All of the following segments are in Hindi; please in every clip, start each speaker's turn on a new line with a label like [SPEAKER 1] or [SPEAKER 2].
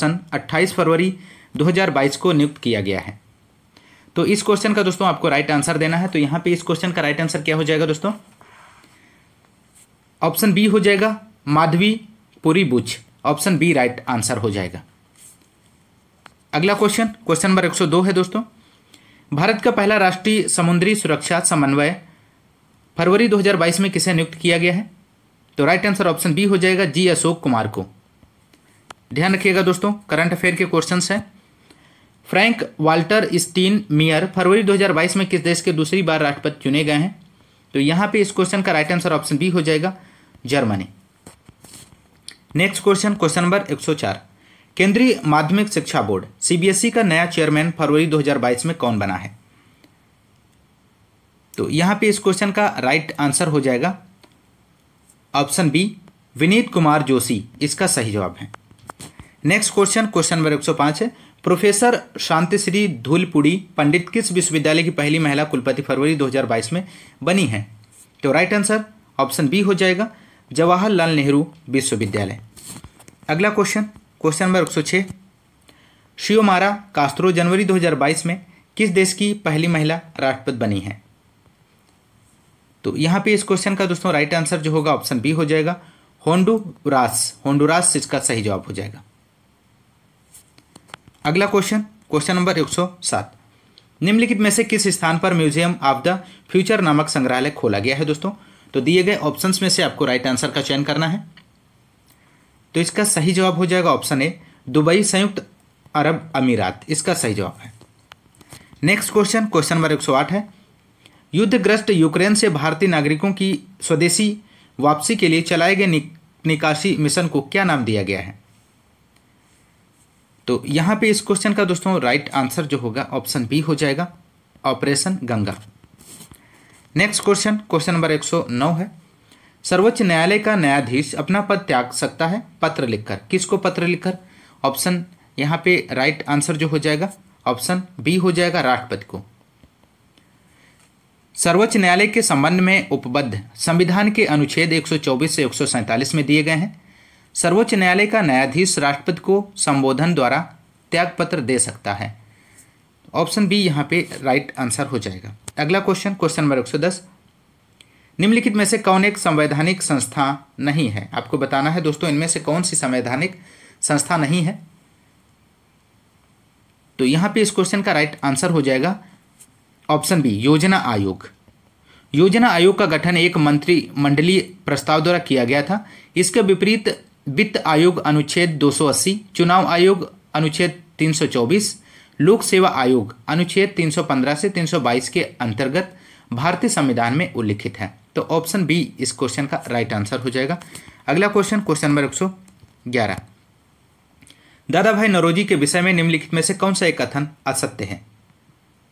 [SPEAKER 1] सन 28 फरवरी 2022 को नियुक्त किया गया है तो इस क्वेश्चन का दोस्तों आपको राइट आंसर देना है तो यहां पे इस क्वेश्चन का राइट आंसर क्या हो जाएगा दोस्तों ऑप्शन बी हो जाएगा Madhabi Puri Buch option B right answer हो जाएगा अगला क्वेश्चन क्वेश्चन नंबर 102 है दोस्तों भारत का पहला राष्ट्रीय समुद्री सुरक्षा समन्वय फरवरी 2022 में किसे नियुक्त किया गया है तो राइट आंसर ऑप्शन बी हो जाएगा जी अशोक कुमार को ध्यान रखिएगा दोस्तों करंट अफेयर के क्वेश्चन हैं फ्रैंक वाल्टर स्टीन मियर फरवरी 2022 में किस देश के दूसरी बार राष्ट्रपति चुने गए हैं तो यहाँ पे इस क्वेश्चन का राइट आंसर ऑप्शन बी हो जाएगा Germany next question question number 104 केंद्रीय माध्यमिक शिक्षा बोर्ड सीबीएसई e का नया चेयरमैन फरवरी 2022 में कौन बना है तो यहाँ पे इस क्वेश्चन का राइट आंसर हो जाएगा ऑप्शन बी विनीत कुमार जोशी इसका सही जवाब है नेक्स्ट क्वेश्चन क्वेश्चन नंबर पांच है प्रोफेसर शांतिश्री धूलपुड़ी पंडित किस विश्वविद्यालय की पहली महिला कुलपति फरवरी 2022 में बनी है तो राइट आंसर ऑप्शन बी हो जाएगा जवाहरलाल नेहरू विश्वविद्यालय अगला question question number 106 Xiomara Castro जनवरी 2022 में किस देश की पहली महिला राष्ट्रपति बनी है तो यहाँ पे इस क्वेश्चन का दोस्तों राइट आंसर जो होगा ऑप्शन बी हो जाएगा होंडुरास होंडुरास इसका सही जवाब हो जाएगा अगला क्वेश्चन क्वेश्चन नंबर 107 निम्नलिखित में से किस स्थान पर म्यूजियम ऑफ द फ्यूचर नामक संग्रहालय खोला गया है दोस्तों तो दिए गए ऑप्शंस में से आपको राइट आंसर का चयन करना है तो इसका सही जवाब हो जाएगा ऑप्शन ए दुबई संयुक्त अरब अमीरात इसका सही जवाब है नेक्स्ट क्वेश्चन क्वेश्चन नंबर आठ है युद्धग्रस्त यूक्रेन से भारतीय नागरिकों की स्वदेशी वापसी के लिए चलाए गए निकासी मिशन को क्या नाम दिया गया है तो यहाँ पे इस क्वेश्चन का दोस्तों राइट आंसर जो होगा ऑप्शन बी हो जाएगा operation Ganga next question question number 109 है सर्वोच्च न्यायालय का न्यायाधीश अपना पद त्याग सकता है पत्र लिखकर किसको पत्र लिखकर ऑप्शन यहाँ पे राइट आंसर जो हो जाएगा ऑप्शन बी हो जाएगा राष्ट्रपति को सर्वोच्च न्यायालय के संबंध में उपबद्ध संविधान के अनुच्छेद 124 से 147 में दिए गए हैं सर्वोच्च न्यायालय का न्यायाधीश राष्ट्रपति को संबोधन द्वारा त्यागपत्र दे सकता है ऑप्शन बी यहाँ पे राइट आंसर हो जाएगा अगला क्वेश्चन क्वेश्चन नंबर एक निम्नलिखित में से कौन एक संवैधानिक संस्था नहीं है आपको बताना है दोस्तों इनमें से कौन सी संवैधानिक संस्था नहीं है तो यहाँ पे इस क्वेश्चन का राइट आंसर हो जाएगा ऑप्शन बी योजना आयोग योजना आयोग का गठन एक मंत्री प्रस्ताव द्वारा किया गया था इसके विपरीत वित्त आयोग अनुच्छेद 280 चुनाव आयोग अनुच्छेद 324 लोक सेवा आयोग अनुच्छेद 315 से 322 के अंतर्गत भारतीय संविधान में उल्लिखित है तो ऑप्शन बी इस क्वेश्चन का राइट आंसर हो जाएगा अगला क्वेश्चन क्वेश्चन नंबर एक दादा भाई नरोजी के विषय में निम्नलिखित में से कौन सा एक कथन असत्य है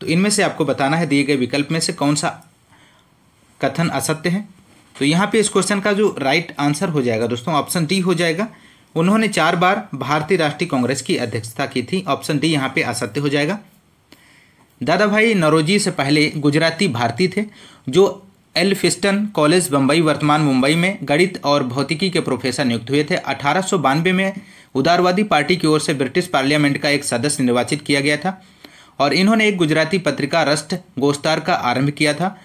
[SPEAKER 1] तो इनमें से आपको बताना है दिए गए विकल्प में से कौन सा कथन असत्य है तो यहाँ पे इस क्वेश्चन का जो राइट आंसर हो जाएगा दोस्तों ऑप्शन डी हो जाएगा उन्होंने चार बार भारतीय राष्ट्रीय कांग्रेस की अध्यक्षता की थी ऑप्शन डी यहाँ पे असत्य हो जाएगा दादा भाई नरोजी से पहले गुजराती भारती थे जो एल्फिस्टन कॉलेज बम्बई वर्तमान मुंबई में गणित और भौतिकी के प्रोफेसर नियुक्त हुए थे अठारह में उदारवादी पार्टी की ओर से ब्रिटिश पार्लियामेंट का एक सदस्य निर्वाचित किया गया था और इन्होंने एक गुजराती पत्रिका रस्ट गोस्तार का आरंभ किया था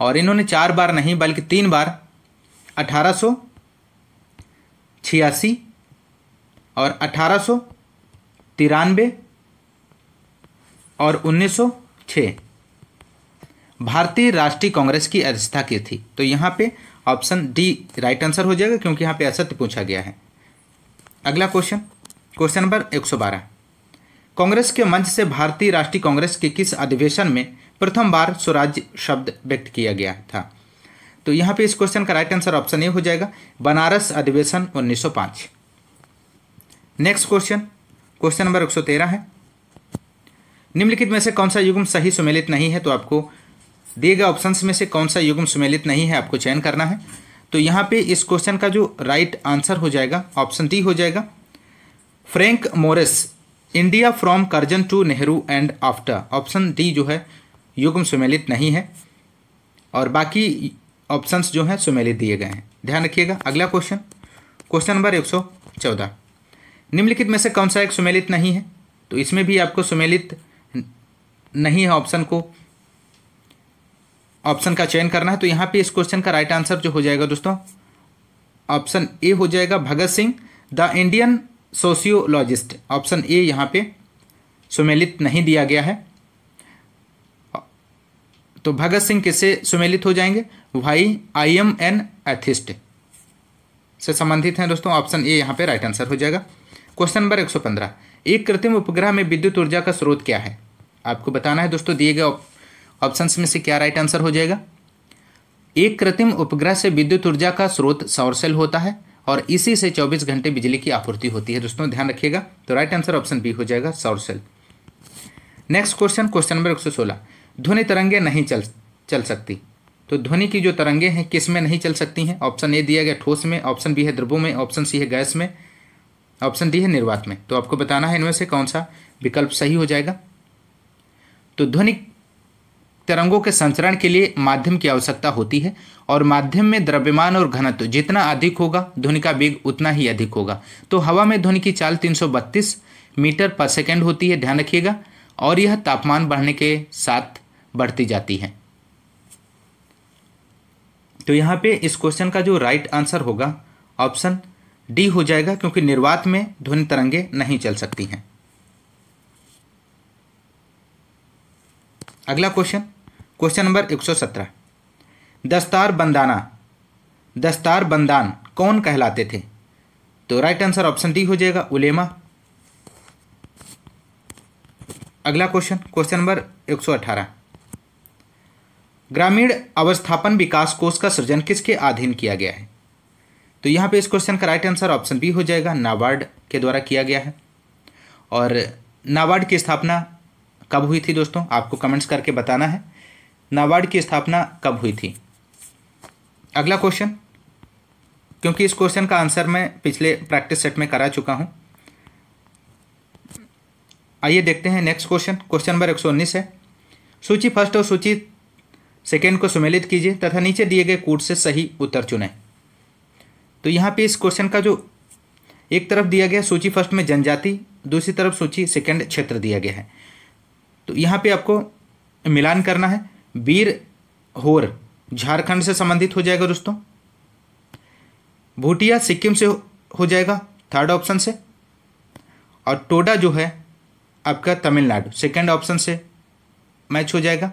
[SPEAKER 1] और इन्होंने चार बार नहीं बल्कि तीन बार अठारह सौ छियासी और अठारह सौ तिरानवे और उन्नीस सौ छः भारतीय राष्ट्रीय कांग्रेस की अध्यक्षता की थी तो यहाँ पे ऑप्शन डी राइट आंसर हो जाएगा क्योंकि यहाँ पे असत्य पूछा गया है अगला क्वेश्चन क्वेश्चन नंबर 112 कांग्रेस के मंच से भारतीय राष्ट्रीय कांग्रेस के किस अधिवेशन में प्रथम बार स्वराज्य शब्द व्यक्त किया गया था तो यहाँ पे इस क्वेश्चन का राइट आंसर ऑप्शन ए हो जाएगा बनारस अधिवेशन 1905 नेक्स्ट क्वेश्चन क्वेश्चन नंबर 113 है निम्नलिखित में से कौन सा युग्म सही सुमेलित नहीं है तो आपको दिए गए ऑप्शन में से कौन सा युग्म सुमेलित नहीं है आपको चयन करना है तो यहाँ पे इस क्वेश्चन का जो राइट आंसर हो जाएगा ऑप्शन डी हो जाएगा Frank Moraes India from Curzon to Nehru and after option D जो है युग्म सुमेलित नहीं है और बाकी ऑप्शंस जो हैं सुमेलित दिए गए हैं ध्यान रखिएगा अगला क्वेश्चन क्वेश्चन नंबर एक सौ चौदह निम्नलिखित में से कौन सा एक सुमेलित नहीं है तो इसमें भी आपको सुमेलित नहीं है ऑप्शन को ऑप्शन का चयन करना है तो यहाँ पे इस क्वेश्चन का राइट आंसर जो हो जाएगा दोस्तों ऑप्शन ए हो जाएगा Bhagat Singh the Indian sociologist option A यहाँ पे सुमेलित नहीं दिया गया है तो भगत सिंह किससे सुमेलित हो जाएंगे भाई आई एम एन एथिस्ट से संबंधित हैं दोस्तों ऑप्शन ए यहाँ पे राइट आंसर हो जाएगा क्वेश्चन नंबर 115 एक कृत्रिम उपग्रह में विद्युत ऊर्जा का स्रोत क्या है आपको बताना है दोस्तों दिए गए ऑप्शंस में से क्या राइट आंसर हो जाएगा एक कृत्रिम उपग्रह से विद्युत ऊर्जा का स्रोत सौरसेल होता है और इसी से 24 घंटे बिजली की आपूर्ति होती है दोस्तों ध्यान रखिएगा तो राइट आंसर ऑप्शन बी हो जाएगा सौरसेल नेक्स्ट क्वेश्चन क्वेश्चन नंबर 116 ध्वनि तरंगे नहीं चल चल सकती तो ध्वनि की जो तरंगे हैं किस में नहीं चल सकती हैं ऑप्शन ए दिया गया ठोस में ऑप्शन बी है द्रवों में ऑप्शन सी है गैस में ऑप्शन डी है निर्वात में तो आपको बताना है इनमें से कौन सा विकल्प सही हो जाएगा तो ध्वनि तरंगों के संचरण के लिए माध्यम की आवश्यकता होती है और माध्यम में द्रव्यमान और घनत्व जितना अधिक होगा ध्वनि का वेग उतना ही अधिक होगा तो हवा में ध्वनि की चाल 332 मीटर पर सेकेंड होती है ध्यान रखिएगा और यह तापमान बढ़ने के साथ बढ़ती जाती है तो यहाँ पे इस क्वेश्चन का जो राइट आंसर होगा ऑप्शन डी हो जाएगा क्योंकि निर्वात में ध्वनि तरंगे नहीं चल सकती हैं अगला क्वेश्चन क्वेश्चन नंबर 117 दस्तार बंदाना दस्तार बंदान कौन कहलाते थे तो राइट आंसर ऑप्शन डी हो जाएगा उलेमा अगला क्वेश्चन क्वेश्चन नंबर ग्रामीण अवस्थापन विकास कोष का सृजन किसके अधीन किया गया है तो यहाँ पे इस क्वेश्चन का राइट आंसर ऑप्शन बी हो जाएगा नाबार्ड के द्वारा किया गया है और नाबार्ड की स्थापना कब हुई थी दोस्तों आपको कमेंट्स करके बताना है नाबार्ड की स्थापना कब हुई थी अगला क्वेश्चन क्योंकि इस क्वेश्चन का आंसर मैं पिछले प्रैक्टिस सेट में करा चुका हूँ आइए देखते हैं नेक्स्ट क्वेश्चन क्वेश्चन नंबर एक है सूची फर्स्ट और सूची सेकेंड को सुमेलित कीजिए तथा नीचे दिए गए कोड से सही उत्तर चुनें तो यहाँ पे इस क्वेश्चन का जो एक तरफ दिया गया सूची फर्स्ट में जनजाति दूसरी तरफ सूची सेकेंड क्षेत्र दिया गया है तो यहाँ पे आपको मिलान करना है बीर होर झारखंड से संबंधित हो जाएगा दोस्तों भूटिया सिक्किम से हो जाएगा थर्ड ऑप्शन से और टोडा जो है आपका तमिलनाडु सेकेंड ऑप्शन से मैच हो जाएगा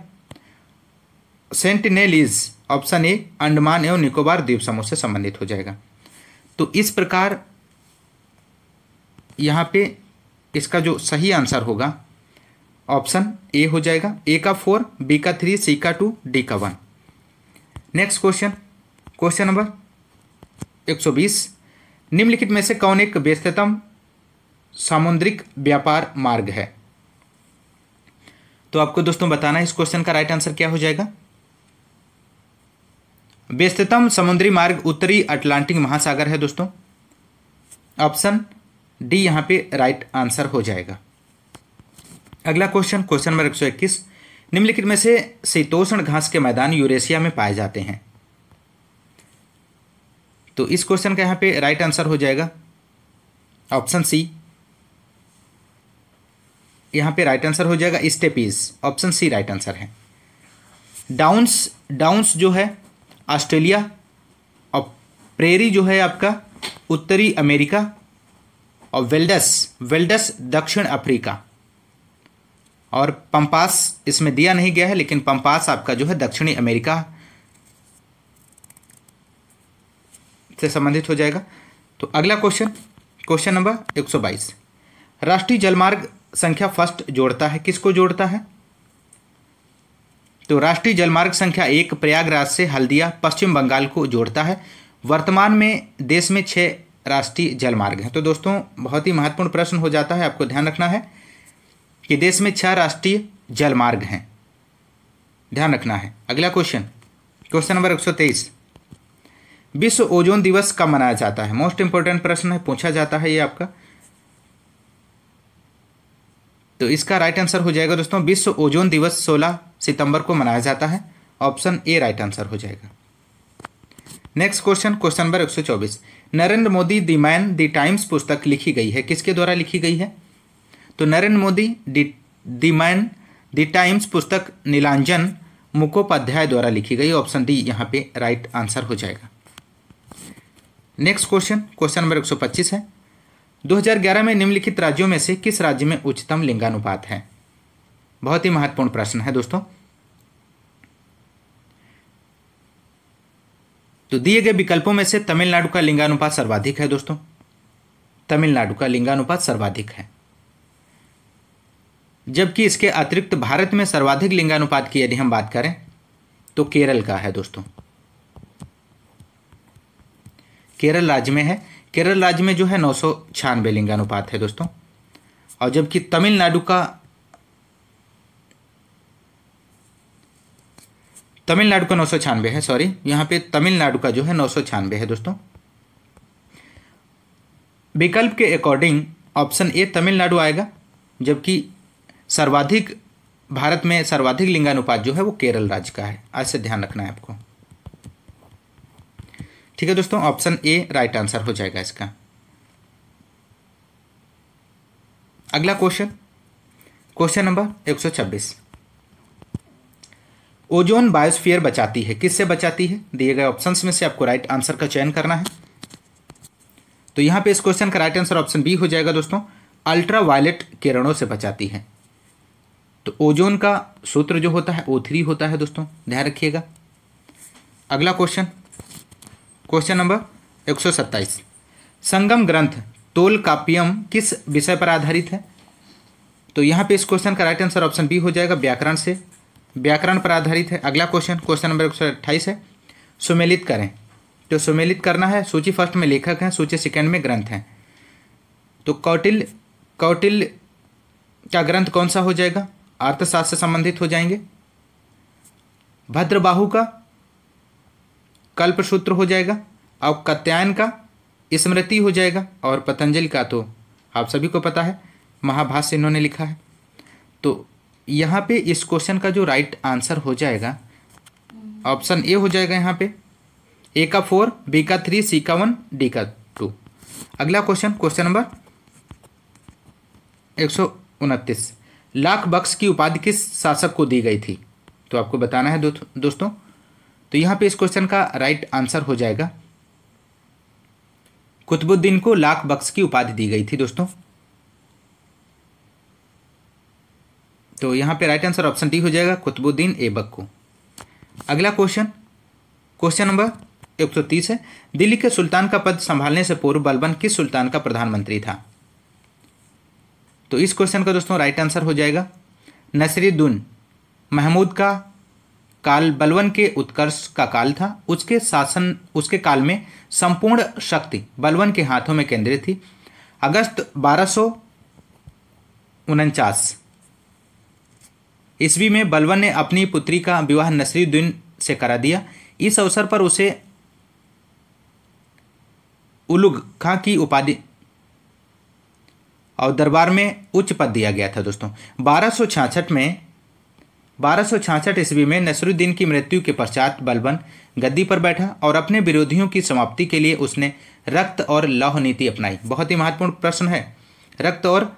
[SPEAKER 1] सेंटिनेलीज ऑप्शन ए अंडमान एवं निकोबार द्वीप समूह से संबंधित हो जाएगा तो इस प्रकार यहाँ पे इसका जो सही आंसर होगा ऑप्शन ए हो जाएगा ए का फोर बी का थ्री सी का टू डी का one next question question number 120 निम्नलिखित में से कौन एक व्यस्ततम सामुद्रिक व्यापार मार्ग है तो आपको दोस्तों बताना इस क्वेश्चन का राइट आंसर क्या हो जाएगा व्यस्ततम समुद्री मार्ग उत्तरी अटलांटिक महासागर है दोस्तों ऑप्शन डी यहां पे राइट आंसर हो जाएगा अगला क्वेश्चन क्वेश्चन नंबर 121 निम्नलिखित में से शीतोषण घास के मैदान यूरेशिया में पाए जाते हैं तो इस क्वेश्चन का यहां पे राइट आंसर हो जाएगा ऑप्शन सी यहां पे राइट आंसर हो जाएगा steppes option C right answer है डाउन्स डाउन्स जो है ऑस्ट्रेलिया और प्रेरी जो है आपका उत्तरी अमेरिका और वेल्डस वेल्डस दक्षिण अफ्रीका और पंपास इसमें दिया नहीं गया है लेकिन पंपास आपका जो है दक्षिणी अमेरिका से संबंधित हो जाएगा तो अगला क्वेश्चन क्वेश्चन नंबर 122 राष्ट्रीय जलमार्ग संख्या फर्स्ट जोड़ता है किसको जोड़ता है तो राष्ट्रीय जलमार्ग संख्या एक प्रयागराज से हल्दिया पश्चिम बंगाल को जोड़ता है वर्तमान में देश में छः राष्ट्रीय जलमार्ग हैं तो दोस्तों बहुत ही महत्वपूर्ण प्रश्न हो जाता है आपको ध्यान रखना है कि देश में छः राष्ट्रीय जलमार्ग हैं ध्यान रखना है अगला क्वेश्चन क्वेश्चन नंबर 123 विश्व ओजोन दिवस कब मनाया जाता है मोस्ट इंपोर्टेंट प्रश्न है पूछा जाता है ये आपका तो इसका राइट आंसर हो जाएगा दोस्तों विश्व ओजोन दिवस 16 सितंबर को मनाया जाता है ऑप्शन ए राइट आंसर हो जाएगा next question question number 124 Narendra Modi the man the times पुस्तक लिखी गई है किसके द्वारा लिखी गई है तो Narendra Modi the man the times पुस्तक नीलांजन मुखोपाध्याय द्वारा लिखी गई ऑप्शन डी यहां पे राइट आंसर हो जाएगा नेक्स्ट क्वेश्चन क्वेश्चन नंबर 125 है 2011 में निम्नलिखित राज्यों में से किस राज्य में उच्चतम लिंगानुपात है बहुत ही महत्वपूर्ण प्रश्न है दोस्तों तो दिए गए विकल्पों में से तमिलनाडु का लिंगानुपात सर्वाधिक है दोस्तों तमिलनाडु का लिंगानुपात सर्वाधिक है जबकि इसके अतिरिक्त भारत में सर्वाधिक लिंगानुपात की यदि हम बात करें तो केरल का है दोस्तों केरल राज्य में है केरल राज्य में जो है नौ सौ छियानवे लिंगानुपात है दोस्तों और जबकि तमिलनाडु का तमिलनाडु का नौ सौ छियानवे है सॉरी यहाँ पे तमिलनाडु का जो है नौ सौ छियानवे है दोस्तों विकल्प के अकॉर्डिंग ऑप्शन ए तमिलनाडु आएगा जबकि सर्वाधिक भारत में सर्वाधिक लिंगानुपात जो है वो केरल राज्य का है आज से ध्यान रखना है आपको ठीक है दोस्तों ऑप्शन ए राइट आंसर हो जाएगा इसका अगला question question number 126 ozone biosphere बचाती है किससे बचाती है दिए गए ऑप्शंस में से आपको राइट आंसर का चयन करना है तो यहाँ पे इस क्वेश्चन का राइट आंसर ऑप्शन बी हो जाएगा दोस्तों अल्ट्रा वायलेट किरणों से बचाती है तो ओजोन का सूत्र जो होता है ओ थ्री होता है दोस्तों ध्यान रखिएगा अगला क्वेश्चन क्वेश्चन नंबर एक सौ सत्ताईस संगम ग्रंथ तोल काप्यम किस विषय पर आधारित है तो यहाँ पे इस क्वेश्चन का राइट आंसर ऑप्शन बी हो जाएगा व्याकरण से व्याकरण पर आधारित है अगला क्वेश्चन क्वेश्चन नंबर एक है सुमेलित करें तो सुमेलित करना है सूची फर्स्ट में लेखक हैं सूची सेकंड में ग्रंथ हैं तो कौटिल कौटिल का ग्रंथ कौन सा हो जाएगा अर्थशास्त्र से संबंधित हो जाएंगे भद्रबाहु का कल्पसूत्र हो जाएगा और कत्यायन का स्मृति हो जाएगा और पतंजलि का तो आप सभी को पता है महाभाष्य इन्होंने लिखा है तो यहाँ पे इस क्वेश्चन का जो राइट आंसर हो जाएगा ऑप्शन ए हो जाएगा यहाँ पे ए का फोर बी का थ्री सी का वन डी का टू अगला क्वेश्चन क्वेश्चन नंबर एक सौ उनतीस लाख बक्स की उपाधि किस शासक को दी गई थी तो आपको बताना है दो, दोस्तों तो यहाँ पे इस क्वेश्चन का राइट आंसर हो जाएगा कुतुबुद्दीन को लाख बक्स की उपाधि दी गई थी दोस्तों तो यहाँ पे राइट आंसर ऑप्शन डी हो जाएगा कुतुबुद्दीन ऐबक अगला क्वेश्चन क्वेश्चन नंबर एक सौ तीस है दिल्ली के सुल्तान का पद संभालने से पूर्व बलबन किस सुल्तान का प्रधानमंत्री था तो इस क्वेश्चन का दोस्तों राइट आंसर हो जाएगा नसरुद्दीन महमूद का काल बलवन के उत्कर्ष का काल था उसके शासन उसके काल में संपूर्ण शक्ति बलवन के हाथों में केंद्रित थी अगस्त बारह सौ उनचास ईस्वी में बलवन ने अपनी पुत्री का विवाह नसरुद्दीन से करा दिया इस अवसर पर उसे उलुग खां की उपाधि और दरबार में उच्च पद दिया गया था दोस्तों बारह में बारह ईस्वी में नसरुद्दीन की मृत्यु के पश्चात बलबन गद्दी पर बैठा और अपने विरोधियों की समाप्ति के लिए उसने रक्त और लौह नीति अपनाई बहुत ही महत्वपूर्ण प्रश्न है रक्त और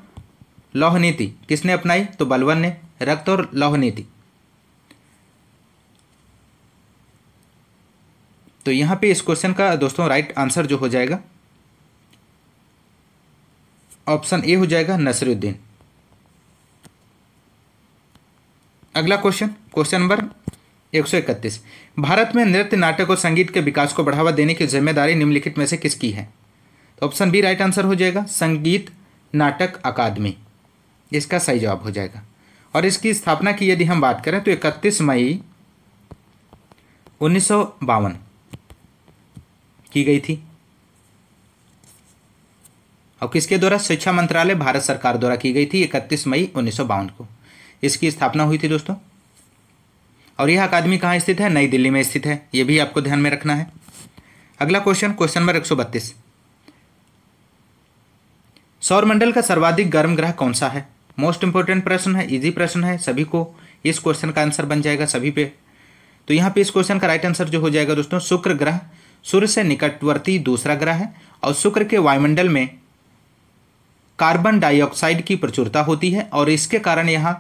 [SPEAKER 1] लौह नीति किसने अपनाई तो बलवन ने रक्त और लौह नीति तो यहां पे इस क्वेश्चन का दोस्तों राइट आंसर जो हो जाएगा ऑप्शन ए हो जाएगा नसरुद्दीन अगला क्वेश्चन क्वेश्चन नंबर एक सौ इकतीस भारत में नृत्य नाटक और संगीत के विकास को बढ़ावा देने की जिम्मेदारी निम्नलिखित में से किसकी है तो ऑप्शन बी राइट आंसर हो जाएगा संगीत नाटक अकादमी इसका सही जवाब हो जाएगा और इसकी स्थापना की यदि हम बात करें तो इकतीस मई उन्नीस की गई थी और किसके द्वारा शिक्षा मंत्रालय भारत सरकार द्वारा की गई थी इकतीस मई उन्नीस को इसकी स्थापना हुई थी दोस्तों और यह अकादमी कहाँ स्थित है नई दिल्ली में स्थित है यह भी आपको ध्यान में रखना है अगला क्वेश्चन क्वेश्चन नंबर एक सौ बत्तीस सौरमंडल का सर्वाधिक गर्म ग्रह कौन सा है मोस्ट इंपॉर्टेंट प्रश्न है इजी प्रश्न है सभी को इस क्वेश्चन का आंसर बन जाएगा सभी पे तो यहाँ पे इस क्वेश्चन का राइट आंसर जो हो जाएगा दोस्तों शुक्र ग्रह सूर्य से निकटवर्ती दूसरा ग्रह है और शुक्र के वायुमंडल में कार्बन डाइऑक्साइड की प्रचुरता होती है और इसके कारण यहाँ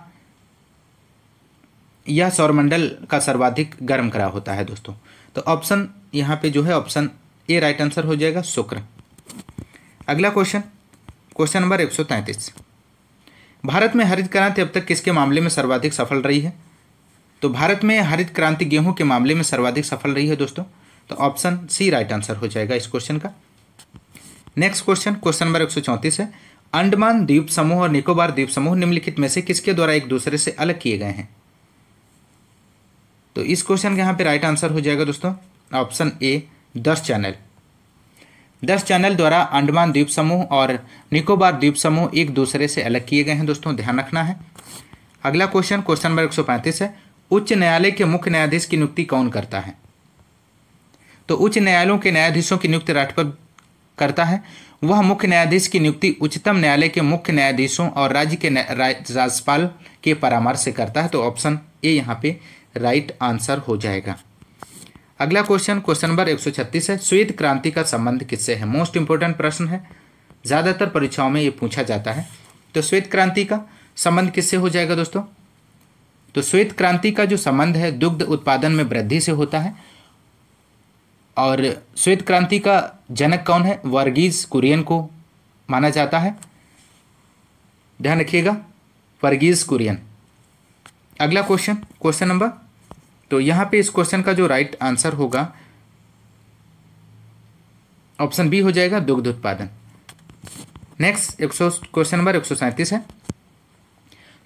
[SPEAKER 1] यह सौरमंडल का सर्वाधिक गर्म ग्रह होता है दोस्तों तो ऑप्शन यहाँ पे जो है ऑप्शन ए राइट आंसर हो जाएगा शुक्र अगला क्वेश्चन क्वेश्चन नंबर एक सौ तैंतीस भारत में हरित क्रांति अब तक किसके मामले में सर्वाधिक सफल रही है तो भारत में हरित क्रांति गेहूं के मामले में सर्वाधिक सफल रही है दोस्तों तो ऑप्शन सी राइट आंसर हो जाएगा इस क्वेश्चन का नेक्स्ट क्वेश्चन क्वेश्चन नंबर एक है अंडमान द्वीप समूह और निकोबार द्वीप समूह निम्नलिखित में से किसके द्वारा एक दूसरे से अलग किए गए हैं तो इस क्वेश्चन का यहाँ पे राइट आंसर हो जाएगा दोस्तों ऑप्शन ए दस चैनल दस चैनल द्वारा अंडमान द्वीप समूह और निकोबार द्वीप समूह एक दूसरे से अलग किए गए हैं दोस्तों ध्यान रखना है अगला क्वेश्चन क्वेश्चन नंबर 135 है उच्च न्यायालय के मुख्य न्यायाधीश की नियुक्ति कौन करता है तो उच्च न्यायालयों के न्यायाधीशों की नियुक्ति राष्ट्रपति करता है वह मुख्य न्यायाधीश की नियुक्ति उच्चतम न्यायालय के मुख्य न्यायाधीशों और राज्य के राज्यपाल के परामर्श से करता है तो ऑप्शन ए यहाँ पे राइट आंसर हो जाएगा अगला क्वेश्चन क्वेश्चन नंबर 136 है श्वेत क्रांति का संबंध किससे है मोस्ट इंपॉर्टेंट प्रश्न है ज़्यादातर परीक्षाओं में ये पूछा जाता है तो श्वेत क्रांति का संबंध किससे हो जाएगा दोस्तों तो श्वेत क्रांति का जो संबंध है दुग्ध उत्पादन में वृद्धि से होता है और श्वेत क्रांति का जनक कौन है वर्गीज कुरियन को माना जाता है ध्यान रखिएगा वर्गीज कुरियन अगला क्वेश्चन क्वेश्चन नंबर तो यहाँ पे इस क्वेश्चन का जो राइट आंसर होगा ऑप्शन बी हो जाएगा दुग्ध उत्पादन नेक्स्ट एक क्वेश्चन नंबर एक है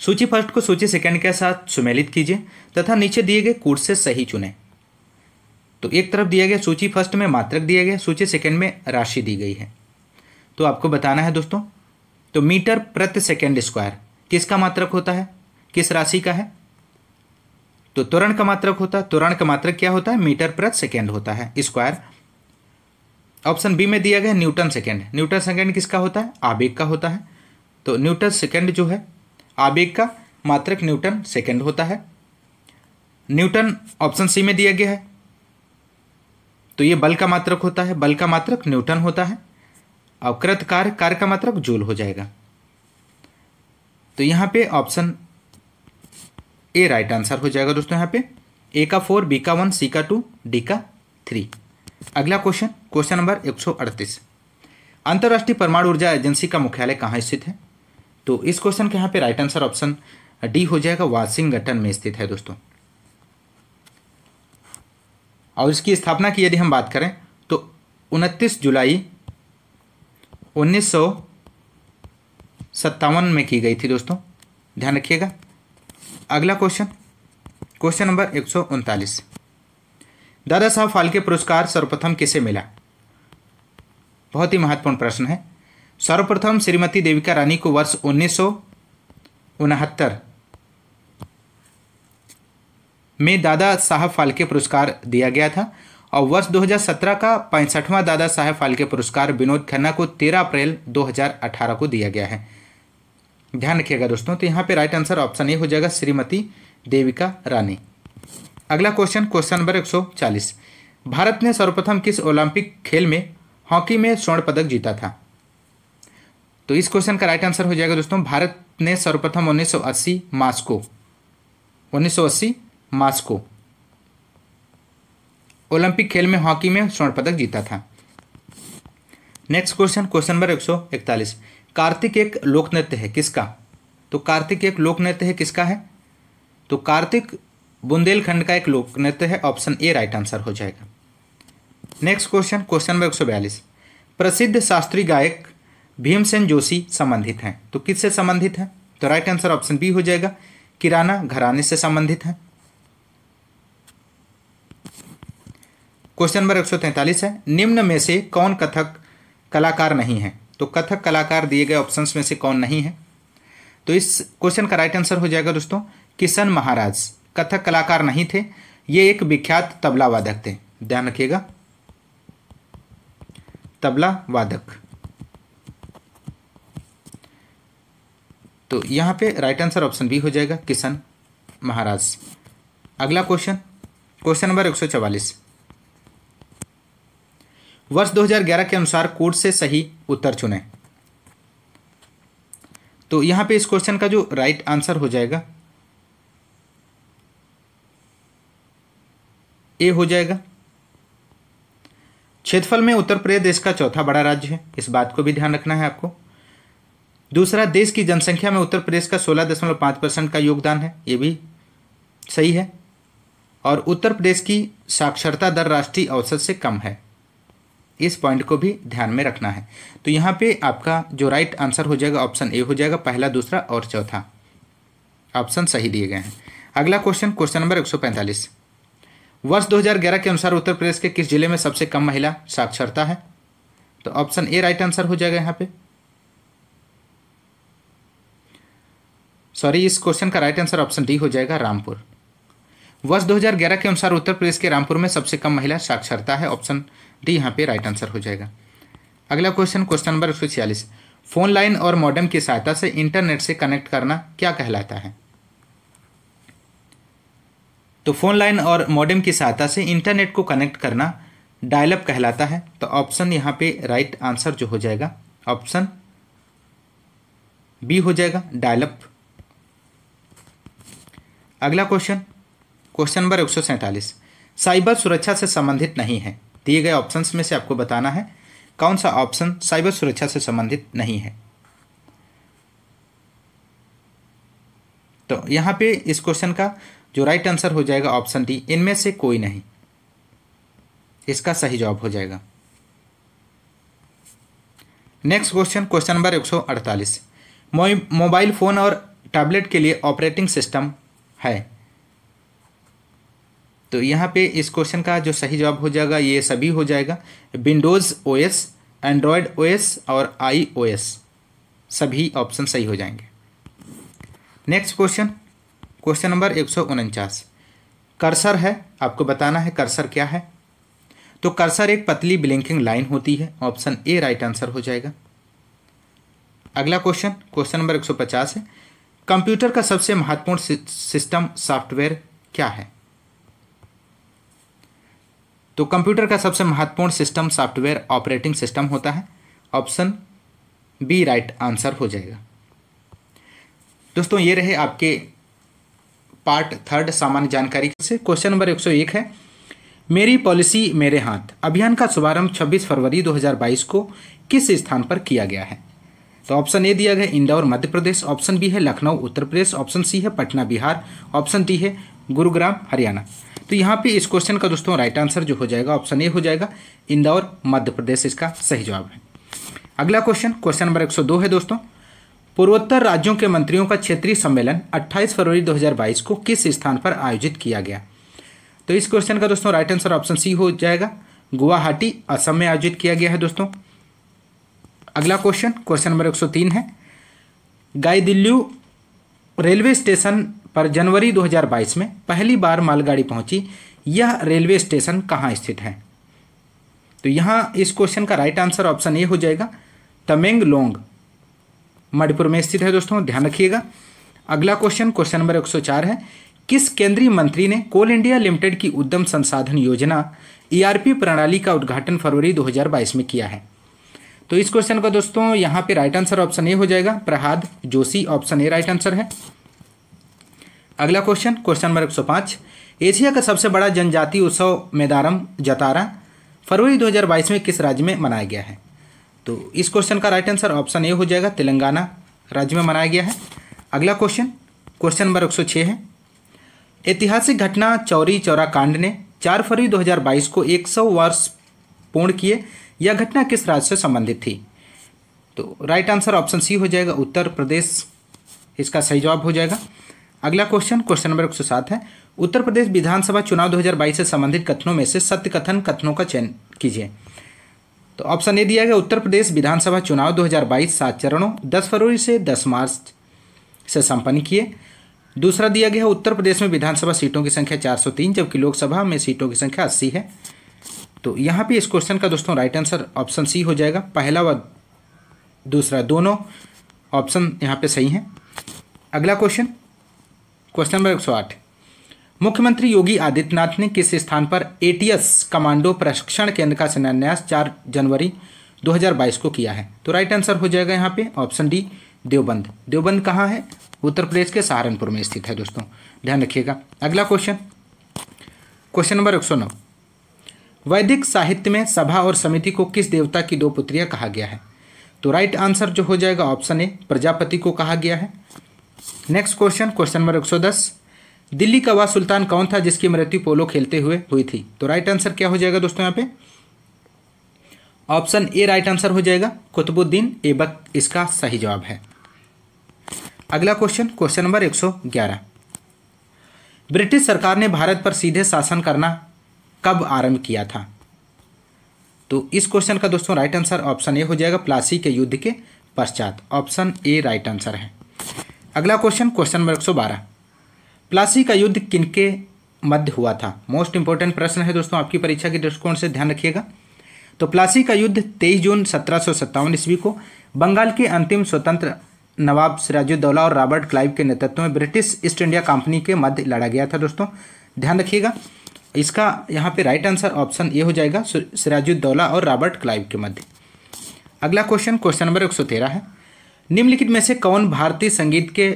[SPEAKER 1] सूची फर्स्ट को सूची सेकंड के साथ सुमेलित कीजिए तथा नीचे दिए गए कोर्स से सही चुनें तो एक तरफ दिया गया सूची फर्स्ट में मात्रक दिया गया सूची सेकंड में राशि दी गई है तो आपको बताना है दोस्तों तो मीटर प्रति सेकंड स्क्वायर किसका मात्रक होता है किस राशि का है तो त्वरण का मात्रक होता है त्वरण का मात्रक क्या होता है मीटर प्रति सेकेंड होता है स्क्वायर ऑप्शन बी में दिया गया न्यूटन सेकेंड न्यूटन सेकेंड किसका होता है आवेग का होता है तो न्यूटन सेकेंड जो है आवेग का मात्रक न्यूटन सेकेंड होता है न्यूटन ऑप्शन सी में दिया गया है तो ये बल का मात्रक होता है बल का मात्रक न्यूटन होता है अवकृत कार्य कार्य का मात्रक जूल हो जाएगा तो यहां पे ऑप्शन ए राइट आंसर हो जाएगा दोस्तों यहाँ पे ए का फोर बी का वन सी का टू डी का थ्री अगला क्वेश्चन क्वेश्चन नंबर एक सौ अड़तीस अंतर्राष्ट्रीय परमाणु ऊर्जा एजेंसी का मुख्यालय कहाँ स्थित है तो इस क्वेश्चन के यहाँ पे राइट आंसर ऑप्शन डी हो जाएगा वाशिंगटन में स्थित है दोस्तों और इसकी स्थापना की यदि हम बात करें तो उनतीस जुलाई उन्नीस सौ सत्तावन में की गई थी दोस्तों ध्यान रखिएगा अगला क्वेश्चन क्वेश्चन नंबर एक दादा साहब फाल्के पुरस्कार सर्वप्रथम किसे मिला बहुत ही महत्वपूर्ण प्रश्न है सर्वप्रथम श्रीमती देविका रानी को वर्ष उन्नीस में दादा साहब फाल्के पुरस्कार दिया गया था और वर्ष 2017 का पैंसठवां दादा साहब फाल्के पुरस्कार विनोद खन्ना को 13 अप्रैल 2018 को दिया गया है ध्यान रखिएगा दोस्तों तो यहाँ पे राइट आंसर ऑप्शन ए हो जाएगा श्रीमती देविका रानी अगला क्वेश्चन क्वेश्चन नंबर 140 भारत ने सर्वप्रथम किस ओलंपिक खेल में हॉकी में स्वर्ण पदक जीता था तो इस क्वेश्चन का राइट आंसर हो जाएगा दोस्तों भारत ने सर्वप्रथम 1980 मास्को 1980 मास्को ओलंपिक खेल में हॉकी में स्वर्ण पदक जीता था next question question number 141 Kartik एक लोक नृत्य है किसका तो कार्तिक एक लोक नृत्य है किसका है तो कार्तिक बुंदेलखंड का एक लोक नृत्य है ऑप्शन ए राइट आंसर हो जाएगा नेक्स्ट क्वेश्चन क्वेश्चन नंबर एक प्रसिद्ध शास्त्रीय गायक भीमसेन जोशी संबंधित हैं तो किससे संबंधित हैं तो राइट आंसर ऑप्शन बी हो जाएगा किराना घराने से संबंधित है क्वेश्चन नंबर एक है निम्न में से कौन कथक कलाकार नहीं है तो कथक कलाकार दिए गए ऑप्शंस में से कौन नहीं है तो इस क्वेश्चन का राइट आंसर हो जाएगा दोस्तों किशन महाराज कथक कलाकार नहीं थे ये एक विख्यात तबला वादक थे ध्यान रखिएगा तबला वादक तो यहां पे राइट आंसर ऑप्शन बी हो जाएगा किशन महाराज अगला क्वेश्चन क्वेश्चन नंबर एक सौ चवालीस वर्ष 2011 के अनुसार कोड से सही उत्तर चुनें तो यहां पे इस क्वेश्चन का जो राइट आंसर हो जाएगा ए हो जाएगा क्षेत्रफल में उत्तर प्रदेश का चौथा बड़ा राज्य है इस बात को भी ध्यान रखना है आपको दूसरा देश की जनसंख्या में उत्तर प्रदेश का सोलह दशमलव पांच परसेंट का योगदान है ये भी सही है और उत्तर प्रदेश की साक्षरता दर राष्ट्रीय औसत से कम है इस पॉइंट को भी ध्यान में रखना है तो यहाँ पे आपका जो राइट आंसर हो जाएगा ऑप्शन ए हो जाएगा पहला दूसरा और चौथा ऑप्शन सही दिए गए हैं अगला क्वेश्चन क्वेश्चन नंबर 145 वर्ष 2011 के अनुसार उत्तर प्रदेश के किस जिले में सबसे कम महिला साक्षरता है तो ऑप्शन ए राइट आंसर हो जाएगा यहाँ पे सॉरी इस क्वेश्चन का राइट आंसर ऑप्शन डी हो जाएगा रामपुर वर्ष 2011 के अनुसार उत्तर प्रदेश के रामपुर में सबसे कम महिला साक्षरता है ऑप्शन डी यहाँ पे राइट आंसर हो जाएगा अगला क्वेश्चन क्वेश्चन नंबर एक फ़ोन लाइन और मॉडर्म की सहायता से इंटरनेट से कनेक्ट करना क्या कहलाता है तो फ़ोन लाइन और मॉडर्म की सहायता से इंटरनेट को कनेक्ट करना डायलअप कहलाता है तो ऑप्शन यहाँ पे राइट आंसर जो हो जाएगा ऑप्शन बी हो जाएगा डायलअप अगला क्वेश्चन क्वेश्चन नंबर एक साइबर सुरक्षा से संबंधित नहीं है दिए गए ऑप्शन में से आपको बताना है कौन सा ऑप्शन साइबर सुरक्षा से संबंधित नहीं है तो यहाँ पे इस क्वेश्चन का जो राइट आंसर हो जाएगा ऑप्शन डी इनमें से कोई नहीं इसका सही जवाब हो जाएगा next question question number 148 mobile phone और टैबलेट के लिए ऑपरेटिंग सिस्टम है तो यहाँ पे इस क्वेश्चन का जो सही जवाब हो जाएगा ये सभी हो जाएगा विंडोज़ ओएस एंड्रॉयड ओएस और आईओएस सभी ऑप्शन सही हो जाएंगे नेक्स्ट क्वेश्चन क्वेश्चन नंबर एक सौ उनचास कर्सर है आपको बताना है कर्सर क्या है तो कर्सर एक पतली ब्लिंकिंग लाइन होती है ऑप्शन ए राइट आंसर हो जाएगा अगला क्वेश्चन क्वेश्चन नंबर 150 है कंप्यूटर का सबसे महत्वपूर्ण सिस्टम सॉफ्टवेयर क्या है तो कंप्यूटर का सबसे महत्वपूर्ण सिस्टम सॉफ्टवेयर ऑपरेटिंग सिस्टम होता है ऑप्शन बी राइट आंसर हो जाएगा दोस्तों ये रहे आपके पार्ट थर्ड सामान्य जानकारी से क्वेश्चन नंबर 101 है मेरी पॉलिसी मेरे हाथ अभियान का शुभारंभ 26 फरवरी 2022 को किस स्थान पर किया गया है तो ऑप्शन ए दिया गया इंदौर मध्य प्रदेश ऑप्शन बी है लखनऊ उत्तर प्रदेश ऑप्शन सी है पटना बिहार ऑप्शन डी है गुरुग्राम हरियाणा तो यहाँ पे इस क्वेश्चन का दोस्तों राइट आंसर जो हो जाएगा ऑप्शन ए हो जाएगा इंदौर मध्य प्रदेश इसका सही जवाब है अगला क्वेश्चन क्वेश्चन नंबर 102 है दोस्तों पूर्वोत्तर राज्यों के मंत्रियों का क्षेत्रीय सम्मेलन 28 फरवरी 2022 को किस स्थान पर आयोजित किया गया तो इस क्वेश्चन का दोस्तों राइट आंसर ऑप्शन सी हो जाएगा गुवाहाटी असम में आयोजित किया गया है दोस्तों अगला क्वेश्चन क्वेश्चन नंबर 103 है दिल्ली रेलवे स्टेशन पर जनवरी 2022 में पहली बार मालगाड़ी पहुंची यह रेलवे स्टेशन कहाँ स्थित है तो यहाँ इस क्वेश्चन का राइट आंसर ऑप्शन ए हो जाएगा लोंग मणिपुर में स्थित है दोस्तों ध्यान रखिएगा अगला क्वेश्चन क्वेश्चन नंबर 104 है किस केंद्रीय मंत्री ने कोल इंडिया लिमिटेड की उद्यम संसाधन योजना ईआरपी e प्रणाली का उद्घाटन फरवरी 2022 में किया है तो इस क्वेश्चन का दोस्तों यहाँ पे राइट आंसर ऑप्शन ए हो जाएगा Prahlad Joshi option A right answer है अगला क्वेश्चन क्वेश्चन नंबर एक सौ पाँच एशिया का सबसे बड़ा जनजातीय उत्सव मेदारम जतारा फरवरी 2022 में किस राज्य में मनाया गया है तो इस क्वेश्चन का राइट आंसर ऑप्शन ए हो जाएगा तेलंगाना राज्य में मनाया गया है अगला क्वेश्चन क्वेश्चन नंबर एक सौ छः है ऐतिहासिक घटना चौरी चौरा कांड ने 4 फरवरी 2022 को 100 वर्ष पूर्ण किए यह घटना किस राज्य से संबंधित थी तो राइट आंसर ऑप्शन सी हो जाएगा उत्तर प्रदेश इसका सही जवाब हो जाएगा अगला क्वेश्चन क्वेश्चन नंबर एक सौ सात है उत्तर प्रदेश विधानसभा चुनाव 2022 से संबंधित कथनों में से सत्य कथन कथनों का चयन कीजिए तो ऑप्शन ए दिया गया उत्तर प्रदेश विधानसभा चुनाव 2022 सात चरणों 10 फरवरी से 10 मार्च से संपन्न किए दूसरा दिया गया उत्तर प्रदेश में विधानसभा सीटों की संख्या 403 जबकि लोकसभा में सीटों की संख्या अस्सी है तो यहाँ पे इस क्वेश्चन का दोस्तों राइट आंसर ऑप्शन सी हो जाएगा पहला व दूसरा दोनों ऑप्शन यहाँ पे सही हैं अगला क्वेश्चन क्वेश्चन नंबर एक मुख्यमंत्री योगी आदित्यनाथ ने किस स्थान पर एटीएस कमांडो प्रशिक्षण केंद्र का शिलान्यास चार जनवरी 2022 को किया है तो राइट आंसर हो जाएगा यहाँ पे ऑप्शन डी देवबंद देवबंद कहाँ है उत्तर प्रदेश के सहारनपुर में स्थित है दोस्तों ध्यान रखिएगा अगला क्वेश्चन क्वेश्चन नंबर एक सौ नौ वैदिक साहित्य में सभा और समिति को किस देवता की दो पुत्रियाँ कहा गया है तो राइट आंसर जो हो जाएगा ऑप्शन ए प्रजापति को कहा गया है next question question number 110 Delhi का वह सुल्तान कौन था जिसकी मृत्यु पोलो खेलते हुए हुई थी तो राइट आंसर क्या हो जाएगा दोस्तों यहाँ पे ऑप्शन ए राइट आंसर हो जाएगा कुतुबुद्दीन एबक इसका सही जवाब है अगला क्वेश्चन क्वेश्चन नंबर 111 ब्रिटिश सरकार ने भारत पर सीधे शासन करना कब आरंभ किया था तो इस क्वेश्चन का दोस्तों राइट आंसर ऑप्शन ए हो जाएगा प्लासी के युद्ध के पश्चात ऑप्शन ए राइट आंसर है अगला क्वेश्चन क्वेश्चन नंबर एक सौ बारह प्लासी का युद्ध किनके मध्य हुआ था मोस्ट इंपॉर्टेंट प्रश्न है दोस्तों आपकी परीक्षा के दृष्टिकोण से ध्यान रखिएगा तो प्लासी का युद्ध 23 जून सत्रह ईस्वी को बंगाल के अंतिम स्वतंत्र नवाब सिराजुद्दौला और रॉबर्ट क्लाइव के नेतृत्व में ब्रिटिश ईस्ट इंडिया कंपनी के मध्य लड़ा गया था दोस्तों ध्यान रखिएगा इसका यहाँ पे राइट आंसर ऑप्शन ए हो जाएगा सिराजुद्दौला और रॉबर्ट क्लाइव के मध्य अगला क्वेश्चन क्वेश्चन नंबर एक है निम्नलिखित में से कौन भारतीय संगीत के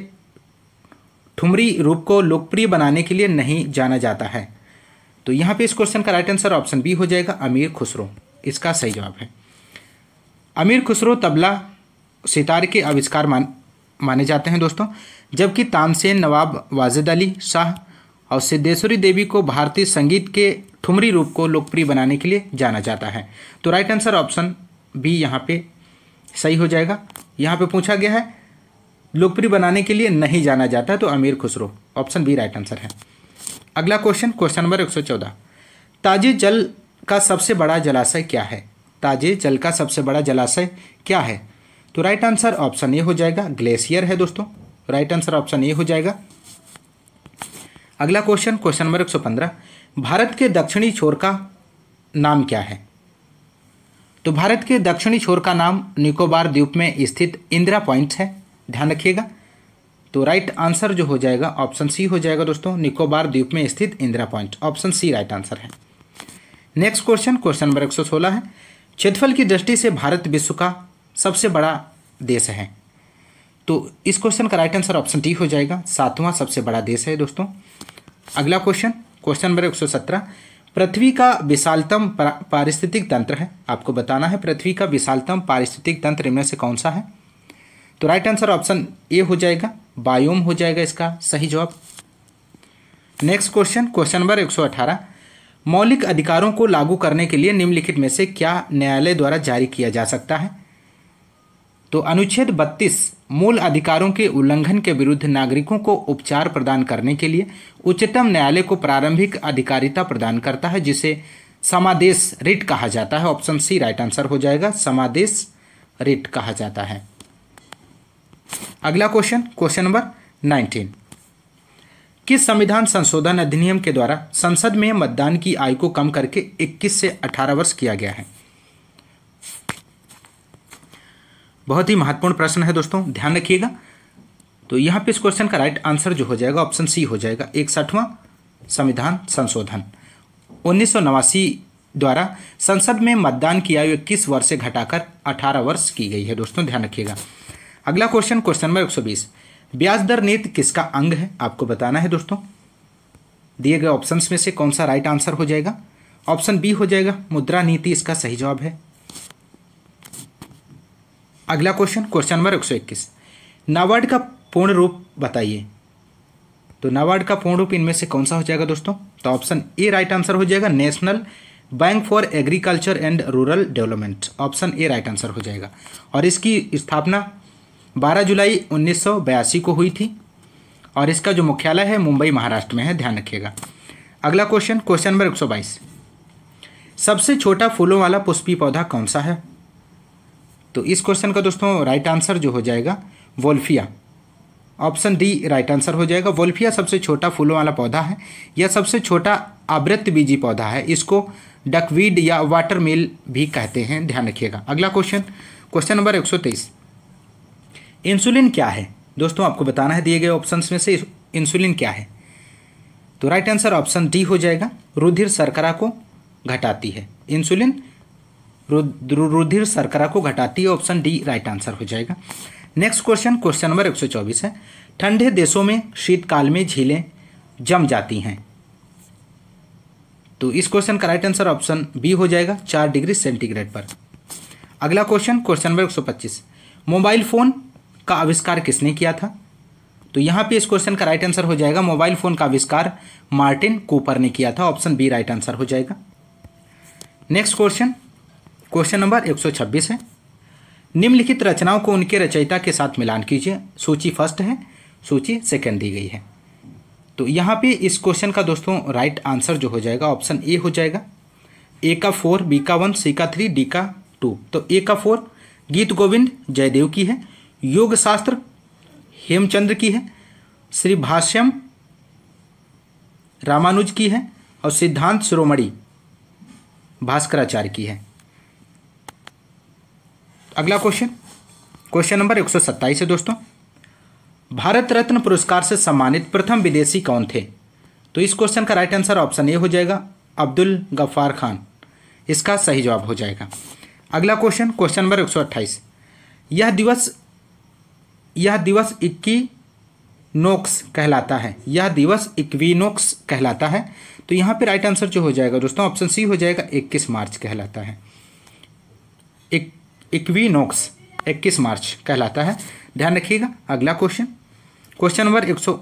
[SPEAKER 1] ठुमरी रूप को लोकप्रिय बनाने के लिए नहीं जाना जाता है तो यहाँ पे इस क्वेश्चन का राइट आंसर ऑप्शन बी हो जाएगा अमीर खुसरो इसका सही जवाब है अमीर खुसरो तबला सितार के आविष्कार मान माने जाते हैं दोस्तों जबकि तामसेन नवाब वाजिद अली शाह और सिद्धेश्वरी देवी को भारतीय संगीत के ठुमरी रूप को लोकप्रिय बनाने के लिए जाना जाता है तो राइट आंसर ऑप्शन बी यहाँ पे सही हो जाएगा यहाँ पे पूछा गया है लोकप्रिय बनाने के लिए नहीं जाना जाता तो Amir Khusro option B right answer है अगला क्वेश्चन क्वेश्चन नंबर चौदह ताजे जल का सबसे बड़ा जलाशय क्या है ताजे जल का सबसे बड़ा जलाशय क्या है तो राइट आंसर ऑप्शन ए हो जाएगा ग्लेशियर है दोस्तों राइट आंसर ऑप्शन ए हो जाएगा अगला क्वेश्चन क्वेश्चन नंबर 115 भारत के दक्षिणी छोर का नाम क्या है तो भारत के दक्षिणी छोर का नाम निकोबार द्वीप में स्थित इंदिरा पॉइंट है ध्यान रखिएगा तो राइट आंसर जो हो जाएगा ऑप्शन सी हो जाएगा दोस्तों निकोबार द्वीप में स्थित Indira point option C right answer है नेक्स्ट क्वेश्चन क्वेश्चन नंबर सोलह है क्षेत्रफल की दृष्टि से भारत विश्व का सबसे बड़ा देश है तो इस क्वेश्चन का राइट आंसर ऑप्शन डी हो जाएगा सातवां सबसे बड़ा देश है दोस्तों अगला क्वेश्चन क्वेश्चन नंबर सत्रह पृथ्वी का विशालतम पारिस्थितिक तंत्र है आपको बताना है पृथ्वी का विशालतम पारिस्थितिक तंत्र इनमें से कौन सा है तो राइट आंसर ऑप्शन ए हो जाएगा बायोम हो जाएगा इसका सही जवाब नेक्स्ट क्वेश्चन क्वेश्चन नंबर 118 मौलिक अधिकारों को लागू करने के लिए निम्नलिखित में से क्या न्यायालय द्वारा जारी किया जा सकता है तो अनुच्छेद 32 मूल अधिकारों के उल्लंघन के विरुद्ध नागरिकों को उपचार प्रदान करने के लिए उच्चतम न्यायालय को प्रारंभिक अधिकारिता प्रदान करता है जिसे समादेश रिट कहा जाता है ऑप्शन सी राइट आंसर हो जाएगा समादेश रिट कहा जाता है अगला क्वेश्चन क्वेश्चन नंबर नाइनटीन किस संविधान संशोधन अधिनियम के द्वारा संसद में मतदान की आयु को कम करके 21 से 18 वर्ष किया गया है बहुत ही महत्वपूर्ण प्रश्न है दोस्तों ध्यान रखिएगा तो यहाँ पे इस क्वेश्चन का राइट आंसर जो हो जाएगा ऑप्शन सी हो जाएगा इकसठवां संविधान संशोधन उन्नीस द्वारा संसद में मतदान की आयु इक्कीस वर्ष से घटाकर 18 वर्ष की गई है दोस्तों ध्यान रखिएगा अगला क्वेश्चन क्वेश्चन नंबर 120 ब्याज दर नीति किसका अंग है आपको बताना है दोस्तों दिए गए ऑप्शंस में से कौन सा राइट आंसर हो जाएगा ऑप्शन बी हो जाएगा मुद्रा नीति इसका सही जवाब है अगला क्वेश्चन क्वेश्चन नंबर एक सौ इक्कीस नाबार्ड का पूर्ण रूप बताइए तो नाबार्ड का पूर्ण रूप इनमें से कौन सा हो जाएगा दोस्तों तो ऑप्शन ए राइट आंसर हो जाएगा national bank for agriculture and rural development option A right answer हो जाएगा और इसकी स्थापना 12 जुलाई उन्नीस को हुई थी और इसका जो मुख्यालय है मुंबई महाराष्ट्र में है ध्यान रखिएगा अगला क्वेश्चन क्वेश्चन नंबर 122 सबसे छोटा फूलों वाला पुष्पी पौधा कौन सा है तो इस क्वेश्चन का दोस्तों राइट आंसर जो हो जाएगा wolffia option D right answer हो जाएगा वोल्फिया सबसे छोटा फूलों वाला पौधा है या सबसे छोटा आवृत्त बीजी पौधा है इसको डकवीड या वाटर मिल भी कहते हैं ध्यान रखिएगा अगला क्वेश्चन क्वेश्चन नंबर 123 इंसुलिन क्या है दोस्तों आपको बताना है दिए गए ऑप्शंस में से इंसुलिन क्या है तो राइट आंसर ऑप्शन डी हो जाएगा रुधिर शर्करा को घटाती है इंसुलिन रुधिर शर्करा को घटाती है ऑप्शन डी राइट आंसर हो जाएगा नेक्स्ट क्वेश्चन क्वेश्चन नंबर 124 है ठंडे देशों में शीतकाल में झीलें जम जाती हैं तो इस क्वेश्चन का राइट आंसर ऑप्शन बी हो जाएगा चार डिग्री सेंटीग्रेड पर अगला question question number 125 mobile phone का आविष्कार किसने किया था तो यहां पे इस क्वेश्चन का राइट आंसर हो जाएगा मोबाइल फ़ोन का आविष्कार मार्टिन कूपर ने किया था ऑप्शन बी राइट आंसर हो जाएगा नेक्स्ट क्वेश्चन क्वेश्चन नंबर 126 है निम्नलिखित रचनाओं को उनके रचयिता के साथ मिलान कीजिए सूची फर्स्ट है सूची सेकंड दी गई है तो यहाँ पे इस क्वेश्चन का दोस्तों राइट आंसर जो हो जाएगा ऑप्शन ए हो जाएगा ए का फोर बी का वन सी का थ्री डी का टू तो ए का फोर गीत गोविंद जयदेव की है योग शास्त्र हेमचंद्र की है श्री भाष्यम रामानुज की है और सिद्धांत शिरोमणि भास्कराचार्य की है अगला क्वेश्चन क्वेश्चन नंबर एक है दोस्तों भारत रत्न पुरस्कार से सम्मानित प्रथम विदेशी कौन थे तो इस क्वेश्चन का राइट आंसर ऑप्शन ए हो जाएगा अब्दुल गफ्फार खान इसका सही जवाब हो जाएगा अगला क्वेश्चन क्वेश्चन नंबर एक यह दिवस यह दिवस इक्की नोक्स कहलाता है यह दिवस इक्वीनोक्स कहलाता है तो यहाँ पे राइट आंसर जो हो जाएगा दोस्तों ऑप्शन सी हो जाएगा इक्कीस मार्च कहलाता है इक्वीनोक्स 21 मार्च कहलाता है ध्यान रखिएगा अगला क्वेश्चन क्वेश्चन नंबर एक सौ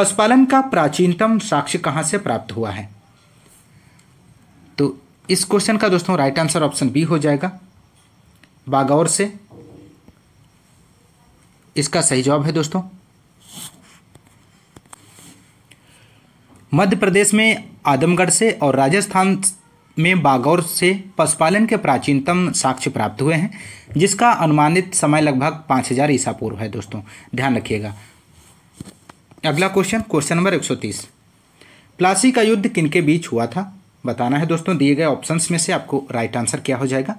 [SPEAKER 1] पशुपालन का प्राचीनतम साक्ष्य कहाँ से प्राप्त हुआ है तो इस क्वेश्चन का दोस्तों राइट आंसर ऑप्शन बी हो जाएगा बागौर से इसका सही जवाब है दोस्तों मध्य प्रदेश में आदमगढ़ से और राजस्थान में बागौर से पशुपालन के प्राचीनतम साक्ष्य प्राप्त हुए हैं जिसका अनुमानित समय लगभग पाँच हज़ार ईसा पूर्व है दोस्तों ध्यान रखिएगा अगला क्वेश्चन क्वेश्चन नंबर एक सौ तीस प्लासी का युद्ध किनके बीच हुआ था बताना है दोस्तों दिए गए ऑप्शंस में से आपको राइट आंसर क्या हो जाएगा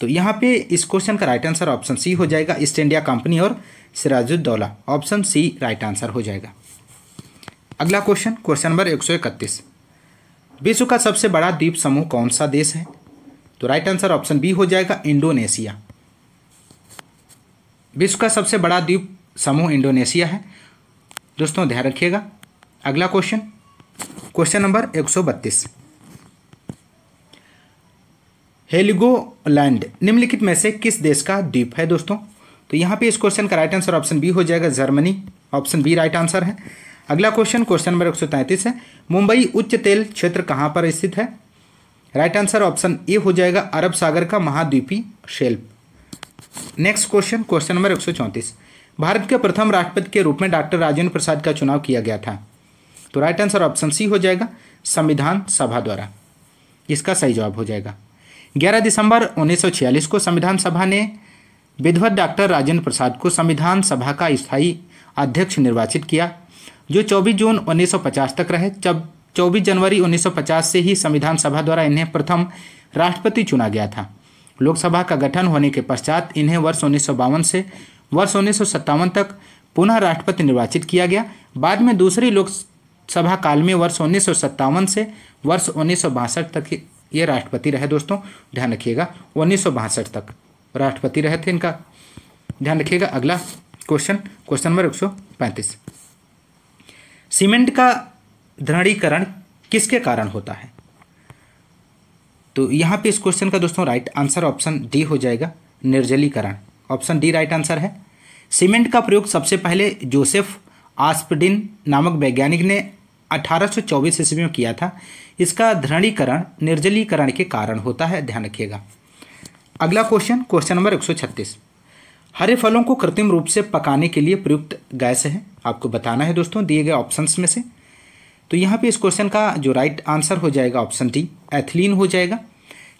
[SPEAKER 1] तो यहाँ पे इस क्वेश्चन का राइट आंसर ऑप्शन सी हो जाएगा ईस्ट इंडिया कंपनी और Sirajuddaula option C right answer हो जाएगा अगला क्वेश्चन क्वेश्चन नंबर एक सौ इकतीस विश्व का सबसे बड़ा द्वीप समूह कौन सा देश है तो राइट आंसर ऑप्शन बी हो जाएगा इंडोनेशिया विश्व का सबसे बड़ा द्वीप समूह इंडोनेशिया है दोस्तों ध्यान रखिएगा अगला क्वेश्चन क्वेश्चन नंबर 132 हेलिगोलैंड निम्नलिखित में से किस देश का द्वीप है दोस्तों तो यहां पे इस क्वेश्चन का राइट आंसर ऑप्शन बी हो जाएगा Germany option B right answer है अगला क्वेश्चन क्वेश्चन नंबर एक है मुंबई उच्च तेल क्षेत्र कहाँ पर स्थित है राइट आंसर ऑप्शन ए हो जाएगा अरब सागर का महाद्वीपी shelf next question question number एक भारत के प्रथम राष्ट्रपति के रूप में डॉक्टर राजेंद्र प्रसाद का चुनाव किया गया था तो राइट आंसर ऑप्शन सी हो जाएगा संविधान सभा द्वारा इसका सही जवाब हो जाएगा 11 दिसंबर 1946 को संविधान सभा ने विधवत डॉक्टर राजेंद्र प्रसाद को संविधान सभा का स्थायी अध्यक्ष निर्वाचित किया जो 24 जून 1950 तक रहे जब 24 जनवरी 1950 से ही संविधान सभा द्वारा इन्हें प्रथम राष्ट्रपति चुना गया था लोकसभा का गठन होने के पश्चात इन्हें वर्ष उन्नीस से वर्ष उन्नीस तक पुनः राष्ट्रपति निर्वाचित किया गया बाद में दूसरी लोकसभा काल में वर्ष उन्नीस से वर्ष उन्नीस तक ये राष्ट्रपति रहे दोस्तों ध्यान रखिएगा उन्नीस तक राष्ट्रपति रहे थे इनका ध्यान रखिएगा अगला क्वेश्चन क्वेश्चन नंबर एक सौ पैंतीस सीमेंट का दृढ़ीकरण किसके कारण होता है तो यहाँ पे इस क्वेश्चन का दोस्तों राइट आंसर ऑप्शन डी हो जाएगा निर्जलीकरण ऑप्शन डी राइट आंसर है सीमेंट का प्रयोग सबसे पहले जोसेफ आस्पडिन नामक वैज्ञानिक ने 1824 ईस्वी में किया था इसका दृढ़ीकरण निर्जलीकरण के कारण होता है ध्यान रखिएगा अगला क्वेश्चन क्वेश्चन नंबर एक हरे फलों को कृत्रिम रूप से पकाने के लिए प्रयुक्त गैस है आपको बताना है दोस्तों दिए गए ऑप्शंस में से तो यहाँ पे इस क्वेश्चन का जो राइट आंसर हो जाएगा ऑप्शन डी एथिलीन हो जाएगा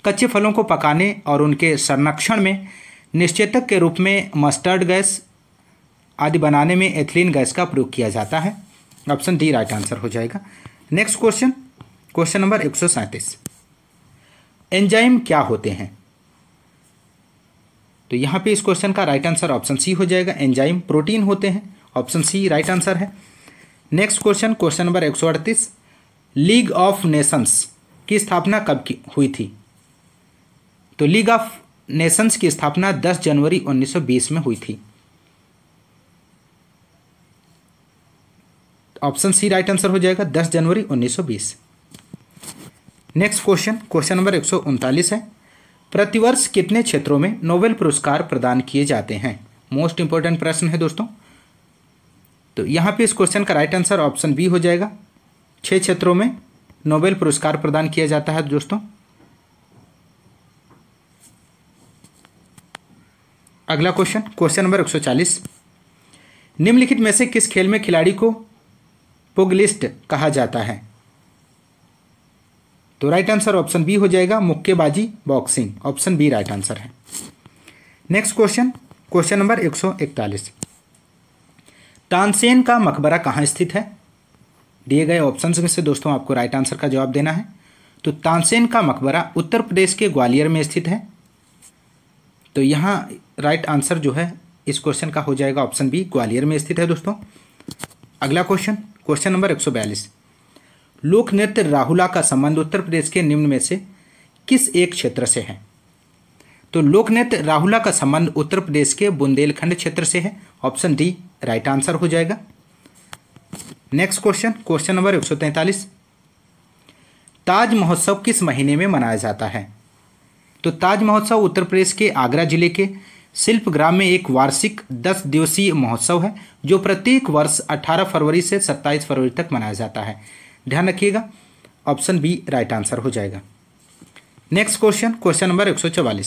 [SPEAKER 1] कच्चे फलों को पकाने और उनके संरक्षण में निश्चेतक के रूप में मस्टर्ड गैस आदि बनाने में एथिलीन गैस का प्रयोग किया जाता है ऑप्शन डी राइट आंसर हो जाएगा नेक्स्ट क्वेश्चन क्वेश्चन नंबर एक एंजाइम क्या होते हैं तो यहाँ पे इस क्वेश्चन का राइट आंसर ऑप्शन सी हो जाएगा एंजाइम प्रोटीन होते हैं ऑप्शन सी राइट आंसर है नेक्स्ट क्वेश्चन क्वेश्चन नंबर एक सौ अड़तीस लीग ऑफ नेशंस की स्थापना कब की हुई थी तो लीग ऑफ नेशंस की स्थापना 10 जनवरी 1920 में हुई थी ऑप्शन सी राइट आंसर हो जाएगा 10 जनवरी 1920 नेक्स्ट क्वेश्चन क्वेश्चन नंबर एक है प्रतिवर्ष कितने क्षेत्रों में नोबेल पुरस्कार प्रदान किए जाते हैं मोस्ट इंपॉर्टेंट प्रश्न है दोस्तों तो यहाँ पे इस क्वेश्चन का राइट आंसर ऑप्शन बी हो जाएगा छः क्षेत्रों में नोबेल पुरस्कार प्रदान किया जाता है दोस्तों अगला क्वेश्चन क्वेश्चन नंबर 140 निम्नलिखित में से किस खेल में खिलाड़ी को पुगलिस्ट कहा जाता है तो राइट आंसर ऑप्शन बी हो जाएगा मुक्केबाजी boxing option B right answer है next question question number 141 Tansen का मकबरा कहाँ स्थित है दिए गए ऑप्शन में से दोस्तों आपको राइट आंसर का जवाब देना है तो तानसेन का मकबरा उत्तर प्रदेश के ग्वालियर में स्थित है तो यहाँ राइट आंसर जो है इस क्वेश्चन का हो जाएगा ऑप्शन बी ग्वालियर में स्थित है दोस्तों अगला क्वेश्चन क्वेश्चन नंबर बयालीस लोक नृत्य राहुला का संबंध उत्तर प्रदेश के निम्न में से किस एक क्षेत्र से है तो लोक नृत्य राहुला का संबंध उत्तर प्रदेश के बुंदेलखंड क्षेत्र से है ऑप्शन डी राइट आंसर हो जाएगा नेक्स्ट क्वेश्चन क्वेश्चन नंबर एक ताज महोत्सव किस महीने में मनाया जाता है तो ताज महोत्सव उत्तर प्रदेश के आगरा जिले के शिल्प ग्राम में एक वार्षिक दस दिवसीय महोत्सव है जो प्रत्येक वर्ष 18 फरवरी से 27 फरवरी तक मनाया जाता है ध्यान रखिएगा ऑप्शन बी राइट आंसर हो जाएगा नेक्स्ट क्वेश्चन क्वेश्चन नंबर एक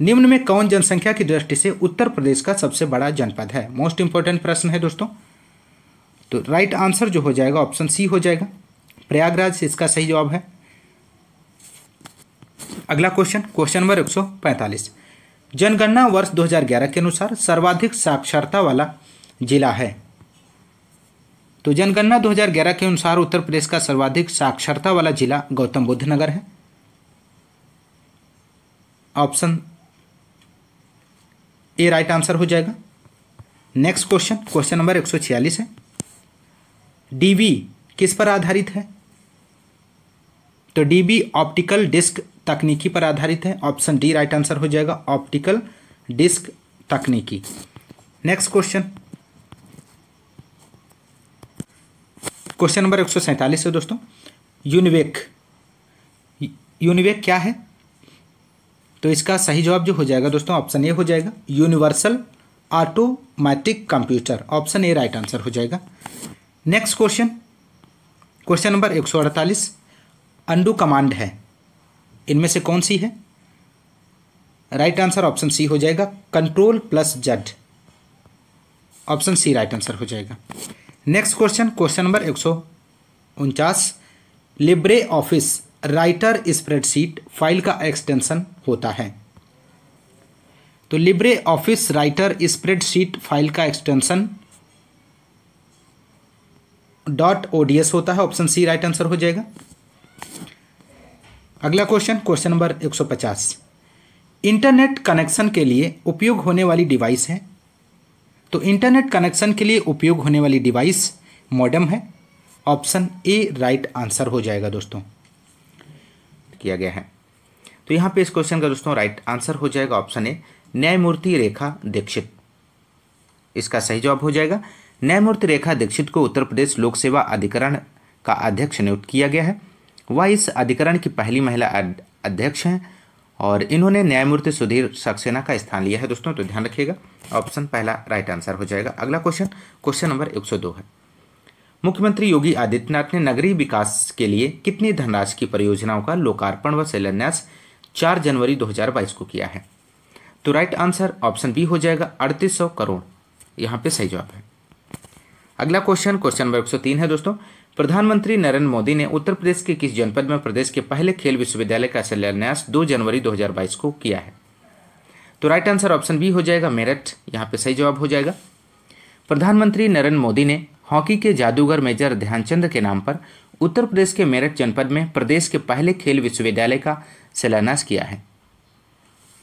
[SPEAKER 1] निम्न में कौन जनसंख्या की दृष्टि से उत्तर प्रदेश का सबसे बड़ा जनपद है मोस्ट इंपॉर्टेंट प्रश्न है दोस्तों तो राइट आंसर जो हो जाएगा ऑप्शन सी हो जाएगा प्रयागराज इसका सही जवाब है अगला क्वेश्चन क्वेश्चन नंबर 145 जनगणना वर्ष 2011 के अनुसार सर्वाधिक साक्षरता वाला जिला है तो जनगणना 2011 के अनुसार उत्तर प्रदेश का सर्वाधिक साक्षरता वाला जिला गौतम बुद्ध नगर है ऑप्शन ए राइट आंसर हो जाएगा नेक्स्ट क्वेश्चन क्वेश्चन नंबर 146 है डीबी किस पर आधारित है तो डीबी ऑप्टिकल डिस्क तकनीकी पर आधारित है ऑप्शन डी राइट आंसर हो जाएगा ऑप्टिकल डिस्क तकनीकी नेक्स्ट क्वेश्चन क्वेश्चन नंबर एक सौ सैंतालीस है दोस्तों यूनिवेक यूनिवेक क्या है तो इसका सही जवाब जो हो जाएगा दोस्तों ऑप्शन ए हो जाएगा universal automatic computer option A right answer हो जाएगा नेक्स्ट क्वेश्चन क्वेश्चन नंबर एक सौ अड़तालीस अंडू कमांड है इनमें से कौन सी है राइट आंसर ऑप्शन सी हो जाएगा control plus Z option C right answer हो जाएगा नेक्स्ट क्वेश्चन क्वेश्चन नंबर एक सौ उनचास LibreOffice Writer spreadsheet file का एक्सटेंशन होता है तो LibreOffice Writer spreadsheet file का एक्सटेंशन डॉट ओडीएस होता है ऑप्शन सी राइट आंसर हो जाएगा अगला question question number 150 internet connection के लिए उपयोग होने वाली डिवाइस है तो इंटरनेट कनेक्शन के लिए उपयोग होने वाली डिवाइस मॉडम है ऑप्शन ए राइट आंसर हो जाएगा दोस्तों किया गया है तो यहाँ पे इस क्वेश्चन का दोस्तों राइट आंसर हो जाएगा ऑप्शन ए न्यायमूर्ति रेखा दीक्षित इसका सही जवाब हो जाएगा न्यायमूर्ति रेखा दीक्षित को उत्तर प्रदेश लोक सेवा अधिकरण का अध्यक्ष नियुक्त किया गया है वह इस अधिकरण की पहली महिला अध्यक्ष हैं और इन्होंने न्यायमूर्ति सुधीर सक्सेना का स्थान लिया है दोस्तों तो ध्यान रखिएगा ऑप्शन पहला राइट आंसर हो जाएगा अगला क्वेश्चन क्वेश्चन नंबर 102 है मुख्यमंत्री योगी आदित्यनाथ ने नगरीय विकास के लिए कितनी धनराशि की परियोजनाओं का लोकार्पण व शिलान्यास चार जनवरी दो को किया है तो राइट आंसर ऑप्शन बी हो जाएगा अड़तीस करोड़ यहाँ पे सही जवाब है अगला क्वेश्चन क्वेश्चन नंबर एक है दोस्तों प्रधानमंत्री नरेंद्र मोदी ने उत्तर प्रदेश के किस जनपद में प्रदेश के पहले खेल विश्वविद्यालय का शिलान्यास 2 जनवरी 2022 को किया है तो राइट आंसर ऑप्शन बी हो जाएगा मेरठ यहाँ पे सही जवाब हो जाएगा प्रधानमंत्री नरेंद्र मोदी ने हॉकी के जादूगर मेजर ध्यानचंद के नाम पर उत्तर प्रदेश के मेरठ जनपद में प्रदेश के पहले खेल विश्वविद्यालय का शिलान्यास किया है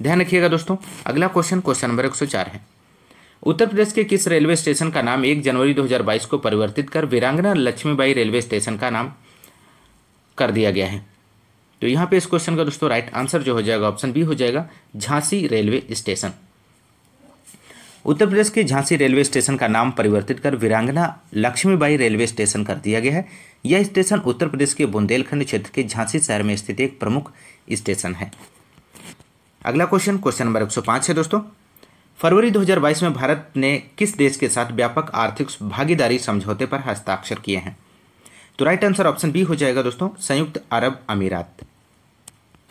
[SPEAKER 1] ध्यान रखिएगा दोस्तों अगला क्वेश्चन क्वेश्चन नंबर एक है उत्तर प्रदेश के किस रेलवे स्टेशन का नाम एक जनवरी 2022 को परिवर्तित कर वीरांगना लक्ष्मीबाई रेलवे स्टेशन का नाम कर दिया गया है तो यहाँ पे इस क्वेश्चन का दोस्तों राइट आंसर जो हो जाएगा ऑप्शन बी हो जाएगा झांसी रेलवे स्टेशन उत्तर प्रदेश के झांसी रेलवे स्टेशन का नाम परिवर्तित कर वीरांगना लक्ष्मीबाई रेलवे स्टेशन कर दिया गया है यह स्टेशन उत्तर प्रदेश के बुंदेलखंड क्षेत्र के झांसी शहर में स्थित एक प्रमुख स्टेशन है अगला क्वेश्चन क्वेश्चन नंबर 105 है दोस्तों फरवरी 2022 में भारत ने किस देश के साथ व्यापक आर्थिक भागीदारी समझौते पर हस्ताक्षर किए हैं तो राइट आंसर ऑप्शन बी हो जाएगा दोस्तों संयुक्त अरब अमीरात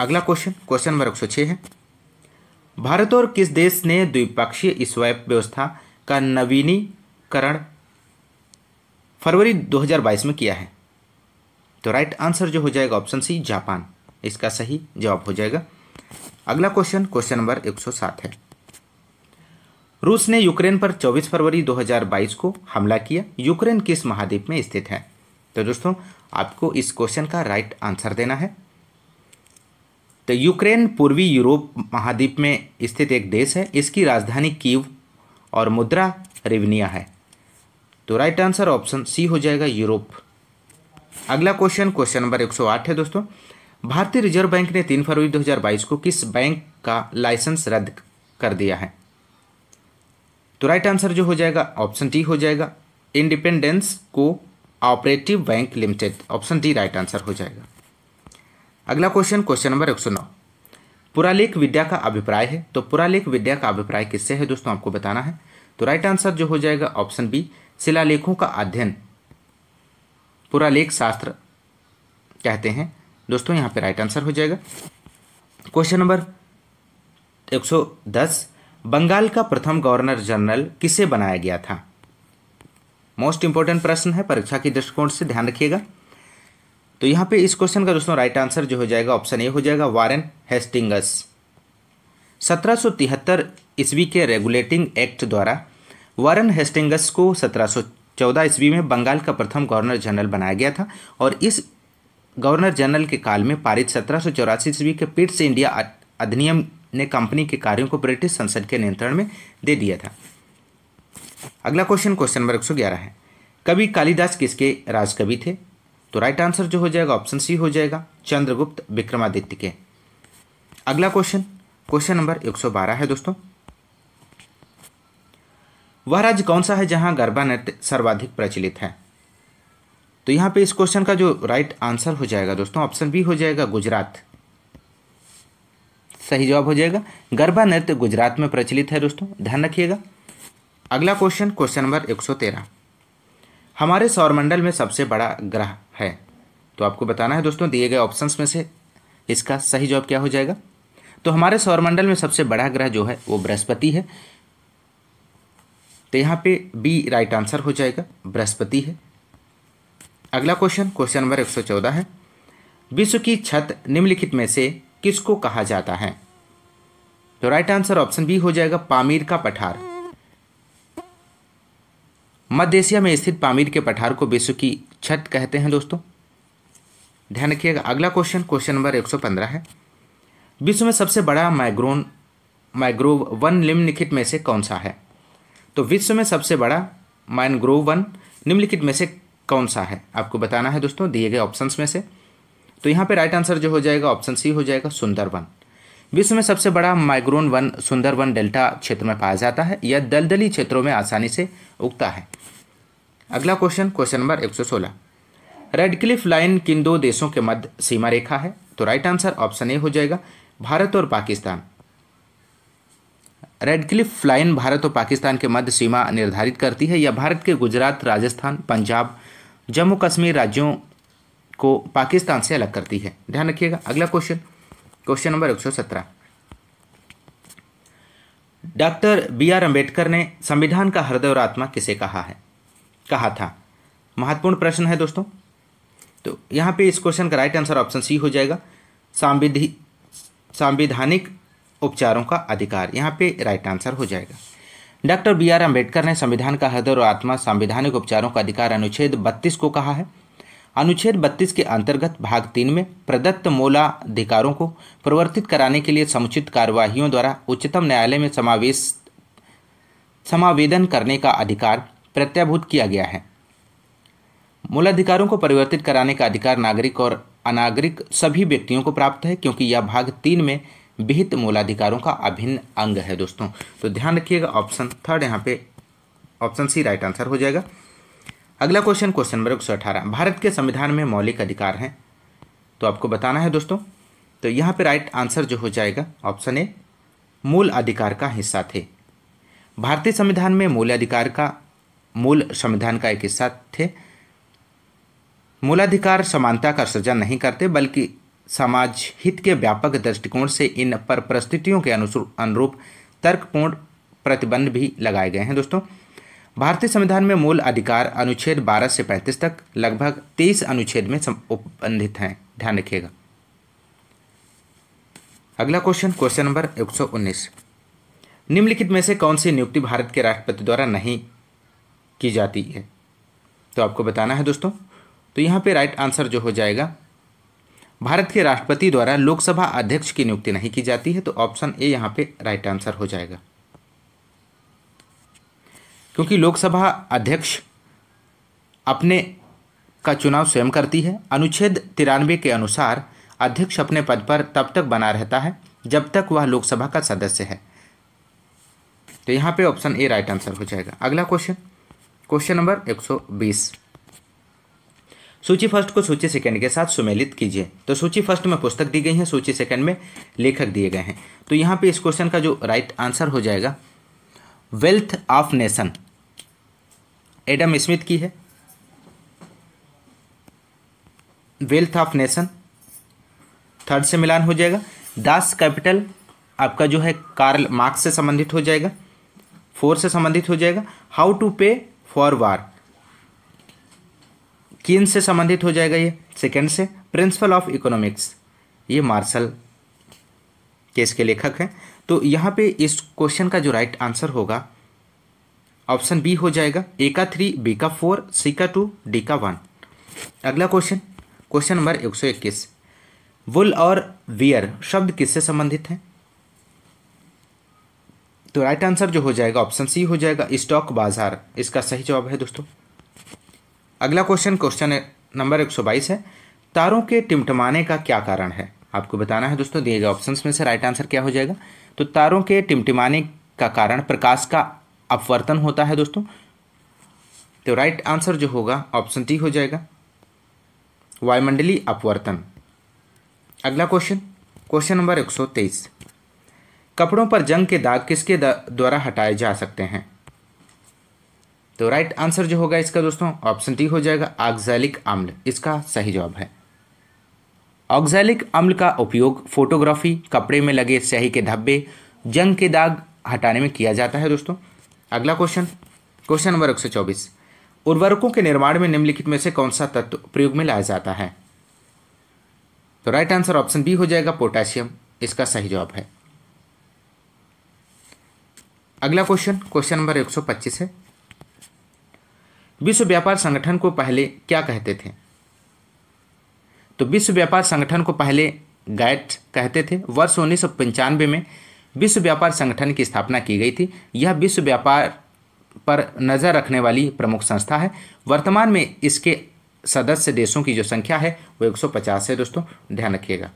[SPEAKER 1] अगला क्वेश्चन क्वेश्चन नंबर एक है भारत और किस देश ने द्विपक्षीय स्वैप व्यवस्था का नवीनीकरण फरवरी 2022 में किया है तो राइट आंसर जो हो जाएगा ऑप्शन सी जापान इसका सही जवाब हो जाएगा अगला क्वेश्चन क्वेश्चन नंबर 107 है रूस ने यूक्रेन पर 24 फरवरी 2022 को हमला किया यूक्रेन किस महाद्वीप में स्थित है तो दोस्तों आपको इस क्वेश्चन का राइट आंसर देना है तो यूक्रेन पूर्वी यूरोप महाद्वीप में स्थित एक देश है इसकी राजधानी कीव और मुद्रा रिवनिया है तो राइट आंसर ऑप्शन सी हो जाएगा यूरोप अगला क्वेश्चन क्वेश्चन नंबर 108 है दोस्तों भारतीय रिजर्व बैंक ने तीन फरवरी 2022 को किस बैंक का लाइसेंस रद्द कर दिया है तो राइट आंसर जो हो जाएगा ऑप्शन डी हो जाएगा independence cooperative bank limited option D right answer हो जाएगा अगला क्वेश्चन क्वेश्चन नंबर एक सौ नौ पुरालेख विद्या का अभिप्राय है तो पुरालेख विद्या का अभिप्राय किससे है दोस्तों आपको बताना है तो राइट आंसर जो हो जाएगा ऑप्शन बी शिलालेखों का अध्ययन पुरालेख शास्त्र कहते हैं दोस्तों यहाँ पे राइट आंसर हो जाएगा क्वेश्चन नंबर 110 बंगाल का प्रथम गवर्नर जनरल किसे बनाया गया था मोस्ट इंपॉर्टेंट प्रश्न है परीक्षा के दृष्टिकोण से ध्यान रखिएगा तो यहाँ पे इस क्वेश्चन का दोस्तों राइट आंसर जो हो जाएगा ऑप्शन ए हो जाएगा वारेन हेस्टिंगस 1773 ईस्वी के रेगुलेटिंग एक्ट द्वारा वारन हेस्टिंगस को 1714 ईस्वी में बंगाल का प्रथम गवर्नर जनरल बनाया गया था और इस गवर्नर जनरल के काल में पारित सत्रह ईस्वी के पिट्स इंडिया अधिनियम ने कंपनी के कार्यों को ब्रिटिश संसद के नियंत्रण में दे दिया था अगला क्वेश्चन क्वेश्चन नंबर एक है कवि कालिदास किसके राजकवि थे तो राइट आंसर जो हो जाएगा ऑप्शन सी हो जाएगा चंद्रगुप्त विक्रमादित्य के अगला क्वेश्चन क्वेश्चन नंबर 112 है दोस्तों वह राज्य कौन सा है जहां गरबा नृत्य सर्वाधिक प्रचलित है तो यहां पे इस क्वेश्चन का जो राइट आंसर हो जाएगा दोस्तों ऑप्शन बी हो जाएगा गुजरात सही जवाब हो जाएगा गरबा नृत्य गुजरात में प्रचलित है दोस्तों ध्यान रखिएगा अगला क्वेश्चन क्वेश्चन नंबर एक सौ तेरह हमारे सौरमंडल में सबसे बड़ा ग्रह है तो आपको बताना है दोस्तों दिए गए ऑप्शंस में से इसका सही जवाब क्या हो जाएगा तो हमारे सौरमंडल में सबसे बड़ा ग्रह जो है वो बृहस्पति है तो यहाँ पे बी राइट आंसर हो जाएगा बृहस्पति है अगला क्वेश्चन क्वेश्चन नंबर 114 है विश्व की छत निम्नलिखित में से किसको कहा जाता है तो राइट आंसर ऑप्शन बी हो जाएगा पामीर का पठार मध्य एशिया में स्थित पामीर के पठार को विश्व की छत कहते हैं दोस्तों ध्यान रखिएगा अगला क्वेश्चन क्वेश्चन नंबर 115 है विश्व में सबसे बड़ा माइग्रोन माइग्रोव वन निम्नलिखित में से कौन सा है तो विश्व में सबसे बड़ा माइनग्रोव वन निम्नलिखित में से कौन सा है आपको बताना है दोस्तों दिए गए ऑप्शंस में से तो यहाँ पे राइट आंसर जो हो जाएगा ऑप्शन सी हो जाएगा सुंदरवन विश्व में सबसे बड़ा माइग्रोन वन सुंदरवन डेल्टा क्षेत्र में पाया जाता है यह दलदली क्षेत्रों में आसानी से उगता है अगला क्वेश्चन क्वेश्चन नंबर सोलह रेडक्लिफ लाइन किन दो देशों के मध्य सीमा रेखा है तो राइट आंसर ऑप्शन ए हो जाएगा भारत और पाकिस्तान रेडक्लिफ लाइन भारत और पाकिस्तान के मध्य सीमा निर्धारित करती है यह भारत के गुजरात राजस्थान पंजाब जम्मू कश्मीर राज्यों को पाकिस्तान से अलग करती है ध्यान रखिएगा अगला क्वेश्चन क्वेश्चन नंबर एक सौ सत्रह डॉक्टर बी आर अम्बेडकर ने संविधान का हृदय और आत्मा किसे कहा है कहा था महत्वपूर्ण प्रश्न है दोस्तों तो यहाँ पे इस क्वेश्चन का राइट आंसर ऑप्शन सी हो जाएगा सांविधि सांविधानिक उपचारों का अधिकार यहाँ पे राइट आंसर हो जाएगा डॉक्टर बी आर अम्बेडकर ने संविधान का हृदय और आत्मा संविधानिक उपचारों का अधिकार अनुच्छेद बत्तीस को कहा है अनुच्छेद 32 के अंतर्गत भाग तीन में प्रदत्त मूलाधिकारों को प्रवर्तित कराने के लिए समुचित कार्यवाहियों द्वारा उच्चतम न्यायालय में समावेश समावेदन करने का अधिकार प्रत्याभूत किया गया है मूलाधिकारों को परिवर्तित कराने का अधिकार नागरिक और अनागरिक सभी व्यक्तियों को प्राप्त है क्योंकि यह भाग तीन में विहित मूलाधिकारों का अभिन्न अंग है दोस्तों तो ध्यान रखिएगा ऑप्शन थर्ड यहाँ पे ऑप्शन सी राइट आंसर हो जाएगा अगला क्वेश्चन क्वेश्चन नंबर एक भारत के संविधान में मौलिक अधिकार हैं तो आपको बताना है दोस्तों तो यहाँ पे राइट आंसर जो हो जाएगा ऑप्शन ए मूल अधिकार का हिस्सा थे भारतीय संविधान में मूल अधिकार का मूल संविधान का एक हिस्सा थे मूलाधिकार समानता का सृजन नहीं करते बल्कि समाज हित के व्यापक दृष्टिकोण से इन पर परिस्थितियों के अनुरूप तर्कपूर्ण प्रतिबंध भी लगाए गए हैं दोस्तों भारतीय संविधान में मूल अधिकार अनुच्छेद 12 से 35 तक लगभग 23 अनुच्छेद में संबंधित हैं ध्यान रखिएगा अगला क्वेश्चन क्वेश्चन नंबर 119 निम्नलिखित में से कौन सी नियुक्ति भारत के राष्ट्रपति द्वारा नहीं की जाती है तो आपको बताना है दोस्तों तो यहाँ पे राइट आंसर जो हो जाएगा भारत के राष्ट्रपति द्वारा लोकसभा अध्यक्ष की नियुक्ति नहीं की जाती है तो ऑप्शन ए यहाँ पे राइट आंसर हो जाएगा क्योंकि लोकसभा अध्यक्ष अपने का चुनाव स्वयं करती है अनुच्छेद तिरानवे के अनुसार अध्यक्ष अपने पद पर तब तक बना रहता है जब तक वह लोकसभा का सदस्य है तो यहाँ पे ऑप्शन ए राइट आंसर हो जाएगा अगला क्वेश्चन क्वेश्चन नंबर 120 सूची फर्स्ट को सूची सेकंड के साथ सुमेलित कीजिए तो सूची फर्स्ट में पुस्तक दी गई है सूची सेकंड में लेखक दिए गए हैं तो यहाँ पे इस क्वेश्चन का जो राइट आंसर हो जाएगा wealth of nation Adam Smith की है वेल्थ ऑफ नेशन थर्ड से मिलान हो जाएगा दास कैपिटल आपका जो है कार्ल मार्क्स से संबंधित हो जाएगा फोर से संबंधित हो जाएगा how to pay for war किन से संबंधित हो जाएगा ये सेकेंड से प्रिंसिपल ऑफ इकोनॉमिक्स ये मार्शल केस के लेखक हैं तो यहाँ पे इस क्वेश्चन का जो राइट आंसर होगा ऑप्शन बी हो जाएगा ए का थ्री बी का फोर सी का टू डी का वन अगला क्वेश्चन क्वेश्चन नंबर एक सौ इक्कीस वुल और वियर शब्द किससे संबंधित हैं तो राइट आंसर जो हो जाएगा ऑप्शन सी हो जाएगा स्टॉक बाजार इसका सही जवाब है दोस्तों अगला क्वेश्चन क्वेश्चन नंबर एक सौ बाईस है तारों के टिमटमाने का क्या कारण है आपको बताना है दोस्तों दिए गए ऑप्शंस में से राइट आंसर क्या हो जाएगा तो तारों के टिमटिमाने का कारण प्रकाश का अपवर्तन होता है दोस्तों तो राइट आंसर जो होगा ऑप्शन टी हो जाएगा वायुमंडली अपवर्तन अगला क्वेश्चन क्वेश्चन नंबर 123 कपड़ों पर जंग के दाग किसके द्वारा हटाए जा सकते हैं तो राइट आंसर जो होगा इसका दोस्तों ऑप्शन टी हो जाएगा आगजैलिक आम्ल इसका सही जवाब है ऑक्जैलिक अम्ल का उपयोग फोटोग्राफी कपड़े में लगे स्याही के धब्बे जंग के दाग हटाने में किया जाता है दोस्तों अगला क्वेश्चन क्वेश्चन नंबर एक सौ चौबीस उर्वरकों के निर्माण में निम्नलिखित में से कौन सा तत्व प्रयोग में लाया जाता है तो राइट आंसर ऑप्शन बी हो जाएगा पोटेशियम इसका सही जवाब है अगला क्वेश्चन क्वेश्चन नंबर 125 है विश्व व्यापार संगठन को पहले क्या कहते थे तो विश्व व्यापार संगठन को पहले गैट कहते थे वर्ष उन्नीस में विश्व व्यापार संगठन की स्थापना की गई थी यह विश्व व्यापार पर नज़र रखने वाली प्रमुख संस्था है वर्तमान में इसके सदस्य देशों की जो संख्या है वो 150 है दोस्तों ध्यान रखिएगा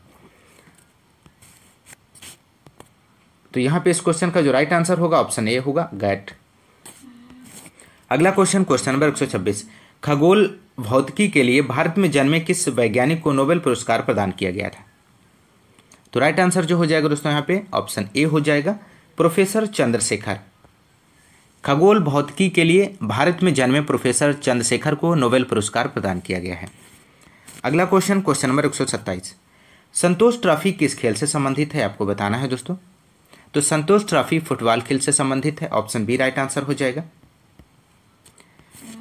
[SPEAKER 1] तो यहाँ पे इस क्वेश्चन का जो राइट आंसर होगा ऑप्शन ए होगा गैट अगला क्वेश्चन क्वेश्चन नंबर खगोल भौतिकी के लिए भारत में जन्मे किस वैज्ञानिक को नोबेल पुरस्कार प्रदान किया गया था तो राइट आंसर जो हो जाएगा दोस्तों यहाँ पे ऑप्शन ए हो जाएगा प्रोफेसर चंद्रशेखर खगोल भौतिकी के लिए भारत में जन्मे प्रोफेसर चंद्रशेखर को नोबेल पुरस्कार प्रदान किया गया है अगला क्वेश्चन क्वेश्चन नंबर एक संतोष ट्रॉफी किस खेल से संबंधित है आपको बताना है दोस्तों तो संतोष ट्रॉफी फुटबॉल खेल से संबंधित है ऑप्शन बी राइट आंसर हो जाएगा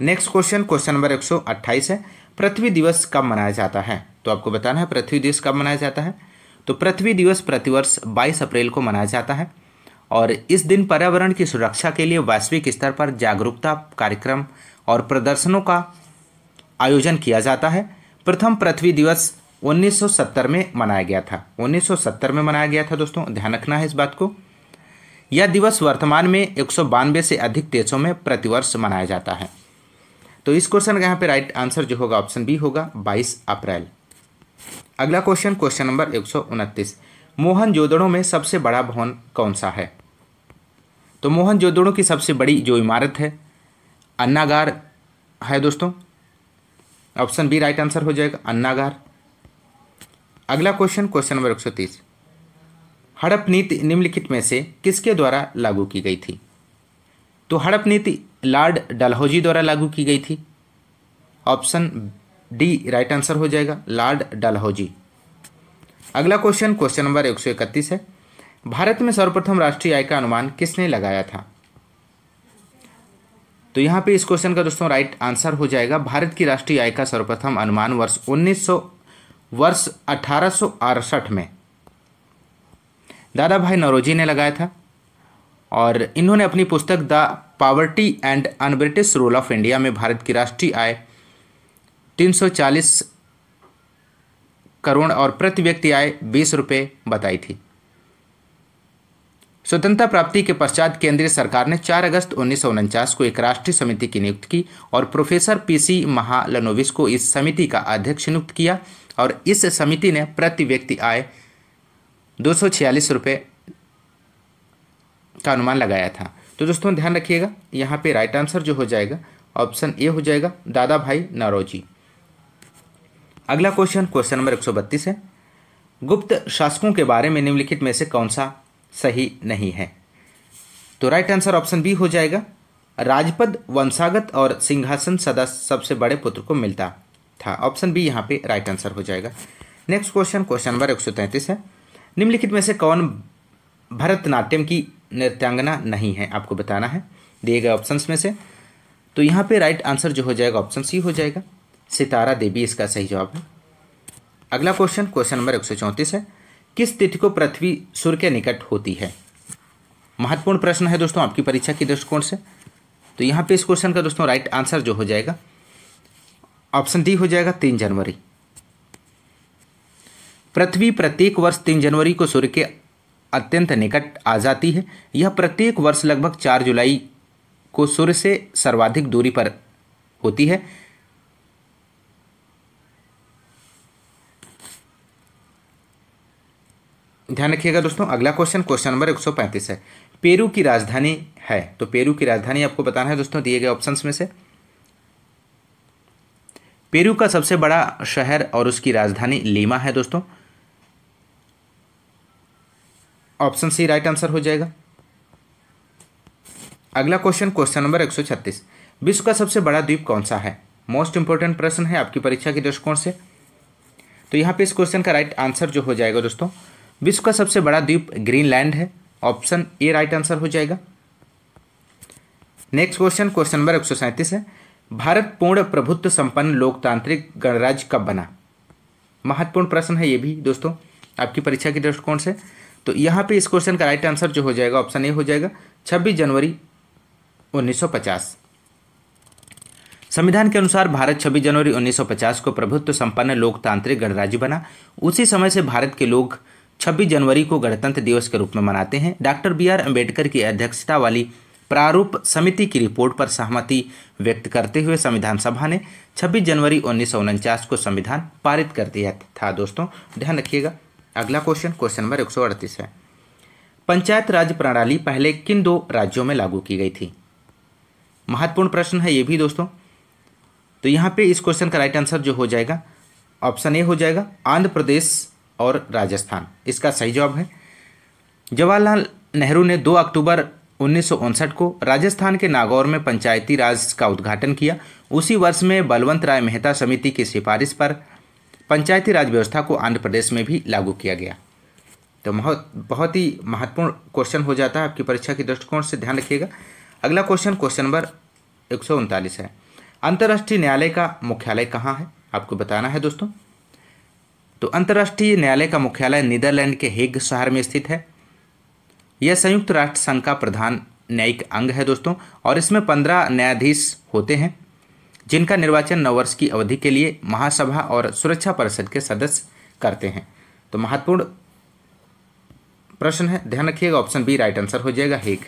[SPEAKER 1] नेक्स्ट क्वेश्चन क्वेश्चन नंबर एक है पृथ्वी दिवस कब मनाया जाता है तो आपको बताना है पृथ्वी दिवस कब मनाया जाता है तो पृथ्वी दिवस प्रतिवर्ष बाईस अप्रैल को मनाया जाता है और इस दिन पर्यावरण की सुरक्षा के लिए वैश्विक स्तर पर जागरूकता कार्यक्रम और प्रदर्शनों का आयोजन किया जाता है प्रथम पृथ्वी दिवस 1970 में मनाया गया था 1970 में मनाया गया था दोस्तों ध्यान रखना है इस बात को यह दिवस वर्तमान में एक से अधिक देशों में प्रतिवर्ष मनाया जाता है तो इस क्वेश्चन का यहाँ पे राइट आंसर जो होगा ऑप्शन बी होगा 22 अप्रैल अगला क्वेश्चन क्वेश्चन नंबर एक मोहन जोदड़ों में सबसे बड़ा भवन कौन सा है तो मोहन जोदड़ों की सबसे बड़ी जो इमारत है अन्नागार है दोस्तों ऑप्शन बी राइट आंसर हो जाएगा अन्नागार अगला क्वेश्चन क्वेश्चन नंबर एक हड़प नीति निम्नलिखित में से किसके द्वारा लागू की गई थी तो हड़प नीति लॉर्ड डलहौजी द्वारा लागू की गई थी ऑप्शन डी राइट आंसर हो जाएगा लॉर्ड डलहौजी अगला क्वेश्चन क्वेश्चन नंबर एक सौ इकतीस है भारत में सर्वप्रथम राष्ट्रीय आय का अनुमान किसने लगाया था तो यहाँ पे इस क्वेश्चन का दोस्तों राइट आंसर हो जाएगा भारत की राष्ट्रीय आय का सर्वप्रथम अनुमान वर्ष 1900 वर्ष अठारह में दादा भाई नरोजी ने लगाया था और इन्होंने अपनी पुस्तक the poverty and unBritish rule of India में भारत की राष्ट्रीय आय 340 करोड़ और प्रति व्यक्ति आय बीस रुपये बताई थी स्वतंत्रता प्राप्ति के पश्चात केंद्रीय सरकार ने 4 अगस्त उन्नीस को एक राष्ट्रीय समिति की नियुक्ति की और प्रोफेसर पीसी महालनोविस को इस समिति का अध्यक्ष नियुक्त किया और इस समिति ने प्रति व्यक्ति आय दो रुपए का अनुमान लगाया था तो दोस्तों ध्यान रखिएगा यहाँ पे राइट आंसर जो हो जाएगा ऑप्शन ए हो जाएगा दादा भाई नौरोजी अगला क्वेश्चन क्वेश्चन नंबर 132 है गुप्त शासकों के बारे में निम्नलिखित में से कौन सा सही नहीं है तो राइट आंसर ऑप्शन बी हो जाएगा राजपद वंशागत और सिंहासन सदा सबसे बड़े पुत्र को मिलता था ऑप्शन बी यहाँ पे राइट आंसर हो जाएगा नेक्स्ट क्वेश्चन क्वेश्चन नंबर 133 है निम्नलिखित में से कौन भरतनाट्यम की नृत्यांगना नहीं है आपको बताना है दिए गए ऑप्शंस में से तो यहाँ पे राइट आंसर जो हो जाएगा ऑप्शन सी हो जाएगा सितारा देवी इसका सही जवाब है अगला क्वेश्चन क्वेश्चन नंबर एक है किस तिथि को पृथ्वी सूर्य के निकट होती है महत्वपूर्ण प्रश्न है दोस्तों आपकी परीक्षा के दृष्टिकोण से तो यहाँ पे इस क्वेश्चन का दोस्तों राइट आंसर जो हो जाएगा ऑप्शन डी हो जाएगा तीन जनवरी पृथ्वी प्रत्येक वर्ष तीन जनवरी को सूर्य के अत्यंत निकट आ जाती है यह प्रत्येक वर्ष लगभग चार जुलाई को सूर्य से सर्वाधिक दूरी पर होती है ध्यान रखिएगा दोस्तों अगला क्वेश्चन क्वेश्चन नंबर 135 है पेरू की राजधानी है तो पेरू की राजधानी आपको बताना है दोस्तों दिए गए ऑप्शंस में से पेरू का सबसे बड़ा शहर और उसकी राजधानी लीमा है दोस्तों ऑप्शन सी राइट आंसर हो जाएगा अगला क्वेश्चन क्वेश्चन नंबर 136 विश्व का सबसे बड़ा द्वीप कौन सा है मोस्ट इंपॉर्टेंट प्रश्न है आपकी परीक्षा के दृष्टिकोण से तो यहाँ पे इस क्वेश्चन का राइट आंसर जो हो जाएगा दोस्तों विश्व का सबसे बड़ा द्वीप ग्रीनलैंड है ऑप्शन ए राइट आंसर हो जाएगा नेक्स्ट क्वेश्चन क्वेश्चन नंबर एक है भारत पूर्ण प्रभुत्व संपन्न लोकतांत्रिक गणराज्य कब बना महत्वपूर्ण प्रश्न है ये भी दोस्तों आपकी परीक्षा के दृष्टिकोण से तो यहाँ पे इस क्वेश्चन का राइट आंसर जो हो जाएगा ऑप्शन ए हो जाएगा छब्बीस जनवरी 1950 संविधान के अनुसार भारत 26 जनवरी 1950 को प्रभुत्व संपन्न लोकतांत्रिक गणराज्य बना उसी समय से भारत के लोग 26 जनवरी को गणतंत्र दिवस के रूप में मनाते हैं डॉक्टर बी आर अम्बेडकर की अध्यक्षता वाली प्रारूप समिति की रिपोर्ट पर सहमति व्यक्त करते हुए संविधान सभा ने 26 जनवरी उन्नीस को संविधान पारित कर दिया था दोस्तों ध्यान रखिएगा अगला क्वेश्चन क्वेश्चन नंबर एक है पंचायत राज प्रणाली पहले किन दो राज्यों में लागू की गई थी महत्वपूर्ण प्रश्न है ये भी दोस्तों तो यहाँ पे इस क्वेश्चन का राइट आंसर जो हो जाएगा ऑप्शन ए हो जाएगा आंध्र प्रदेश और राजस्थान इसका सही जवाब है जवाहरलाल नेहरू ने 2 अक्टूबर उन्नीस को राजस्थान के नागौर में पंचायती राज का उद्घाटन किया उसी वर्ष में बलवंत राय मेहता समिति की सिफारिश पर पंचायती राज व्यवस्था को आंध्र प्रदेश में भी लागू किया गया तो बहुत बहुत ही महत्वपूर्ण क्वेश्चन हो जाता है आपकी परीक्षा के दृष्टिकोण से ध्यान रखिएगा अगला क्वेश्चन क्वेश्चन नंबर एक है अंतर्राष्ट्रीय न्यायालय का मुख्यालय कहाँ है आपको बताना है दोस्तों तो अंतर्राष्ट्रीय न्यायालय का मुख्यालय नीदरलैंड के हेग शहर में स्थित है यह संयुक्त राष्ट्र संघ का प्रधान न्यायिक अंग है दोस्तों और इसमें पंद्रह न्यायाधीश होते हैं जिनका निर्वाचन नौ वर्ष की अवधि के लिए महासभा और सुरक्षा परिषद के सदस्य करते हैं तो महत्वपूर्ण प्रश्न है ध्यान रखिएगा ऑप्शन बी राइट आंसर हो जाएगा हेक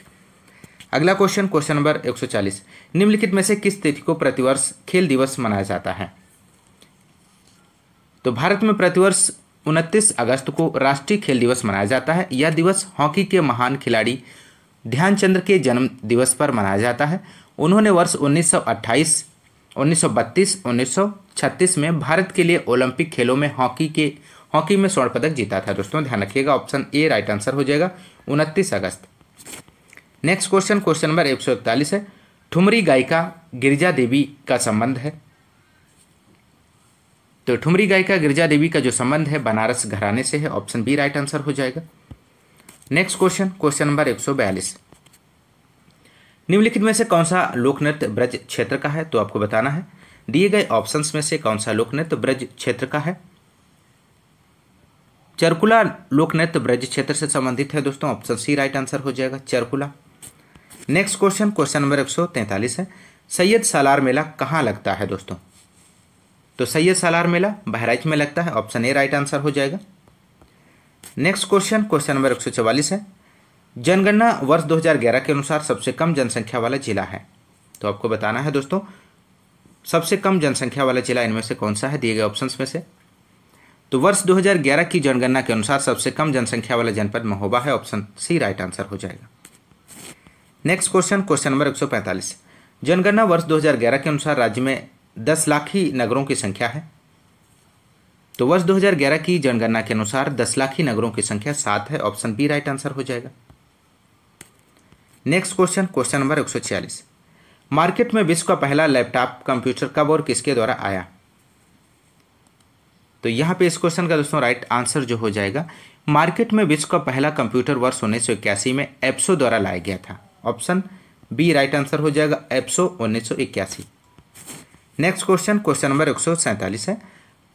[SPEAKER 1] अगला क्वेश्चन क्वेश्चन नंबर 140 निम्नलिखित में से किस तिथि को प्रतिवर्ष खेल दिवस मनाया जाता है तो भारत में प्रतिवर्ष 29 अगस्त को राष्ट्रीय खेल दिवस मनाया जाता है यह दिवस हॉकी के महान खिलाड़ी ध्यानचंद्र के जन्म दिवस पर मनाया जाता है उन्होंने वर्ष 1932 सौ में भारत के लिए ओलंपिक खेलों में हॉकी के हॉकी में स्वर्ण पदक जीता था दोस्तों ध्यान रखिएगा ऑप्शन ए राइट आंसर हो जाएगा उनतीस अगस्त नेक्स्ट क्वेश्चन क्वेश्चन नंबर एक सौ इकतालीस है ठुमरी गायिका गिरिजा देवी का संबंध है तो ठुमरी गायिका गिरिजा देवी का जो संबंध है बनारस घराने से है ऑप्शन बी राइट आंसर हो जाएगा नेक्स्ट क्वेश्चन क्वेश्चन नंबर एक सौ बयालीस निम्नलिखित में से कौन सा लोक नृत्य ब्रज क्षेत्र का है तो आपको बताना है दिए गए ऑप्शंस में से कौन सा लोकनृत्य ब्रज क्षेत्र का है चरकुला लोक नृत्य ब्रज क्षेत्र से संबंधित है दोस्तों ऑप्शन सी राइट आंसर हो जाएगा Charkula next question question number एक है सैयद सालार मेला कहाँ लगता है दोस्तों तो सैयद सालार मेला बहराइच में लगता है ऑप्शन ए राइट आंसर हो जाएगा नेक्स्ट क्वेश्चन क्वेश्चन नंबर एक है जनगणना वर्ष 2011 के अनुसार सबसे कम जनसंख्या वाला जिला है तो आपको बताना है दोस्तों सबसे कम जनसंख्या वाला जिला इनमें से कौन सा है दिए गए ऑप्शंस में से तो वर्ष 2011 की जनगणना के अनुसार सबसे कम जनसंख्या वाला जनपद महोबा है ऑप्शन सी राइट आंसर हो जाएगा नेक्स्ट क्वेश्चन क्वेश्चन नंबर एक जनगणना वर्ष दो के अनुसार राज्य में दस लाख ही नगरों की संख्या है तो वर्ष 2011 की जनगणना के अनुसार दस लाखी नगरों की संख्या सात है ऑप्शन बी राइट आंसर हो जाएगा next question question number 146 market में विश्व का पहला लैपटॉप कंप्यूटर कब और किसके द्वारा आया तो यहाँ पे इस क्वेश्चन का दोस्तों राइट आंसर जो हो जाएगा मार्केट में विश्व का पहला कंप्यूटर वर्ष उन्नीस में एप्सो द्वारा लाया गया था ऑप्शन बी राइट आंसर हो जाएगा एप्सो उन्नीस नेक्स्ट क्वेश्चन क्वेश्चन नंबर एक है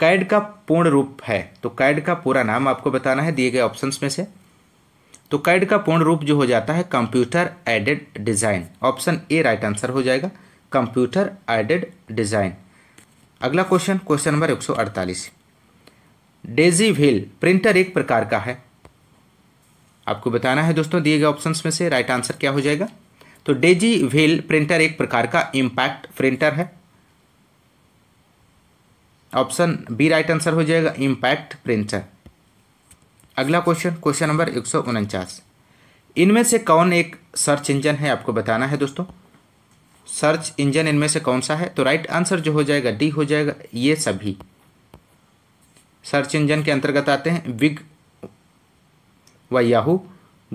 [SPEAKER 1] कैड का पूर्ण रूप है तो कैड का पूरा नाम आपको बताना है दिए गए ऑप्शंस में से तो कैड का पूर्ण रूप जो हो जाता है computer aided design option A right answer हो जाएगा कंप्यूटर एडेड डिज़ाइन अगला question question number 148 daisy wheel printer एक प्रकार का है आपको बताना है दोस्तों दिए गए ऑप्शंस में से राइट आंसर क्या हो जाएगा तो डेजी व्हील प्रिंटर एक प्रकार का इंपैक्ट प्रिंटर है ऑप्शन बी राइट आंसर हो जाएगा इंपैक्ट प्रिंटर अगला क्वेश्चन क्वेश्चन नंबर एक सौ उनचास इनमें से कौन एक सर्च इंजन है आपको बताना है दोस्तों सर्च इंजन इनमें से कौन सा है तो राइट आंसर जो हो जाएगा डी हो जाएगा ये सभी सर्च इंजन के अंतर्गत आते हैं बिग व याहू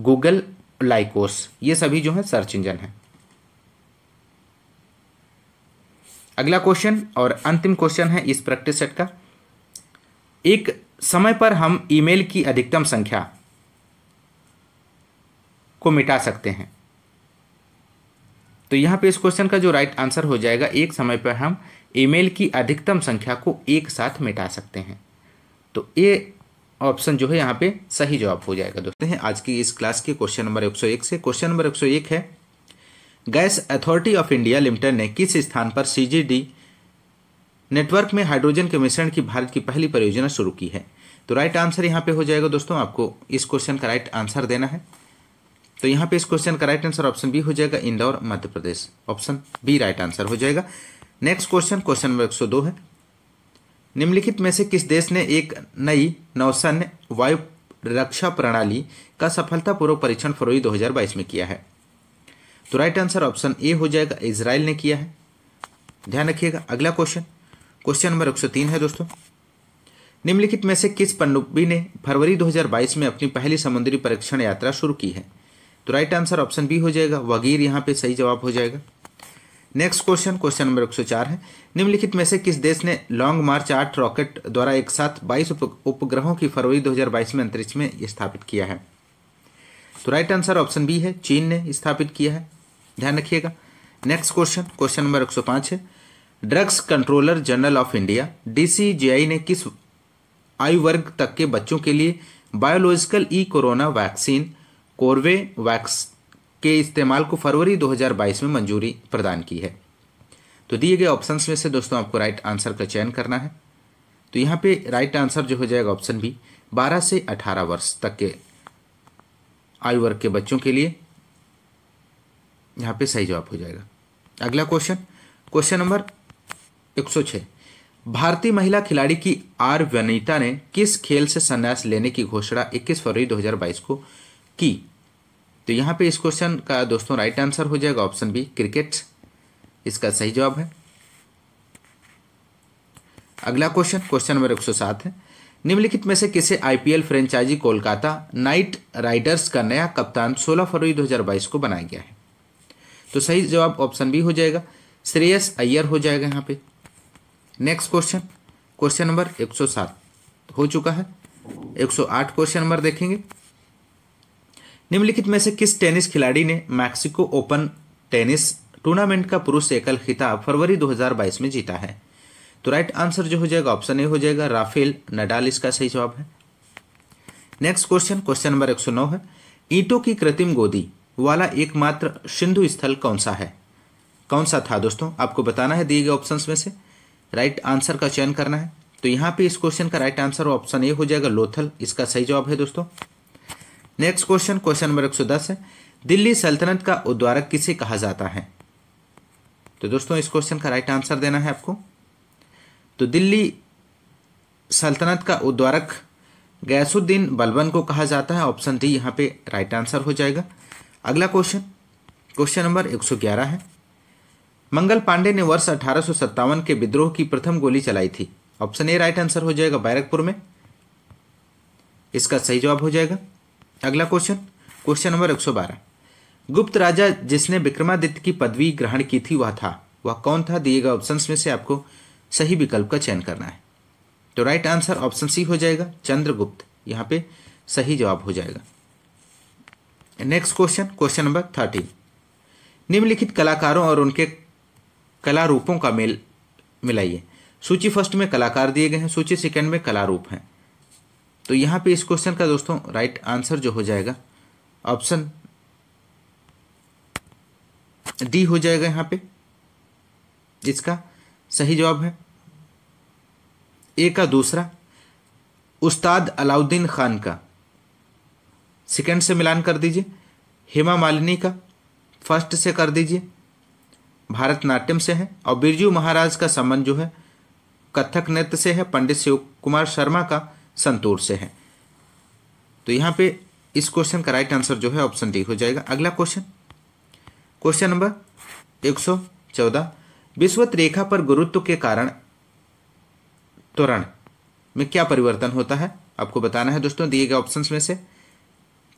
[SPEAKER 1] गूगल लाइकोस ये सभी जो है सर्च इंजन है अगला क्वेश्चन और अंतिम क्वेश्चन है इस प्रैक्टिस सेट का एक समय पर हम ईमेल की अधिकतम संख्या को मिटा सकते हैं तो यहां पे इस क्वेश्चन का जो राइट आंसर हो जाएगा एक समय पर हम ईमेल की अधिकतम संख्या को एक साथ मिटा सकते हैं तो ये ऑप्शन जो है यहाँ पे सही जवाब हो जाएगा दोस्तों हैं आज की इस क्लास के क्वेश्चन नंबर 101 से क्वेश्चन नंबर 101 है gas authority of India limited ने किस स्थान पर सीजीडी नेटवर्क में हाइड्रोजन के मिश्रण की भारत की पहली परियोजना शुरू की है तो राइट आंसर यहाँ पे हो जाएगा दोस्तों आपको इस क्वेश्चन का राइट आंसर देना है तो यहाँ पे इस क्वेश्चन का राइट आंसर ऑप्शन बी हो जाएगा Indore Madhya Pradesh option B right answer हो जाएगा नेक्स्ट क्वेश्चन क्वेश्चन नंबर एक है निम्नलिखित में से किस देश ने एक नई नौसैन्य वायु रक्षा प्रणाली का सफलतापूर्वक परीक्षण फरवरी 2022 में किया है तो राइट आंसर ऑप्शन ए हो जाएगा इसराइल ने किया है ध्यान रखिएगा अगला क्वेश्चन क्वेश्चन नंबर 103 है दोस्तों निम्नलिखित में से किस पनडुब्बी ने फरवरी 2022 में अपनी पहली समुद्री परीक्षण यात्रा शुरू की है तो राइट आंसर ऑप्शन बी हो जाएगा वगीर यहाँ पे सही जवाब हो जाएगा नेक्स्ट क्वेश्चन क्वेश्चन नंबर 104 है निम्नलिखित में से किस देश ने लॉन्ग मार्च आठ रॉकेट द्वारा एक साथ बाईस उपग्रहों की फरवरी दो में अंतरिक्ष में स्थापित किया है तो राइट आंसर ऑप्शन बी है चीन ने स्थापित किया है ध्यान रखिएगा नेक्स्ट क्वेश्चन क्वेश्चन नंबर एक है drugs controller general of India DCGI ने किस आयु वर्ग तक के बच्चों के लिए biological E corona vaccine Corbevax के इस्तेमाल को फरवरी 2022 में मंजूरी प्रदान की है तो दिए गए ऑप्शंस में से दोस्तों आपको राइट आंसर का चयन करना है तो यहाँ पे राइट आंसर जो हो जाएगा ऑप्शन बी 12 से 18 वर्ष तक के आयु वर्ग के बच्चों के लिए यहाँ पे सही जवाब हो जाएगा अगला क्वेश्चन क्वेश्चन नंबर 106 भारतीय महिला खिलाड़ी की आर वनीता ने किस खेल से संन्यास लेने की घोषणा 21 फरवरी 2022 को की तो यहाँ पे इस क्वेश्चन का दोस्तों राइट आंसर हो जाएगा ऑप्शन बी क्रिकेट इसका सही जवाब है अगला क्वेश्चन क्वेश्चन नंबर 107 है निम्नलिखित में से किसे IPL franchise Kolkata Knight Riders का नया कप्तान 16 फरवरी 2022 को बनाया गया है तो सही जवाब ऑप्शन बी हो जाएगा श्रेयस अय्यर हो जाएगा यहाँ पे नेक्स्ट क्वेश्चन क्वेश्चन नंबर 107 हो चुका है 108 क्वेश्चन नंबर देखेंगे निम्नलिखित में से किस टेनिस खिलाड़ी ने मैक्सिको ओपन टेनिस टूर्नामेंट का पुरुष एकल खिताब फरवरी 2022 में जीता है तो राइट आंसर जो हो जाएगा ऑप्शन ए हो जाएगा राफेल नडाल इसका सही जवाब है नेक्स्ट क्वेश्चन क्वेश्चन नंबर 109 है ईंटों की कृत्रिम गोदी वाला एकमात्र सिंधु स्थल कौन सा है कौन सा था दोस्तों आपको बताना है दिए गए ऑप्शंस में से राइट आंसर का चयन करना है तो यहाँ पे इस क्वेश्चन का राइट आंसर ऑप्शन ए हो जाएगा लोथल इसका सही जवाब है दोस्तों नेक्स्ट क्वेश्चन क्वेश्चन नंबर एक है दिल्ली सल्तनत का उद्वारक किसे कहा जाता है तो दोस्तों इस क्वेश्चन का राइट आंसर देना है आपको तो दिल्ली सल्तनत का उद्वारक गैसुद्दीन बलबन को कहा जाता है ऑप्शन डी यहाँ पे राइट आंसर हो जाएगा अगला क्वेश्चन क्वेश्चन नंबर 111 है मंगल पांडे ने वर्ष अठारह के विद्रोह की प्रथम गोली चलाई थी ऑप्शन ए राइट आंसर हो जाएगा बैरकपुर में इसका सही जवाब हो जाएगा अगला क्वेश्चन क्वेश्चन नंबर 112 गुप्त राजा जिसने विक्रमादित्य की पदवी ग्रहण की थी वह था वह कौन था दिए गए ऑप्शन में से आपको सही विकल्प का चयन करना है तो राइट आंसर ऑप्शन सी हो जाएगा चंद्रगुप्त यहाँ पे सही जवाब हो जाएगा next question question number thirteen निम्नलिखित कलाकारों और उनके कला रूपों का मेल मिलाइए सूची फर्स्ट में कलाकार दिए गए हैं सूची सेकंड में कला रूप हैं तो यहाँ पे इस क्वेश्चन का दोस्तों राइट आंसर जो हो जाएगा ऑप्शन डी हो जाएगा यहाँ पे इसका सही जवाब है ए का दूसरा उस्ताद अलाउद्दीन खान का सेकंड से मिलान कर दीजिए हेमा मालिनी का फर्स्ट से कर दीजिए भारतनाट्यम से है और बिरजू महाराज का संबंध जो है कथक नृत्य से है पंडित शिव कुमार शर्मा का संतूर से है तो यहाँ पे इस क्वेश्चन का राइट आंसर जो है ऑप्शन डी हो जाएगा अगला क्वेश्चन क्वेश्चन नंबर एक सौ चौदह विश्वत रेखा पर गुरुत्व के कारण त्वरण में क्या परिवर्तन होता है आपको बताना है दोस्तों दिए गए ऑप्शन में से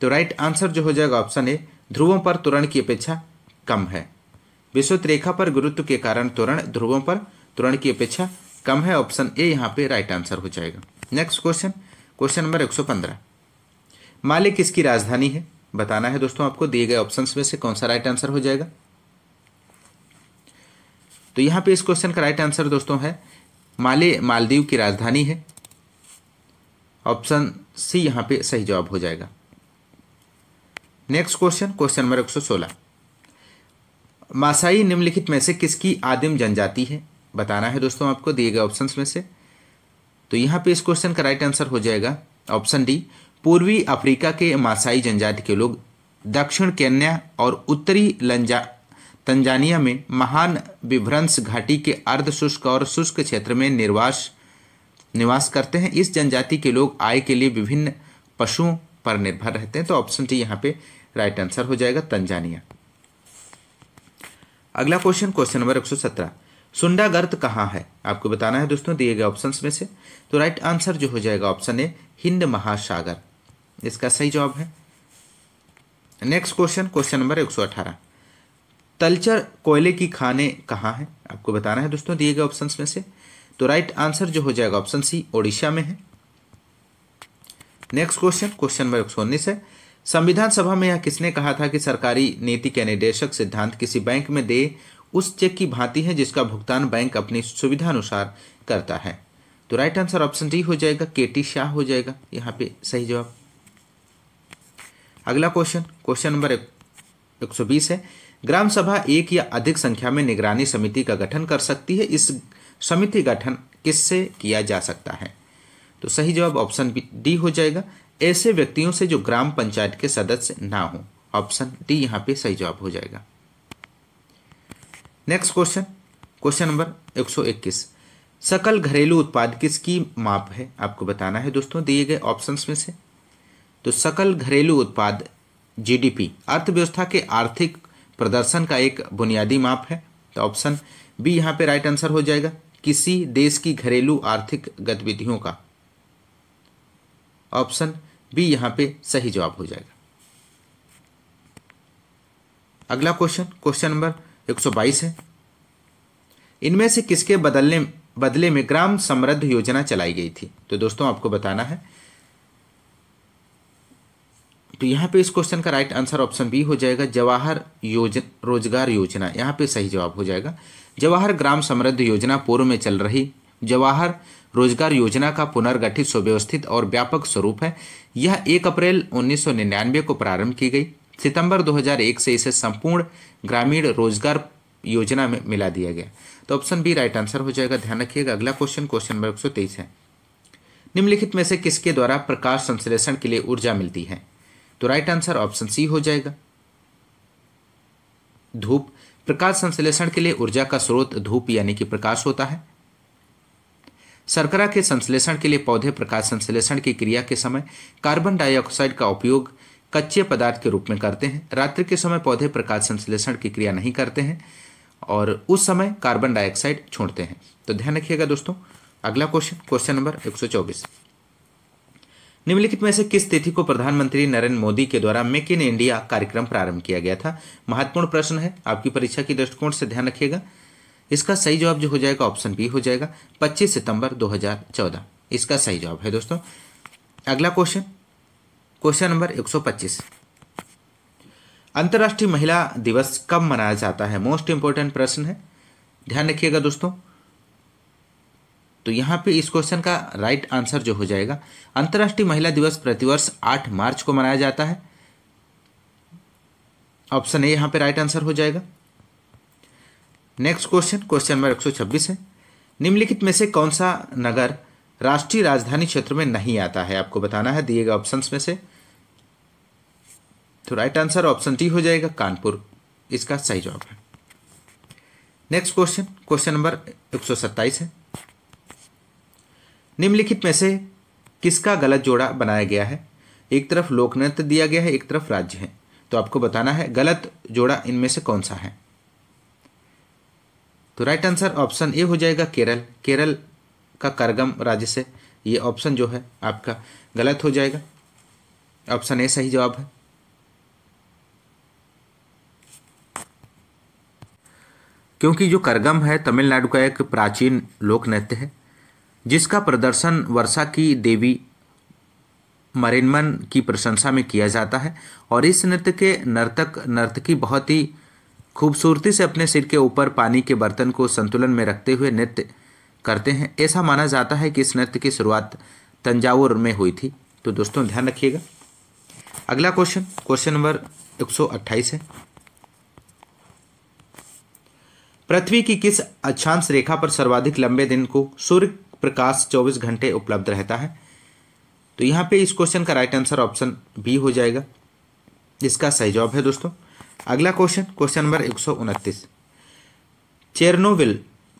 [SPEAKER 1] तो राइट आंसर जो हो जाएगा ऑप्शन ए ध्रुवों पर तुरंत की अपेक्षा कम है विशुद्ध रेखा पर गुरुत्व के कारण त्वरण ध्रुवों पर त्वरण की अपेक्षा कम है ऑप्शन ए यहाँ पे राइट आंसर हो जाएगा next question question number 115 Male किसकी राजधानी है बताना है दोस्तों आपको दिए गए ऑप्शन में से कौन सा राइट आंसर हो जाएगा तो यहाँ पे इस क्वेश्चन का राइट आंसर दोस्तों है माले मालदीव की राजधानी है ऑप्शन सी यहाँ पे सही जवाब हो जाएगा नेक्स्ट क्वेश्चन क्वेश्चन नंबर सोलह मासाई निम्नलिखित में से किसकी आदिम जनजाति है बताना है दोस्तों आपको दिए गए ऑप्शन में से तो यहाँ पे इस क्वेश्चन का राइट आंसर हो जाएगा ऑप्शन डी पूर्वी अफ्रीका के मासाई जनजाति के लोग दक्षिण केन्या और उत्तरी लंजा तंजानिया में महान विभ्रंश घाटी के अर्ध शुष्क और शुष्क क्षेत्र में निर्वास निवास करते हैं इस जनजाति के लोग आय के लिए विभिन्न पशुओं पर निर्भर रहते हैं तो ऑप्शन डी यहाँ पे राइट आंसर हो जाएगा तंजानिया अगला क्वेश्चन क्वेश्चन नंबर 117 सुंडा गर्द कहाँ है आपको बताना है दोस्तों दिए गए ऑप्शंस में से तो राइट आंसर जो हो जाएगा ऑप्शन ए हिंद महासागर इसका सही जवाब है next question question number 118 Talcher कोयले की खाने कहाँ है आपको बताना है दोस्तों दिए गए ऑप्शन में से तो राइट आंसर जो हो जाएगा ऑप्शन सी ओडिशा में है नेक्स्ट क्वेश्चन क्वेश्चन नंबर एक है संविधान सभा में यह किसने कहा था कि सरकारी नीति के निदेशक सिद्धांत किसी बैंक में दे उस चेक की भांति है जिसका भुगतान बैंक अपनी सुविधा अनुसार करता है तो राइट आंसर ऑप्शन डी हो जाएगा के टी शाह हो जाएगा यहाँ पे सही जवाब अगला क्वेश्चन क्वेश्चन नंबर एक सौ बीस है ग्राम सभा एक या अधिक संख्या में निगरानी समिति का गठन कर सकती है इस समिति गठन किससे किया जा सकता है तो सही जवाब ऑप्शन डी हो जाएगा ऐसे व्यक्तियों से जो ग्राम पंचायत के सदस्य ना हो ऑप्शन डी यहां पे सही जवाब हो जाएगा नेक्स्ट क्वेश्चन क्वेश्चन नंबर 121 सकल घरेलू उत्पाद किसकी माप है आपको बताना है दोस्तों दिए गए ऑप्शंस में से तो सकल घरेलू उत्पाद जीडीपी अर्थव्यवस्था के आर्थिक प्रदर्शन का एक बुनियादी माप है तो ऑप्शन बी यहां पे राइट आंसर हो जाएगा किसी देश की घरेलू आर्थिक गतिविधियों का ऑप्शन बी यहां पे सही जवाब हो जाएगा अगला क्वेश्चन क्वेश्चन नंबर 122 है इनमें से किसके बदलने बदले में ग्राम समृद्ध योजना चलाई गई थी तो दोस्तों आपको बताना है तो यहां पे इस क्वेश्चन का राइट आंसर ऑप्शन बी हो जाएगा जवाहर योजन रोजगार योजना यहां पे सही जवाब हो जाएगा जवाहर ग्राम समृद्ध योजना पूर्व में चल रही जवाहर रोजगार योजना का पुनर्गठित सुव्यवस्थित और व्यापक स्वरूप है यह एक अप्रैल 1999 को प्रारंभ की गई सितंबर 2001 से इसे संपूर्ण ग्रामीण रोजगार योजना में मिला दिया गया तो ऑप्शन बी राइट आंसर हो जाएगा ध्यान रखिएगा अगला क्वेश्चन क्वेश्चन नंबर एक है निम्नलिखित में से किसके द्वारा प्रकाश संश्लेषण के लिए ऊर्जा मिलती है तो राइट आंसर ऑप्शन सी हो जाएगा धूप प्रकाश संश्लेषण के लिए ऊर्जा का स्रोत धूप यानी कि प्रकाश होता है शर्करा के संश्लेषण के लिए पौधे प्रकाश संश्लेषण की क्रिया के समय कार्बन डाइऑक्साइड का उपयोग कच्चे पदार्थ के रूप में करते हैं रात्रि के समय पौधे प्रकाश संश्लेषण की क्रिया नहीं करते हैं और उस समय कार्बन डाइऑक्साइड छोड़ते हैं तो ध्यान रखिएगा दोस्तों अगला क्वेश्चन क्वेश्चन नंबर 124 निम्नलिखित में से किस तिथि को प्रधानमंत्री नरेंद्र मोदी के द्वारा मेक इन इंडिया कार्यक्रम प्रारंभ किया गया था महत्वपूर्ण प्रश्न है आपकी परीक्षा की दृष्टिकोण से ध्यान रखिएगा इसका सही जवाब जो हो जाएगा ऑप्शन बी हो जाएगा 25 सितंबर 2014 इसका सही जवाब है दोस्तों अगला क्वेश्चन क्वेश्चन नंबर 125 अंतर्राष्ट्रीय महिला दिवस कब मनाया जाता है मोस्ट इंपोर्टेंट प्रश्न है ध्यान रखिएगा दोस्तों तो यहां पे इस क्वेश्चन का राइट आंसर जो हो जाएगा अंतर्राष्ट्रीय महिला दिवस प्रतिवर्ष आठ मार्च को मनाया जाता है ऑप्शन ए यहां पे राइट आंसर हो जाएगा नेक्स्ट क्वेश्चन क्वेश्चन नंबर 126 है निम्नलिखित में से कौन सा नगर राष्ट्रीय राजधानी क्षेत्र में नहीं आता है आपको बताना है दिए गए ऑप्शंस में से तो राइट आंसर ऑप्शन डी हो जाएगा कानपुर इसका सही जवाब है नेक्स्ट क्वेश्चन क्वेश्चन नंबर 127 है निम्नलिखित में से किसका गलत जोड़ा बनाया गया है एक तरफ लोकनृत्य दिया गया है एक तरफ राज्य है तो आपको बताना है गलत जोड़ा इनमें से कौन सा है तो राइट आंसर ऑप्शन ए हो जाएगा केरल केरल का करगम राज्य से ये ऑप्शन जो है आपका गलत हो जाएगा ऑप्शन ए सही जवाब है क्योंकि जो करगम है तमिलनाडु का एक प्राचीन लोक नृत्य है जिसका प्रदर्शन वर्षा की देवी मरिनमन की प्रशंसा में किया जाता है और इस नृत्य के नर्तक नर्तकी बहुत ही खूबसूरती से अपने सिर के ऊपर पानी के बर्तन को संतुलन में रखते हुए नृत्य करते हैं ऐसा माना जाता है कि इस नृत्य की शुरुआत तंजावुर में हुई थी तो दोस्तों ध्यान रखिएगा अगला क्वेश्चन क्वेश्चन नंबर 128 है पृथ्वी की किस अक्षांश रेखा पर सर्वाधिक लंबे दिन को सूर्य प्रकाश 24 घंटे उपलब्ध रहता है तो यहां पे इस क्वेश्चन का राइट आंसर ऑप्शन बी हो जाएगा इसका सही जवाब है दोस्तों अगला क्वेश्चन क्वेश्चन नंबर एक सौ उनतीस चेरनोविल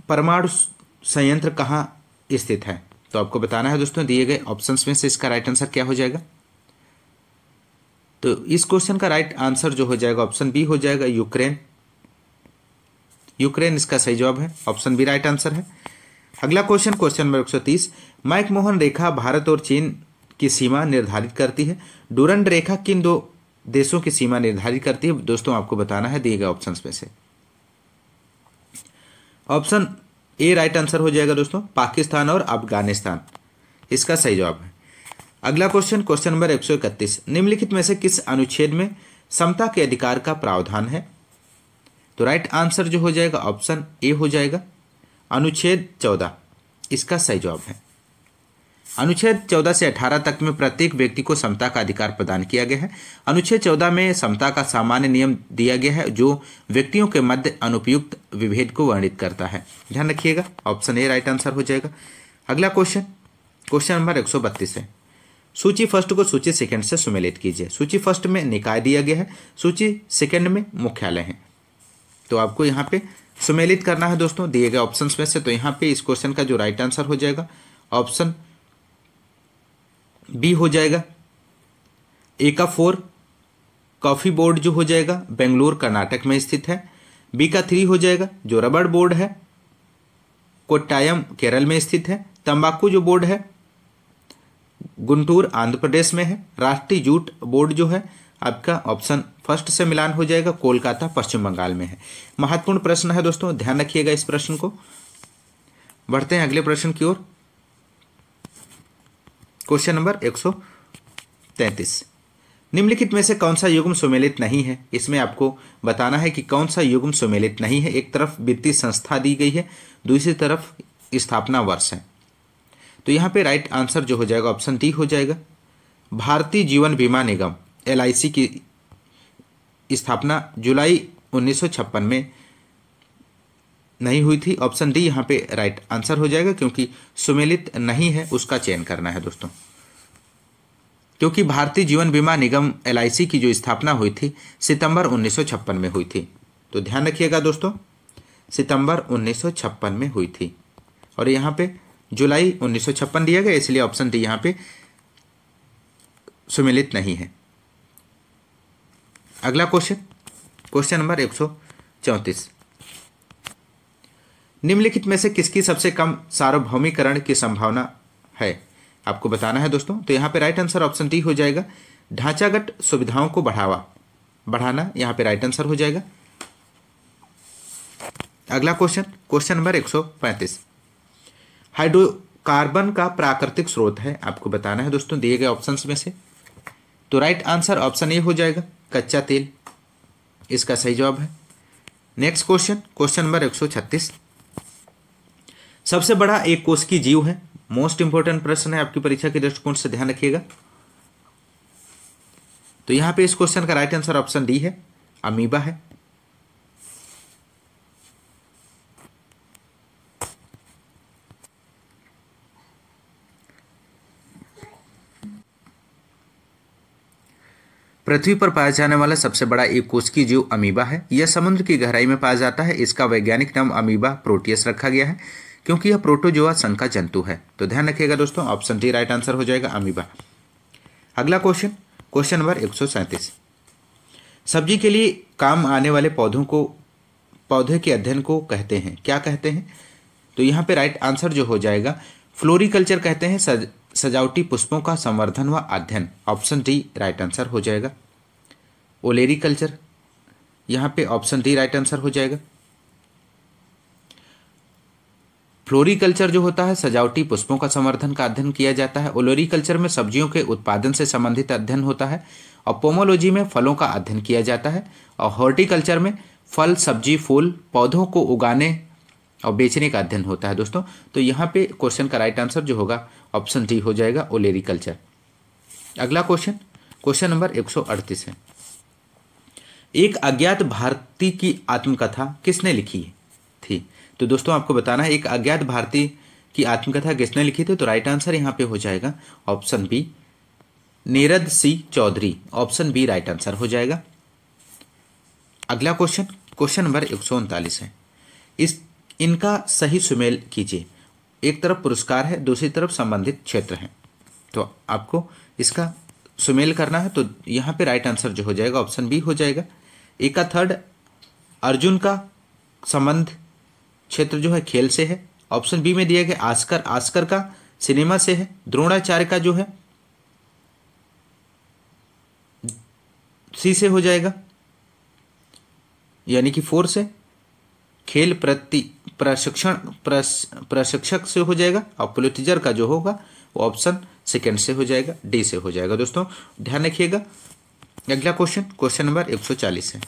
[SPEAKER 1] परमाणु संयंत्र कहाँ स्थित है तो आपको बताना है दोस्तों दिए गए ऑप्शन में से इसका राइट आंसर क्या हो जाएगा तो इस क्वेश्चन का राइट आंसर जो हो जाएगा ऑप्शन बी हो जाएगा यूक्रेन यूक्रेन इसका सही जवाब है ऑप्शन बी राइट आंसर है अगला question question number 130 McMahon रेखा भारत और चीन की सीमा निर्धारित करती है डूरंड रेखा किन दो देशों की सीमा निर्धारित करती है दोस्तों आपको बताना है दिए गए ऑप्शन में से ऑप्शन ए राइट आंसर हो जाएगा दोस्तों पाकिस्तान और अफगानिस्तान इसका सही जवाब है अगला क्वेश्चन क्वेश्चन नंबर एक सौ इकतीस निम्नलिखित में से किस अनुच्छेद में समता के अधिकार का प्रावधान है तो राइट आंसर जो हो जाएगा ऑप्शन ए हो जाएगा अनुच्छेद चौदह इसका सही जवाब है अनुच्छेद 14 से 18 तक में प्रत्येक व्यक्ति को समता का अधिकार प्रदान किया गया है अनुच्छेद 14 में समता का सामान्य नियम दिया गया है जो व्यक्तियों के मध्य अनुपयुक्त विभेद को वर्णित करता है ध्यान रखिएगा ऑप्शन ए राइट आंसर हो जाएगा अगला क्वेश्चन क्वेश्चन नंबर एक है सूची फर्स्ट को सूची सेकंड से सुमेलित कीजिए सूची फर्स्ट में निकाय दिया गया है सूची सेकंड में मुख्यालय है तो आपको यहाँ पे सुमेलित करना है दोस्तों दिए गए ऑप्शंस में से तो यहाँ पे इस क्वेश्चन का जो राइट आंसर हो जाएगा ऑप्शन बी हो जाएगा ए का फोर कॉफी बोर्ड जो हो जाएगा बेंगलोर कर्नाटक में स्थित है बी का थ्री हो जाएगा जो रबड़ बोर्ड है कोट्टायम केरल में स्थित है तंबाकू जो बोर्ड है गुंटूर आंध्र प्रदेश में है राष्ट्रीय जूट बोर्ड जो है आपका ऑप्शन फर्स्ट से मिलान हो जाएगा कोलकाता पश्चिम बंगाल में है महत्वपूर्ण प्रश्न है दोस्तों ध्यान रखिएगा इस प्रश्न को बढ़ते हैं अगले प्रश्न की ओर क्वेश्चन नंबर एक निम्नलिखित में से कौन सा युग्म सुमेलित नहीं है इसमें आपको बताना है कि कौन सा युग्म सुमेलित नहीं है एक तरफ वित्तीय संस्था दी गई है दूसरी तरफ स्थापना वर्ष है तो यहाँ पे राइट आंसर जो हो जाएगा ऑप्शन डी हो जाएगा भारतीय जीवन बीमा निगम एल की स्थापना जुलाई उन्नीस में नहीं हुई थी ऑप्शन डी यहाँ पे राइट आंसर हो जाएगा क्योंकि सुमेलित नहीं है उसका चयन करना है दोस्तों क्योंकि भारतीय जीवन बीमा निगम एल की जो स्थापना हुई थी सितंबर उन्नीस में हुई थी तो ध्यान रखिएगा दोस्तों सितंबर उन्नीस में हुई थी और यहाँ पे जुलाई उन्नीस दिया गया इसलिए ऑप्शन डी यहाँ पे सुमेलित नहीं है अगला क्वेश्चन क्वेश्चन नंबर एक निम्नलिखित में से किसकी सबसे कम सार्वभौमिकरण की संभावना है आपको बताना है दोस्तों तो यहाँ पे राइट आंसर ऑप्शन डी हो जाएगा ढांचागत सुविधाओं को बढ़ावा बढ़ाना यहाँ पे राइट आंसर हो जाएगा अगला क्वेश्चन क्वेश्चन नंबर 135 हाइड्रोकार्बन का प्राकृतिक स्रोत है आपको बताना है दोस्तों दिए गए ऑप्शन में से तो राइट आंसर ऑप्शन ए हो जाएगा कच्चा तेल इसका सही जवाब है नेक्स्ट क्वेश्चन क्वेश्चन नंबर 136 सबसे बड़ा एक कोशिकी जीव है मोस्ट इंपॉर्टेंट प्रश्न है आपकी परीक्षा के दृष्टिकोण से ध्यान रखिएगा तो यहां पे इस क्वेश्चन का राइट आंसर ऑप्शन डी है अमीबा है पृथ्वी पर पाया जाने वाला सबसे बड़ा एक की जीव अमीबा है यह समुद्र की गहराई में पाया जाता है इसका वैज्ञानिक नाम अमीबा प्रोटियस रखा गया है क्योंकि यह प्रोटोजोआ सन का जंतु है तो ध्यान रखिएगा दोस्तों ऑप्शन डी राइट आंसर हो जाएगा अमीबा अगला क्वेश्चन क्वेश्चन नंबर एक सब्जी के लिए काम आने वाले पौधों को पौधे के अध्ययन को कहते हैं क्या कहते हैं तो यहाँ पे राइट आंसर जो हो जाएगा फ्लोरिकल्चर कहते हैं सज, सजावटी पुष्पों का संवर्धन व अध्ययन ऑप्शन डी राइट आंसर हो जाएगा ओलेरिकल्चर यहाँ पे ऑप्शन डी राइट आंसर हो जाएगा फ्लोरीकल्चर जो होता है सजावटी पुष्पों का संवर्धन का अध्ययन किया जाता है ओलोरिकल्चर में सब्जियों के उत्पादन से संबंधित अध्ययन होता है और पोमोलॉजी में फलों का अध्ययन किया जाता है और हॉर्टिकल्चर में फल सब्जी फूल पौधों को उगाने और बेचने का अध्ययन होता है दोस्तों तो यहाँ पे क्वेश्चन का राइट आंसर जो होगा ऑप्शन डी हो जाएगा ओलेरिकल्चर अगला क्वेश्चन क्वेश्चन नंबर 138 है एक अज्ञात भारती की आत्मकथा किसने लिखी है तो दोस्तों आपको बताना है एक अज्ञात भारतीय की आत्मकथा किसने लिखी थी तो राइट आंसर यहाँ पे हो जाएगा option B Nirad C Chaudhuri option B right answer हो जाएगा अगला क्वेश्चन क्वेश्चन नंबर एक है इस इनका सही सुमेल कीजिए एक तरफ पुरस्कार है दूसरी तरफ संबंधित क्षेत्र है तो आपको इसका सुमेल करना है तो यहाँ पे राइट आंसर जो हो जाएगा ऑप्शन बी हो जाएगा एक का थर्ड अर्जुन का संबंध क्षेत्र जो है खेल से है ऑप्शन बी में दिया गया आस्कर आस्कर का सिनेमा से है द्रोणाचार्य का जो है सी से हो जाएगा यानी कि फोर से खेल प्रति प्रशिक्षण प्रशिक्षक से हो जाएगा और पोलिटिजर का जो होगा वो ऑप्शन सेकेंड से हो जाएगा डी से हो जाएगा दोस्तों ध्यान रखिएगा अगला क्वेश्चन क्वेश्चन नंबर 140 है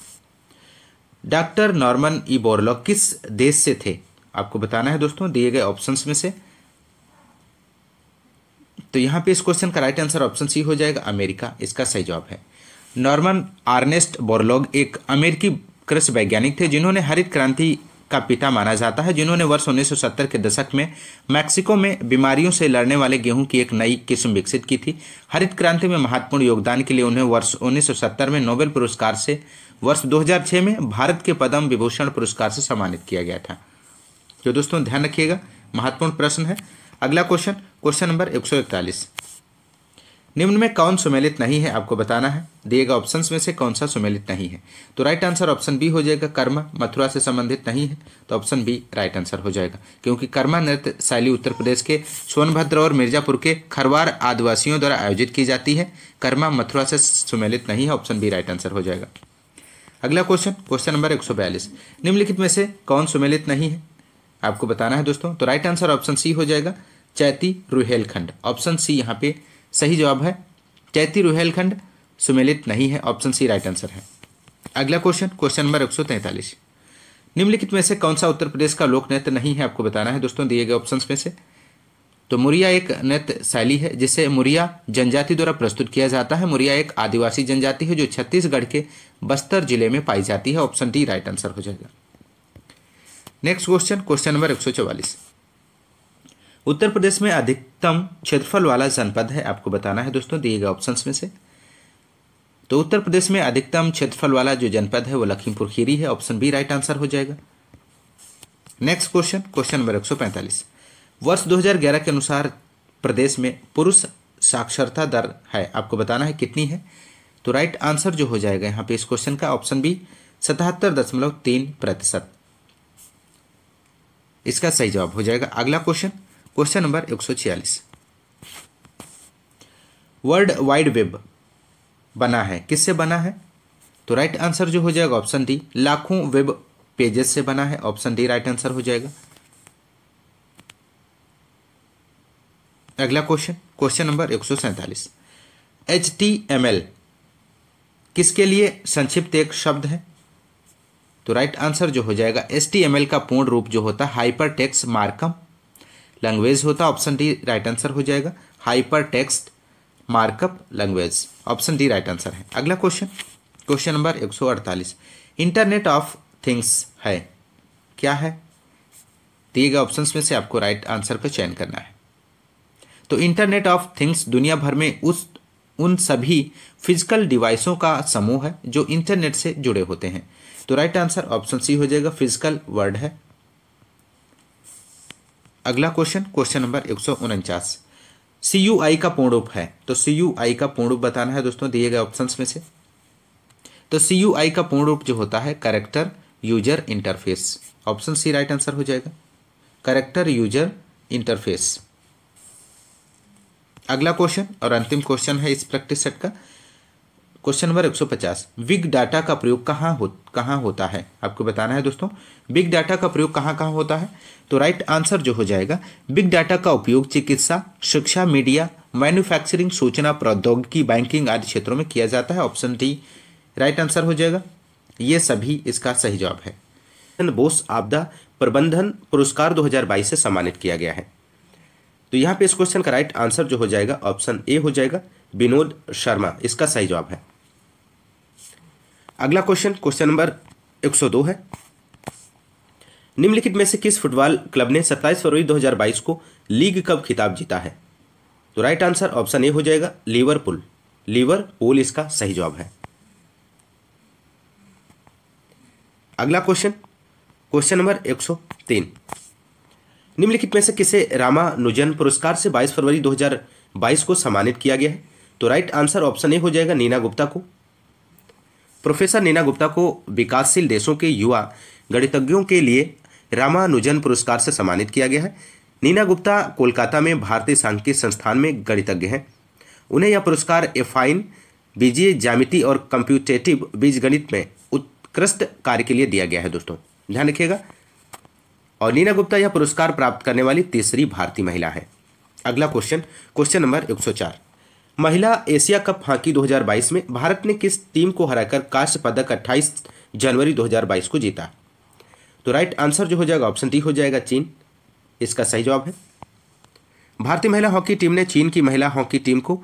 [SPEAKER 1] डॉक्टर नॉर्मन ई बोरलॉ किस देश से थे आपको बताना है दोस्तों दिए गए ऑप्शंस में से तो यहां पे इस क्वेश्चन का राइट आंसर ऑप्शन सी हो जाएगा अमेरिका इसका सही जवाब है नॉर्मन आर्नेस्ट बोरलॉग एक अमेरिकी कृषि वैज्ञानिक थे जिन्होंने हरित क्रांति का पिता माना जाता है जिन्होंने वर्ष 1970 के दशक में मैक्सिको में बीमारियों से लड़ने वाले गेहूं की एक नई किस्म विकसित की थी हरित क्रांति में महत्वपूर्ण योगदान के लिए उन्हें वर्ष 1970 में नोबेल पुरस्कार से वर्ष 2006 में भारत के पद्म विभूषण पुरस्कार से सम्मानित किया गया था तो दोस्तों ध्यान रखिएगा महत्वपूर्ण प्रश्न है अगला क्वेश्चन क्वेश्चन नंबर एक निम्न में कौन सुमेलित नहीं है आपको बताना है दिए ऑप्शन में से कौन सा सुमेलित नहीं है तो राइट आंसर ऑप्शन बी हो जाएगा कर्म मथुरा से संबंधित नहीं है तो ऑप्शन बी राइट आंसर हो जाएगा क्योंकि कर्मा नृत्य शैली उत्तर प्रदेश के सोनभद्र और मिर्जापुर के खरवार आदिवासियों द्वारा आयोजित की जाती है कर्मा मथुरा से सुमेलित नहीं है ऑप्शन बी राइट आंसर हो जाएगा अगला क्वेश्चन क्वेश्चन नंबर एक निम्नलिखित में से कौन सुमेलित नहीं है आपको बताना है दोस्तों तो राइट आंसर ऑप्शन सी हो जाएगा चैती रुहेलखंड ऑप्शन सी यहाँ पे सही जवाब है चैती रुहेलखंड सुमेलित नहीं है ऑप्शन सी राइट आंसर है अगला क्वेश्चन क्वेश्चन नंबर एक निम्नलिखित में से कौन सा उत्तर प्रदेश का लोक नृत्य नहीं है आपको बताना है दोस्तों दिए गए ऑप्शन में से तो मुरिया एक नृत्य शैली है जिसे मुरिया जनजाति द्वारा प्रस्तुत किया जाता है मुरिया एक आदिवासी जनजाति है जो छत्तीसगढ़ के बस्तर जिले में पाई जाती है ऑप्शन डी राइट आंसर हो जाएगा नेक्स्ट क्वेश्चन क्वेश्चन नंबर एक उत्तर प्रदेश में अधिकतम क्षेत्रफल वाला जनपद है आपको बताना है दोस्तों दिए गए ऑप्शन में से तो उत्तर प्रदेश में अधिकतम क्षेत्रफल वाला जो जनपद है वो लखीमपुर खीरी है ऑप्शन बी राइट आंसर हो जाएगा नेक्स्ट क्वेश्चन क्वेश्चन नंबर एक वर्ष 2011 के अनुसार प्रदेश में पुरुष साक्षरता दर है आपको बताना है कितनी है तो राइट आंसर जो हो जाएगा यहाँ पे इस क्वेश्चन का ऑप्शन बी सतहत्तर दशमलव तीन प्रतिशत इसका सही जवाब हो जाएगा अगला क्वेश्चन क्वेश्चन नंबर एक सौ छियालीस वर्ल्ड वाइड वेब बना है किससे बना है तो राइट आंसर जो हो जाएगा ऑप्शन डी लाखों वेब पेजेस से बना है ऑप्शन डी राइट आंसर हो जाएगा अगला क्वेश्चन क्वेश्चन नंबर एक सौ सैंतालीस एच टी एम एल किसके लिए संक्षिप्त एक शब्द है तो राइट आंसर जो हो जाएगा एस टी एम एल का पूर्ण रूप जो होता है हाइपर टेक्स मार्कम लैंग्वेज होता ऑप्शन डी राइट आंसर हो जाएगा hyper text markup language option D right answer है अगला question question number 148 internet of things है क्या है दिए गए ऑप्शन में से आपको राइट आंसर का चयन करना है तो इंटरनेट ऑफ थिंग्स दुनिया भर में उस उन सभी फिजिकल डिवाइसों का समूह है जो इंटरनेट से जुड़े होते हैं तो राइट आंसर ऑप्शन सी हो जाएगा फिजिकल वर्ड है अगला क्वेश्चन क्वेश्चन नंबर एक सौ उनचास सी यू आई है तो सी यू आई का बताना है दोस्तों दिए गए ऑप्शन में से तो सी का पूर्ण रूप जो होता है character user interface option C right answer हो जाएगा करेक्टर यूजर इंटरफेस अगला क्वेश्चन और अंतिम क्वेश्चन है इस प्रैक्टिस सेट का क्वेश्चन नंबर 150 बिग डाटा का प्रयोग कहाँ हो कहाँ होता है आपको बताना है दोस्तों बिग डाटा का प्रयोग कहाँ कहाँ होता है तो राइट आंसर जो हो जाएगा बिग डाटा का उपयोग चिकित्सा शिक्षा मीडिया मैन्युफैक्चरिंग सूचना प्रौद्योगिकी बैंकिंग आदि क्षेत्रों में किया जाता है ऑप्शन डी राइट आंसर हो जाएगा ये सभी इसका सही जवाब है बोस आपदा प्रबंधन पुरस्कार दो से सम्मानित किया गया है तो यहाँ पे इस क्वेश्चन का राइट आंसर जो हो जाएगा ऑप्शन ए हो जाएगा विनोद शर्मा इसका सही जवाब है अगला क्वेश्चन क्वेश्चन नंबर 102 है निम्नलिखित में से किस फुटबॉल क्लब ने 27 फरवरी 2022 को लीग कप खिताब जीता है तो राइट आंसर ऑप्शन ए हो जाएगा लीवर पुल इसका सही जवाब है अगला क्वेश्चन क्वेश्चन नंबर 103 निम्नलिखित में से किसे रामानुजन पुरस्कार से 22 फरवरी 2022 को सम्मानित किया गया है तो राइट आंसर ऑप्शन ए हो जाएगा नीना गुप्ता को प्रोफेसर नीना गुप्ता को विकासशील देशों के युवा गणितज्ञों के लिए रामानुजन पुरस्कार से सम्मानित किया गया है नीना गुप्ता कोलकाता में भारतीय सांख्यिक संस्थान में गणितज्ञ हैं उन्हें यह पुरस्कार एफाइन बीजीय जामिति और कंप्यूटेटिव बीजगणित में उत्कृष्ट कार्य के लिए दिया गया है दोस्तों ध्यान रखिएगा और नीना गुप्ता यह पुरस्कार प्राप्त करने वाली तीसरी भारतीय महिला है अगला क्वेश्चन क्वेश्चन नंबर 104 महिला एशिया कप हॉकी 2022 में भारत ने किस टीम को हराकर कांस्य पदक 28 जनवरी 2022 को जीता तो राइट आंसर जो हो जाएगा ऑप्शन डी हो जाएगा चीन इसका सही जवाब है भारतीय महिला हॉकी टीम ने चीन की महिला हॉकी टीम को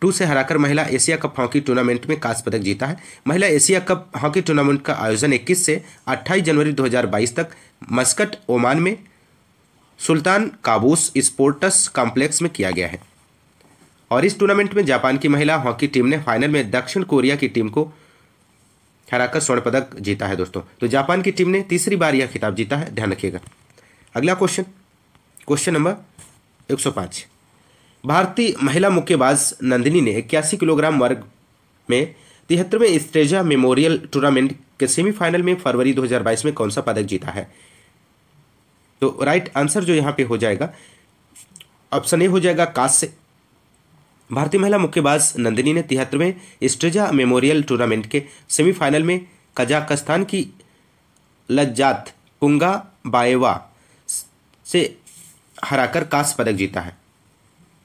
[SPEAKER 1] टू से हराकर महिला एशिया कप हॉकी टूर्नामेंट में कांस्य पदक जीता है महिला एशिया कप हॉकी टूर्नामेंट का आयोजन 21 से 28 जनवरी 2022 तक मस्कट ओमान में सुल्तान काबूस स्पोर्टस कॉम्प्लेक्स में किया गया है और इस टूर्नामेंट में जापान की महिला हॉकी टीम ने फाइनल में दक्षिण कोरिया की टीम को हराकर स्वर्ण पदक जीता है दोस्तों तो जापान की टीम ने तीसरी बार यह खिताब जीता है ध्यान रखिएगा अगला क्वेश्चन क्वेश्चन नंबर एक सौ पाँच भारतीय महिला मुक्केबाज नंदिनी ने इक्यासी किलोग्राम वर्ग में तिहत्तरवें स्ट्रेजा मेमोरियल टूर्नामेंट के सेमीफाइनल में फरवरी 2022 में कौन सा पदक जीता है तो राइट आंसर जो यहाँ पे हो जाएगा ऑप्शन ए हो जाएगा कांस्य भारतीय महिला मुक्केबाज नंदिनी ने तिहत्तरवें स्ट्रेजा मेमोरियल टूर्नामेंट के सेमीफाइनल में कजाकिस्तान की लज्जात पुंगा बाएवा से हराकर कांस्य पदक जीता है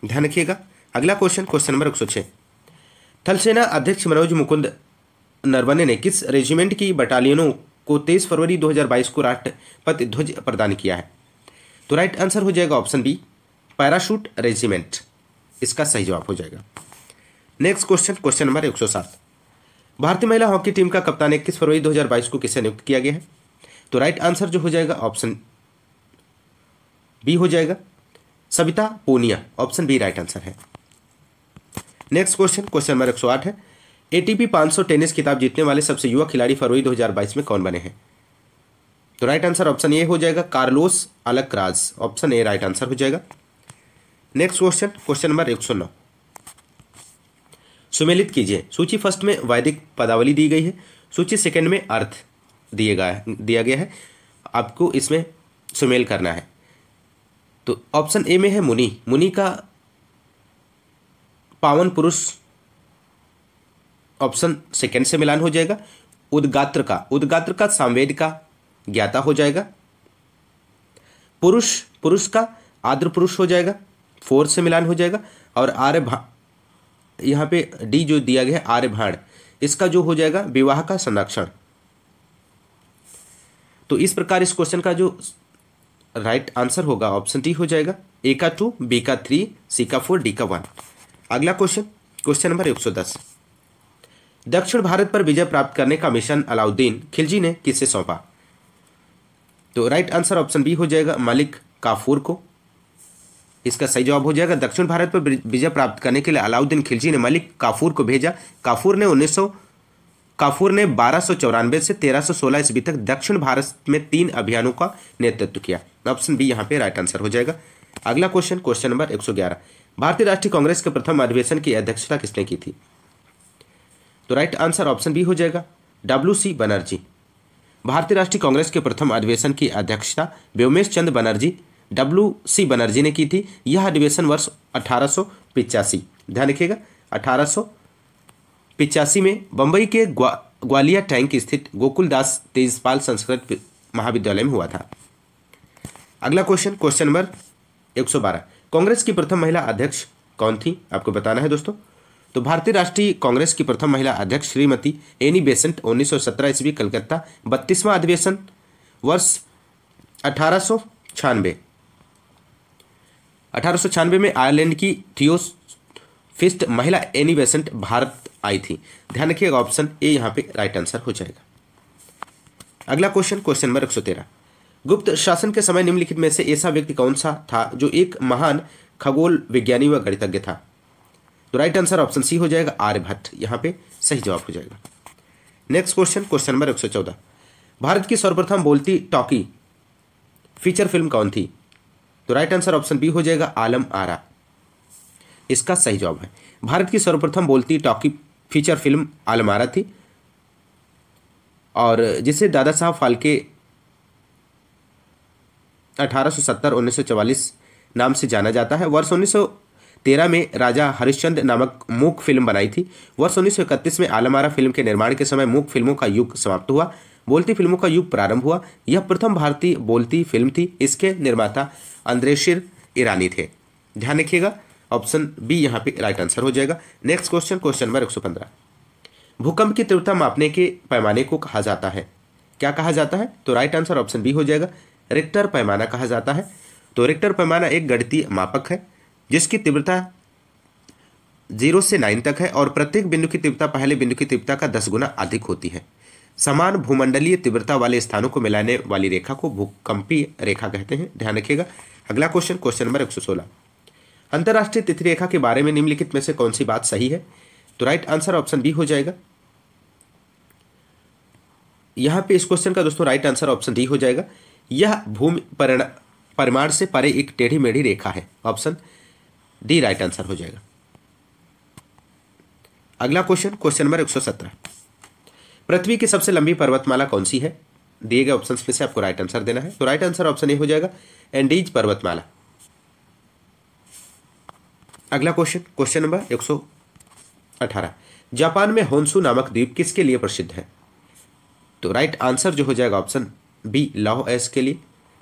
[SPEAKER 1] ध्यान रखिएगा अगला क्वेश्चन क्वेश्चन नंबर एक थलसेना अध्यक्ष मनोज मुकुंद नरवने ने किस रेजिमेंट की बटालियनों को तेईस फरवरी 2022 को राष्ट्रपति ध्वज प्रदान किया है तो राइट आंसर हो जाएगा ऑप्शन बी पैराशूट रेजिमेंट इसका सही जवाब हो जाएगा नेक्स्ट क्वेश्चन क्वेश्चन नंबर 107 भारतीय महिला हॉकी टीम का कप्तान इक्कीस फरवरी 2022 को किसे नियुक्त किया गया है तो राइट आंसर जो हो जाएगा ऑप्शन बी हो जाएगा Savita Punia option B right answer है नेक्स्ट क्वेश्चन क्वेश्चन नंबर आठ है एटीपी 500 टेनिस खिताब जीतने वाले सबसे युवा खिलाड़ी फरवरी 2022 में कौन बने हैं तो राइट आंसर ऑप्शन ए हो जाएगा Carlos Alcaraz option A right answer हो जाएगा नेक्स्ट क्वेश्चन क्वेश्चन नंबर एक सौ नौ सुमेलित कीजिए सूची फर्स्ट में वैदिक पदावली दी गई है सूची सेकेंड में अर्थ दिए गया दिया गया है आपको इसमें सुमेल करना है तो ऑप्शन ए में है मुनि मुनि का पावन पुरुष ऑप्शन सेकेंड से मिलान हो जाएगा उदगात्र का उदगात्र का सांवेद का ज्ञाता हो जाएगा पुरुष पुरुष का आद्र पुरुष हो जाएगा फोर से मिलान हो जाएगा और आर्य भा यहाँ पे डी जो दिया गया है आर्य भाण इसका जो हो जाएगा विवाह का संरक्षण तो इस प्रकार इस क्वेश्चन का जो राइट आंसर होगा ऑप्शन डी हो जाएगा ए का टू बी का थ्री सी का फोर डी का वन अगला क्वेश्चन क्वेश्चन नंबर एक सौ दस दक्षिण भारत पर विजय प्राप्त करने का मिशन अलाउद्दीन खिलजी ने किसे सौंपा तो राइट आंसर ऑप्शन बी हो जाएगा मलिक काफूर को इसका सही जवाब हो जाएगा दक्षिण भारत पर विजय प्राप्त करने के लिए अलाउद्दीन खिलजी ने मलिक काफूर को भेजा काफूर ने 1900 काफूर ने बारह से तेरह सौ सोलह ईस्वी तक दक्षिण भारत में तीन अभियानों का नेतृत्व किया ऑप्शन बी यहाँ पे राइट आंसर हो जाएगा अगला क्वेश्चन क्वेश्चन नंबर 111 भारतीय राष्ट्रीय कांग्रेस के प्रथम अधिवेशन की अध्यक्षता किसने की थी तो राइट आंसर ऑप्शन बी हो जाएगा डब्ल्यू सी बनर्जी भारतीय राष्ट्रीय कांग्रेस के प्रथम अधिवेशन की अध्यक्षता व्योमेश चंद्र बनर्जी डब्ल्यू सी बनर्जी ने की थी यह अधिवेशन वर्ष अठारह ध्यान रखिएगा अठारह में बंबई के ग्वा ग्वालिया टैंक स्थित गोकुलदास तेजपाल संस्कृत महाविद्यालय में हुआ था अगला क्वेश्चन क्वेश्चन नंबर 112 कांग्रेस की प्रथम महिला अध्यक्ष कौन थी आपको बताना है दोस्तों तो भारतीय राष्ट्रीय कांग्रेस की प्रथम महिला अध्यक्ष श्रीमती एनी बेसेंट 1917 ईस्वी कलकत्ता बत्तीसवां अधिवेशन वर्ष अठारह सौ में आयरलैंड की थियोस फिस्ट महिला एनी बेसेंट भारत आई थी ध्यान रखिएगा ऑप्शन ए यहां पे राइट आंसर हो जाएगा अगला क्वेश्चन क्वेश्चन नंबर एक सौ गुप्त शासन के समय निम्नलिखित में से ऐसा व्यक्ति कौन सा था जो एक महान खगोल विज्ञानी व गणितज्ञ था तो राइट आंसर ऑप्शन सी हो जाएगा आर्यभट्ट यहाँ पे सही जवाब हो जाएगा नेक्स्ट क्वेश्चन क्वेश्चन नंबर एक भारत की सर्वप्रथम बोलती टॉकी फीचर फिल्म कौन थी तो राइट आंसर ऑप्शन बी हो जाएगा आलम आरा इसका सही जवाब है भारत की सर्वप्रथम बोलती talkie feature film Alam Ara थी और जिसे दादा साहब फाल्के 1870 1944 नाम से जाना जाता है वर्ष 1913 में राजा हरिश्चंद्र नामक मूक फिल्म बनाई थी वर्ष 1931 में आलमारा फिल्म के निर्माण के समय मूक फिल्मों का युग समाप्त हुआ बोलती फिल्मों का युग प्रारंभ हुआ यह प्रथम भारतीय बोलती फिल्म थी इसके निर्माता अंद्रेशिर ईरानी थे ध्यान रखिएगा ऑप्शन बी यहाँ पे राइट आंसर हो जाएगा नेक्स्ट क्वेश्चन क्वेश्चन नंबर एक भूकंप की तीव्रता मापने के पैमाने को कहा जाता है क्या कहा जाता है तो राइट आंसर ऑप्शन बी हो जाएगा रिक्टर पैमाना कहा जाता है तो रिक्टर पैमाना एक गणितीय मापक है जिसकी तीव्रता जीरो से नाइन तक है और प्रत्येक बिंदु की तीव्रता पहले बिंदु की तीव्रता का दस गुना अधिक होती है समान भूमंडलीय तीव्रता वाले स्थानों को मिलाने वाली रेखा को भूकंपी रेखा कहते हैं ध्यान रखिएगा अगला क्वेश्चन क्वेश्चन नंबर एक सौ सोलह अंतर्राष्ट्रीय तिथि रेखा के बारे में निम्नलिखित में से कौन सी बात सही है तो राइट आंसर ऑप्शन बी हो जाएगा यहां पे इस क्वेश्चन का दोस्तों राइट आंसर ऑप्शन डी हो जाएगा यह भूमि परिमाण से परे एक टेढ़ी मेढ़ी रेखा है ऑप्शन डी राइट आंसर हो जाएगा अगला क्वेश्चन क्वेश्चन नंबर 117 पृथ्वी की सबसे लंबी पर्वतमाला कौन सी है दिए गए ऑप्शन में से आपको राइट आंसर देना है तो राइट आंसर ऑप्शन ए हो जाएगा एंडीज पर्वतमाला अगला क्वेश्चन क्वेश्चन नंबर 118 जापान में होन्सू नामक द्वीप किसके लिए प्रसिद्ध है तो राइट आंसर जो हो जाएगा ऑप्शन बी लाहो एस के लिए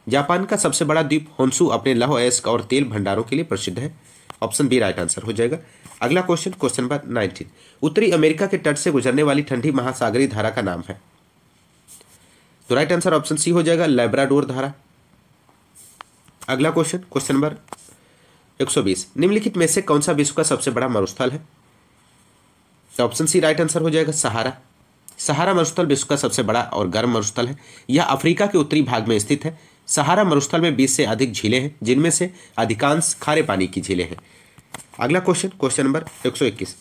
[SPEAKER 1] जापान का सबसे बड़ा द्वीप होन्सू अपने लाहो एस्क और तेल भंडारों के लिए प्रसिद्ध है ऑप्शन बी राइट आंसर हो जाएगा अगला क्वेश्चन क्वेश्चन नंबर नाइनटीन उत्तरी अमेरिका के तट से गुजरने वाली ठंडी महासागरीय धारा का नाम है तो राइट आंसर ऑप्शन सी हो जाएगा लेब्राडोर धारा अगला क्वेश्चन क्वेश्चन नंबर 120 निम्नलिखित में से कौन सा विश्व का सबसे बड़ा मरुस्थल है तो ऑप्शन सी राइट आंसर हो जाएगा सहारा सहारा मरुस्थल विश्व का सबसे बड़ा और गर्म मरुस्थल है यह अफ्रीका के उत्तरी भाग में स्थित है सहारा मरुस्थल में 20 से अधिक झीलें हैं जिनमें से अधिकांश खारे पानी की झीलें हैं अगला क्वेश्चन क्वेश्चन नंबर 121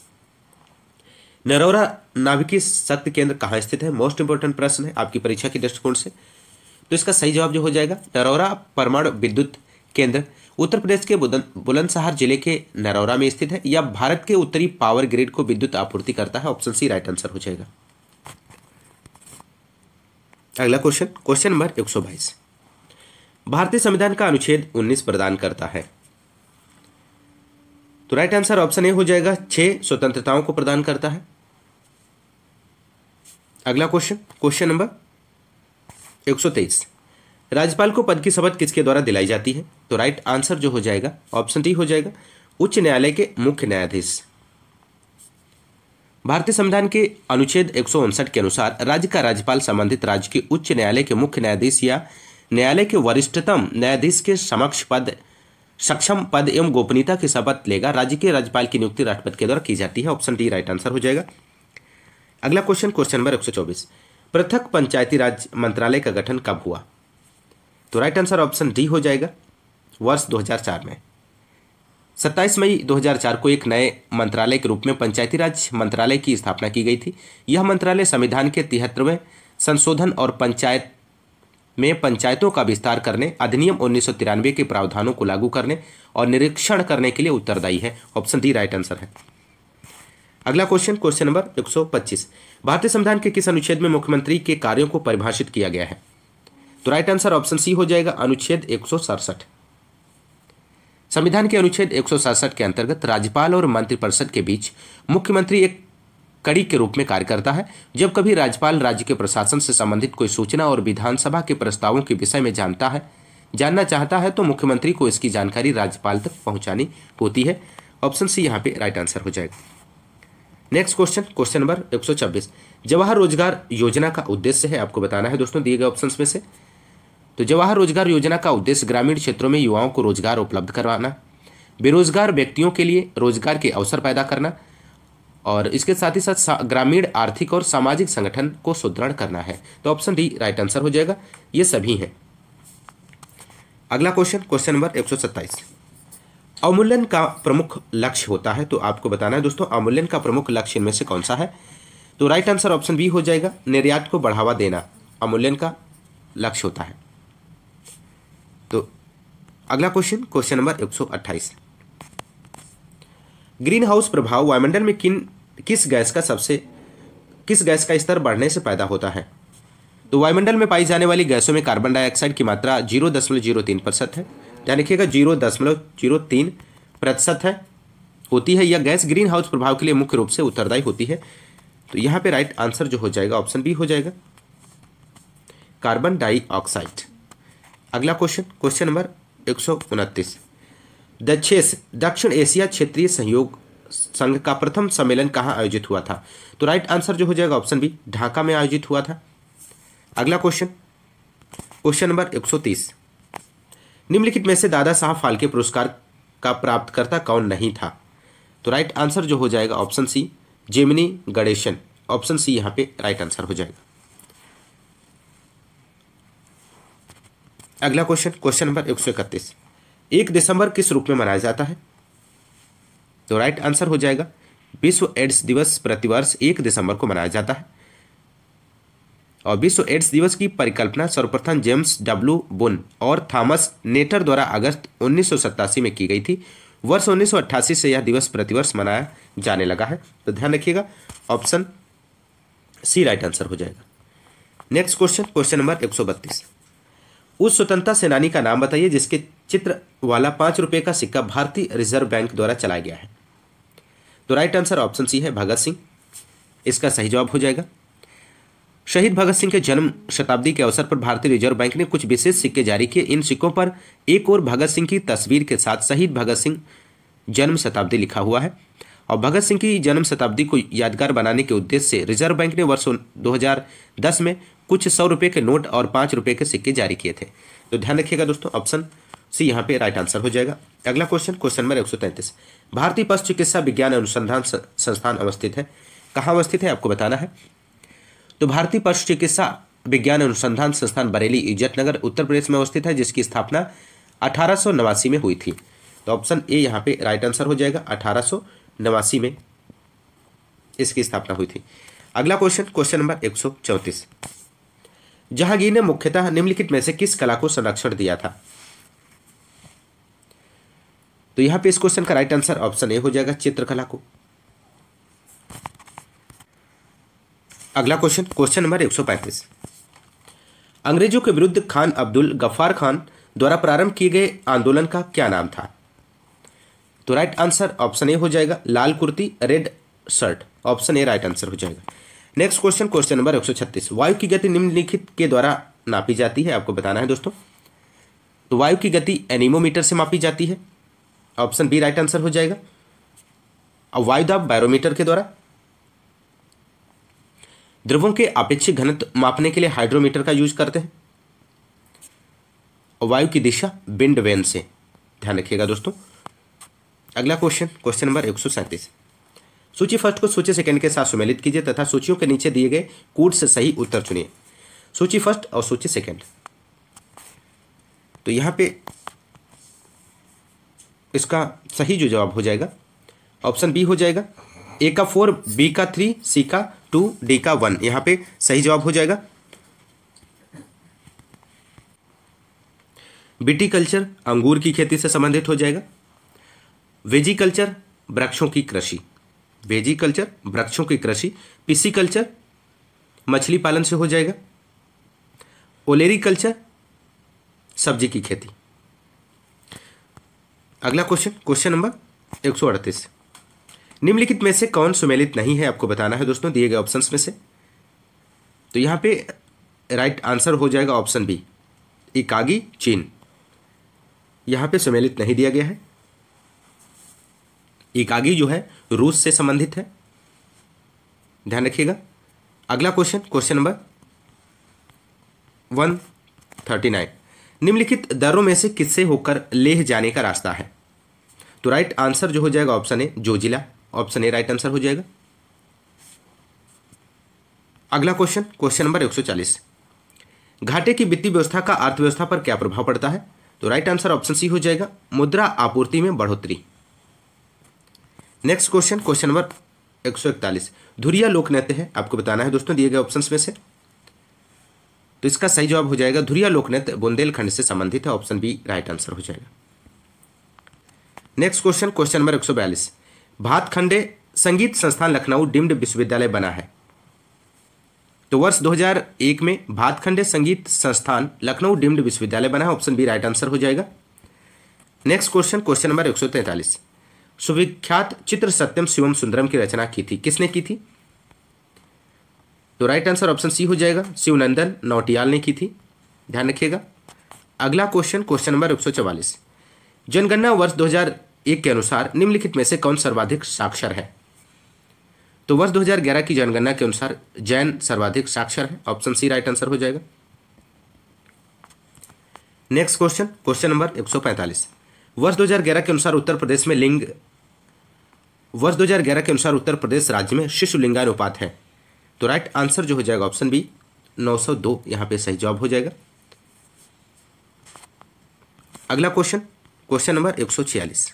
[SPEAKER 1] नरोरा नाभिकीय शक्ति केंद्र कहाँ स्थित है मोस्ट इंपोर्टेंट प्रश्न है आपकी परीक्षा के दृष्टिकोण से तो इसका सही जवाब जो हो जाएगा नरोरा परमाणु विद्युत केंद्र उत्तर प्रदेश के बुलंदशहर जिले के नरोरा में स्थित है या भारत के उत्तरी पावर ग्रिड को विद्युत आपूर्ति करता है ऑप्शन सी राइट आंसर हो जाएगा अगला क्वेश्चन क्वेश्चन नंबर 122 भारतीय संविधान का अनुच्छेद 19 प्रदान करता है तो राइट आंसर ऑप्शन ए हो जाएगा छह स्वतंत्रताओं को प्रदान करता है अगला क्वेश्चन क्वेश्चन नंबर 123 राज्यपाल को पद की शपथ किसके द्वारा दिलाई जाती है तो राइट आंसर जो हो जाएगा ऑप्शन डी हो जाएगा उच्च न्यायालय के मुख्य न्यायाधीश भारतीय संविधान के अनुच्छेद एक के अनुसार राज्य का राज्यपाल संबंधित राज्य के उच्च न्यायालय के मुख्य न्यायाधीश या न्यायालय के वरिष्ठतम न्यायाधीश के समक्ष पद सक्षम पद एवं गोपनीयता की शपथ लेगा राज्य के राज्यपाल की नियुक्ति राष्ट्रपति के द्वारा की जाती है ऑप्शन डी राइट आंसर हो जाएगा अगला क्वेश्चन क्वेश्चन नंबर एक पृथक पंचायती राज मंत्रालय का गठन कब हुआ तो राइट आंसर ऑप्शन डी हो जाएगा वर्ष दो में सत्ताईस मई 2004 को एक नए मंत्रालय के रूप में पंचायती राज मंत्रालय की स्थापना की गई थी यह मंत्रालय संविधान के तिहत्तरवें संशोधन और पंचायत में पंचायतों का विस्तार करने अधिनियम उन्नीस के प्रावधानों को लागू करने और निरीक्षण करने के लिए उत्तरदायी है ऑप्शन डी राइट आंसर है अगला क्वेश्चन क्वेश्चन नंबर 125 भारतीय संविधान के किस अनुच्छेद में मुख्यमंत्री के कार्यों को परिभाषित किया गया है तो राइट आंसर ऑप्शन सी हो जाएगा अनुच्छेद एक संविधान के अनुच्छेद एक के अंतर्गत राज्यपाल और मंत्रिपरिषद के बीच मुख्यमंत्री एक कड़ी के रूप में कार्य करता है जब कभी राज्यपाल राज्य के प्रशासन से संबंधित कोई सूचना और विधानसभा के प्रस्तावों के विषय में जानता है जानना चाहता है तो मुख्यमंत्री को इसकी जानकारी राज्यपाल तक पहुंचानी होती है ऑप्शन सी यहां पे राइट आंसर हो जाएगा next question question number 126 Jawahar Rozgar Yojana का उद्देश्य है आपको बताना है दोस्तों दिए गए ऑप्शन में से तो जवाहर रोजगार योजना का उद्देश्य ग्रामीण क्षेत्रों में युवाओं को रोजगार उपलब्ध करवाना बेरोजगार व्यक्तियों के लिए रोजगार के अवसर पैदा करना और इसके साथ ही साथ ग्रामीण आर्थिक और सामाजिक संगठन को सुदृढ़ करना है तो ऑप्शन डी राइट आंसर हो जाएगा ये सभी हैं अगला क्वेश्चन क्वेश्चन नंबर एक अवमूल्यन का प्रमुख लक्ष्य होता है तो आपको बताना है दोस्तों अवमूल्यन का प्रमुख लक्ष्य इनमें से कौन सा है तो राइट आंसर ऑप्शन बी हो जाएगा निर्यात को बढ़ावा देना अमूल्यन का लक्ष्य होता है अगला क्वेश्चन क्वेश्चन नंबर एक ग्रीन हाउस प्रभाव वायुमंडल में किन किस गैस का सबसे किस गैस का स्तर बढ़ने से पैदा होता है तो वायुमंडल में पाई जाने वाली गैसों में कार्बन डाइऑक्साइड की मात्रा जीरो दशमलव जीरो तीन प्रतिशत है ध्यान रखिएगा जीरो दशमलव जीरो तीन प्रतिशत है होती है यह गैस ग्रीन हाउस प्रभाव के लिए मुख्य रूप से उत्तरदायी होती है तो यहाँ पे राइट आंसर जो हो जाएगा ऑप्शन बी हो जाएगा कार्बन डाइऑक्साइड अगला क्वेश्चन क्वेश्चन नंबर एक दक्षेस दक्षिण एशिया क्षेत्रीय सहयोग संघ का प्रथम सम्मेलन कहाँ आयोजित हुआ था तो राइट आंसर जो हो जाएगा ऑप्शन बी ढाका में आयोजित हुआ था अगला क्वेश्चन क्वेश्चन नंबर 130 निम्नलिखित में से दादा साहब फाल्के पुरस्कार का प्राप्तकर्ता कौन नहीं था तो राइट आंसर जो हो जाएगा option C Gemini Ganesan option C यहाँ पे राइट आंसर हो जाएगा अगला क्वेश्चन क्वेश्चन नंबर एक सौ इकतीस एक दिसंबर किस रूप में मनाया जाता है तो राइट आंसर हो जाएगा विश्व एड्स दिवस प्रतिवर्ष एक दिसंबर को मनाया जाता है और विश्व एड्स दिवस की परिकल्पना सर्वप्रथम जेम्स डब्ल्यू बुन और थॉमस नेटर द्वारा अगस्त उन्नीस में की गई थी वर्ष उन्नीस से यह दिवस प्रतिवर्ष मनाया जाने लगा है तो ध्यान रखिएगा ऑप्शन सी राइट आंसर हो जाएगा नेक्स्ट क्वेश्चन क्वेश्चन नंबर एक उस स्वतंत्रता सेनानी का नाम बताइए जिसके चित्र वाला पांच रुपए का सिक्का भारतीय रिजर्व बैंक द्वारा चलाया गया है तो राइट आंसर ऑप्शन सी है भगत सिंह इसका सही जवाब हो जाएगा शहीद भगत सिंह के जन्म शताब्दी के अवसर पर भारतीय रिजर्व बैंक ने कुछ विशेष सिक्के जारी किए इन सिक्कों पर एक और भगत सिंह की तस्वीर के साथ शहीद भगत सिंह जन्म शताब्दी लिखा हुआ है और भगत सिंह की जन्म शताब्दी को यादगार बनाने के उद्देश्य से रिजर्व बैंक ने वर्ष 2010 में कुछ सौ रुपए के नोट और पांच रुपए के सिक्के जारी किए थे तो ध्यान रखिएगा दोस्तों ऑप्शन सी यहाँ पे राइट आंसर हो जाएगा अगला क्वेश्चन क्वेश्चन नंबर एक भारतीय पशु चिकित्सा विज्ञान अनुसंधान संस्थान अवस्थित है कहाँ अवस्थित है आपको बताना है तो भारतीय पशु चिकित्सा विज्ञान अनुसंधान संस्थान बरेली इजत नगर उत्तर प्रदेश में अवस्थित है जिसकी स्थापना अठारह में हुई थी तो ऑप्शन ए यहाँ पे राइट आंसर हो जाएगा अठारह में इसकी स्थापना हुई थी अगला क्वेश्चन क्वेश्चन नंबर एक जहांगीर ने मुख्यतः निम्नलिखित में से किस कला को संरक्षण दिया था तो यहां पे इस क्वेश्चन का राइट आंसर ऑप्शन ए हो जाएगा चित्रकला को अगला क्वेश्चन क्वेश्चन नंबर एक सौ पैंतीस अंग्रेजों के विरुद्ध खान अब्दुल गफ्फार खान द्वारा प्रारंभ किए गए आंदोलन का क्या नाम था तो राइट आंसर ऑप्शन ए हो जाएगा Lal Kurti red shirt option A right answer हो जाएगा नेक्स्ट क्वेश्चन क्वेश्चन नंबर एक सौ छत्तीस वायु की गति निम्नलिखित के द्वारा नापी जाती है आपको बताना है दोस्तों तो वायु की गति एनिमोमीटर से मापी जाती है ऑप्शन बी राइट आंसर हो जाएगा और वायुदाब बैरोमीटर के द्वारा ध्रुवों के अपेक्षित घनत्व मापने के लिए हाइड्रोमीटर का यूज करते हैं और वायु की दिशा बिंड वेन से ध्यान रखिएगा दोस्तों अगला क्वेश्चन क्वेश्चन नंबर एक सौ सैंतीस सूची फर्स्ट को सूची सेकंड के साथ सुमेलित कीजिए तथा सूचियों के नीचे दिए गए कूट से सही उत्तर चुनिए सूची फर्स्ट और सूची सेकंड तो यहाँ पे इसका सही जो जवाब हो जाएगा ऑप्शन बी हो जाएगा ए का फोर बी का थ्री सी का टू डी का वन यहाँ पे सही जवाब हो जाएगा बीटी कल्चर अंगूर की खेती से संबंधित हो जाएगा वेजी कल्चर वृक्षों की कृषि वेजी कल्चर वृक्षों की कृषि पिसी कल्चर मछली पालन से हो जाएगा ओलेरी कल्चर सब्जी की खेती अगला क्वेश्चन क्वेश्चन नंबर एक सौ अड़तीस निम्नलिखित में से कौन सुमेलित नहीं है आपको बताना है दोस्तों दिए गए ऑप्शंस में से तो यहां पे राइट आंसर हो जाएगा ऑप्शन बी इकागी चीन यहां पे सुमेलित नहीं दिया गया है एकागी जो है रूस से संबंधित है ध्यान रखिएगा अगला question question number one thirty nine निम्नलिखित दरों में से किससे होकर लेह जाने का रास्ता है तो राइट आंसर जो हो जाएगा ऑप्शन ए जो जिला ऑप्शन ए राइट आंसर हो जाएगा अगला क्वेश्चन क्वेश्चन नंबर 140 घाटे की वित्तीय व्यवस्था का अर्थव्यवस्था पर क्या प्रभाव पड़ता है तो राइट आंसर ऑप्शन सी हो जाएगा मुद्रा आपूर्ति में बढ़ोतरी नेक्स्ट क्वेश्चन क्वेश्चन नंबर एक सौ इकतालीस धुरिया लोक नृत्य है आपको बताना है दोस्तों दिए गए ऑप्शन में से तो इसका सही जवाब हो जाएगा धुरिया लोक नृत्य बुंदेलखंड से संबंधित है ऑप्शन बी राइट आंसर हो जाएगा नेक्स्ट क्वेश्चन क्वेश्चन नंबर एक सौ बयालीस भातखंडे संगीत संस्थान लखनऊ डिम्ड विश्वविद्यालय बना है तो वर्ष 2001 में भातखंडे संगीत संस्थान लखनऊ डिम्ड विश्वविद्यालय बना है ऑप्शन बी राइट आंसर हो जाएगा नेक्स्ट क्वेश्चन क्वेश्चन नंबर एक सौ तैंतालीस सुविख्यात चित्र सत्यम शिवम सुंदरम की रचना की थी किसने की थी तो राइट आंसर ऑप्शन सी हो जाएगा शिवनंदन नौटियाल ने की थी ध्यान रखिएगा अगला क्वेश्चन क्वेश्चन नंबर एक जनगणना वर्ष 2001 के अनुसार निम्नलिखित में से कौन सर्वाधिक साक्षर है तो वर्ष 2011 की जनगणना के अनुसार जैन सर्वाधिक साक्षर है ऑप्शन सी राइट आंसर हो जाएगा नेक्स्ट क्वेश्चन क्वेश्चन नंबर 145 वर्ष 2011 के अनुसार उत्तर प्रदेश में लिंग वर्ष 2011 के अनुसार उत्तर प्रदेश राज्य में शिशु लिंगानुपात है तो राइट आंसर जो हो जाएगा ऑप्शन बी 902 यहाँ पर सही जवाब हो जाएगा अगला क्वेश्चन क्वेश्चन नंबर 146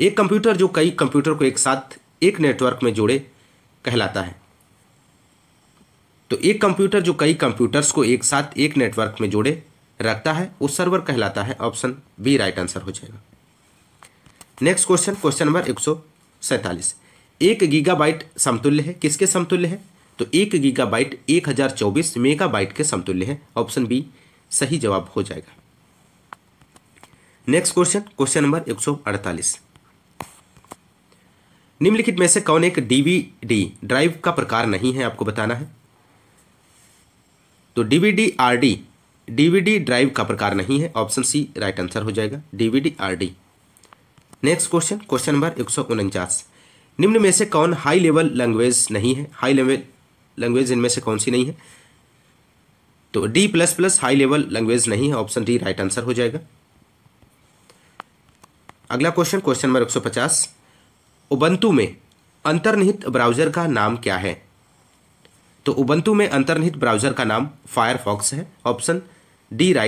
[SPEAKER 1] एक कंप्यूटर जो कई कंप्यूटर को एक साथ एक नेटवर्क में जोड़े कहलाता है तो एक कंप्यूटर जो कई कंप्यूटर्स को एक साथ एक नेटवर्क में जोड़े रखता है वो सर्वर कहलाता है ऑप्शन बी राइट आंसर हो जाएगा नेक्स्ट क्वेश्चन क्वेश्चन नंबर एक सौ सैंतालीस एक गीगाबाइट समतुल्य है किसके समतुल्य है तो एक गीगाबाइट एक हजार चौबीस मेगाबाइट के समतुल्य है ऑप्शन बी सही जवाब हो जाएगा नेक्स्ट क्वेश्चन क्वेश्चन नंबर एक सौ अड़तालीस निम्नलिखित में से कौन एक डीवीडी ड्राइव का प्रकार नहीं है आपको बताना है तो डीवीडी आरडी डीवीडी ड्राइव का प्रकार नहीं है ऑप्शन सी राइट आंसर हो जाएगा DVD RD next question question number एक सौ उनचास निम्न में से कौन हाई लेवल लैंग्वेज नहीं है हाई लेवल लैंग्वेज इनमें से कौन सी नहीं है तो D plus plus high level language नहीं है ऑप्शन डी राइट आंसर हो जाएगा अगला क्वेश्चन क्वेश्चन नंबर एक सौ पचास उबंतु में अंतर्निहित ब्राउजर का नाम क्या है तो उबंतु में अंतर्निहित ब्राउजर का नाम फायरफॉक्स है ऑप्शन डी राइट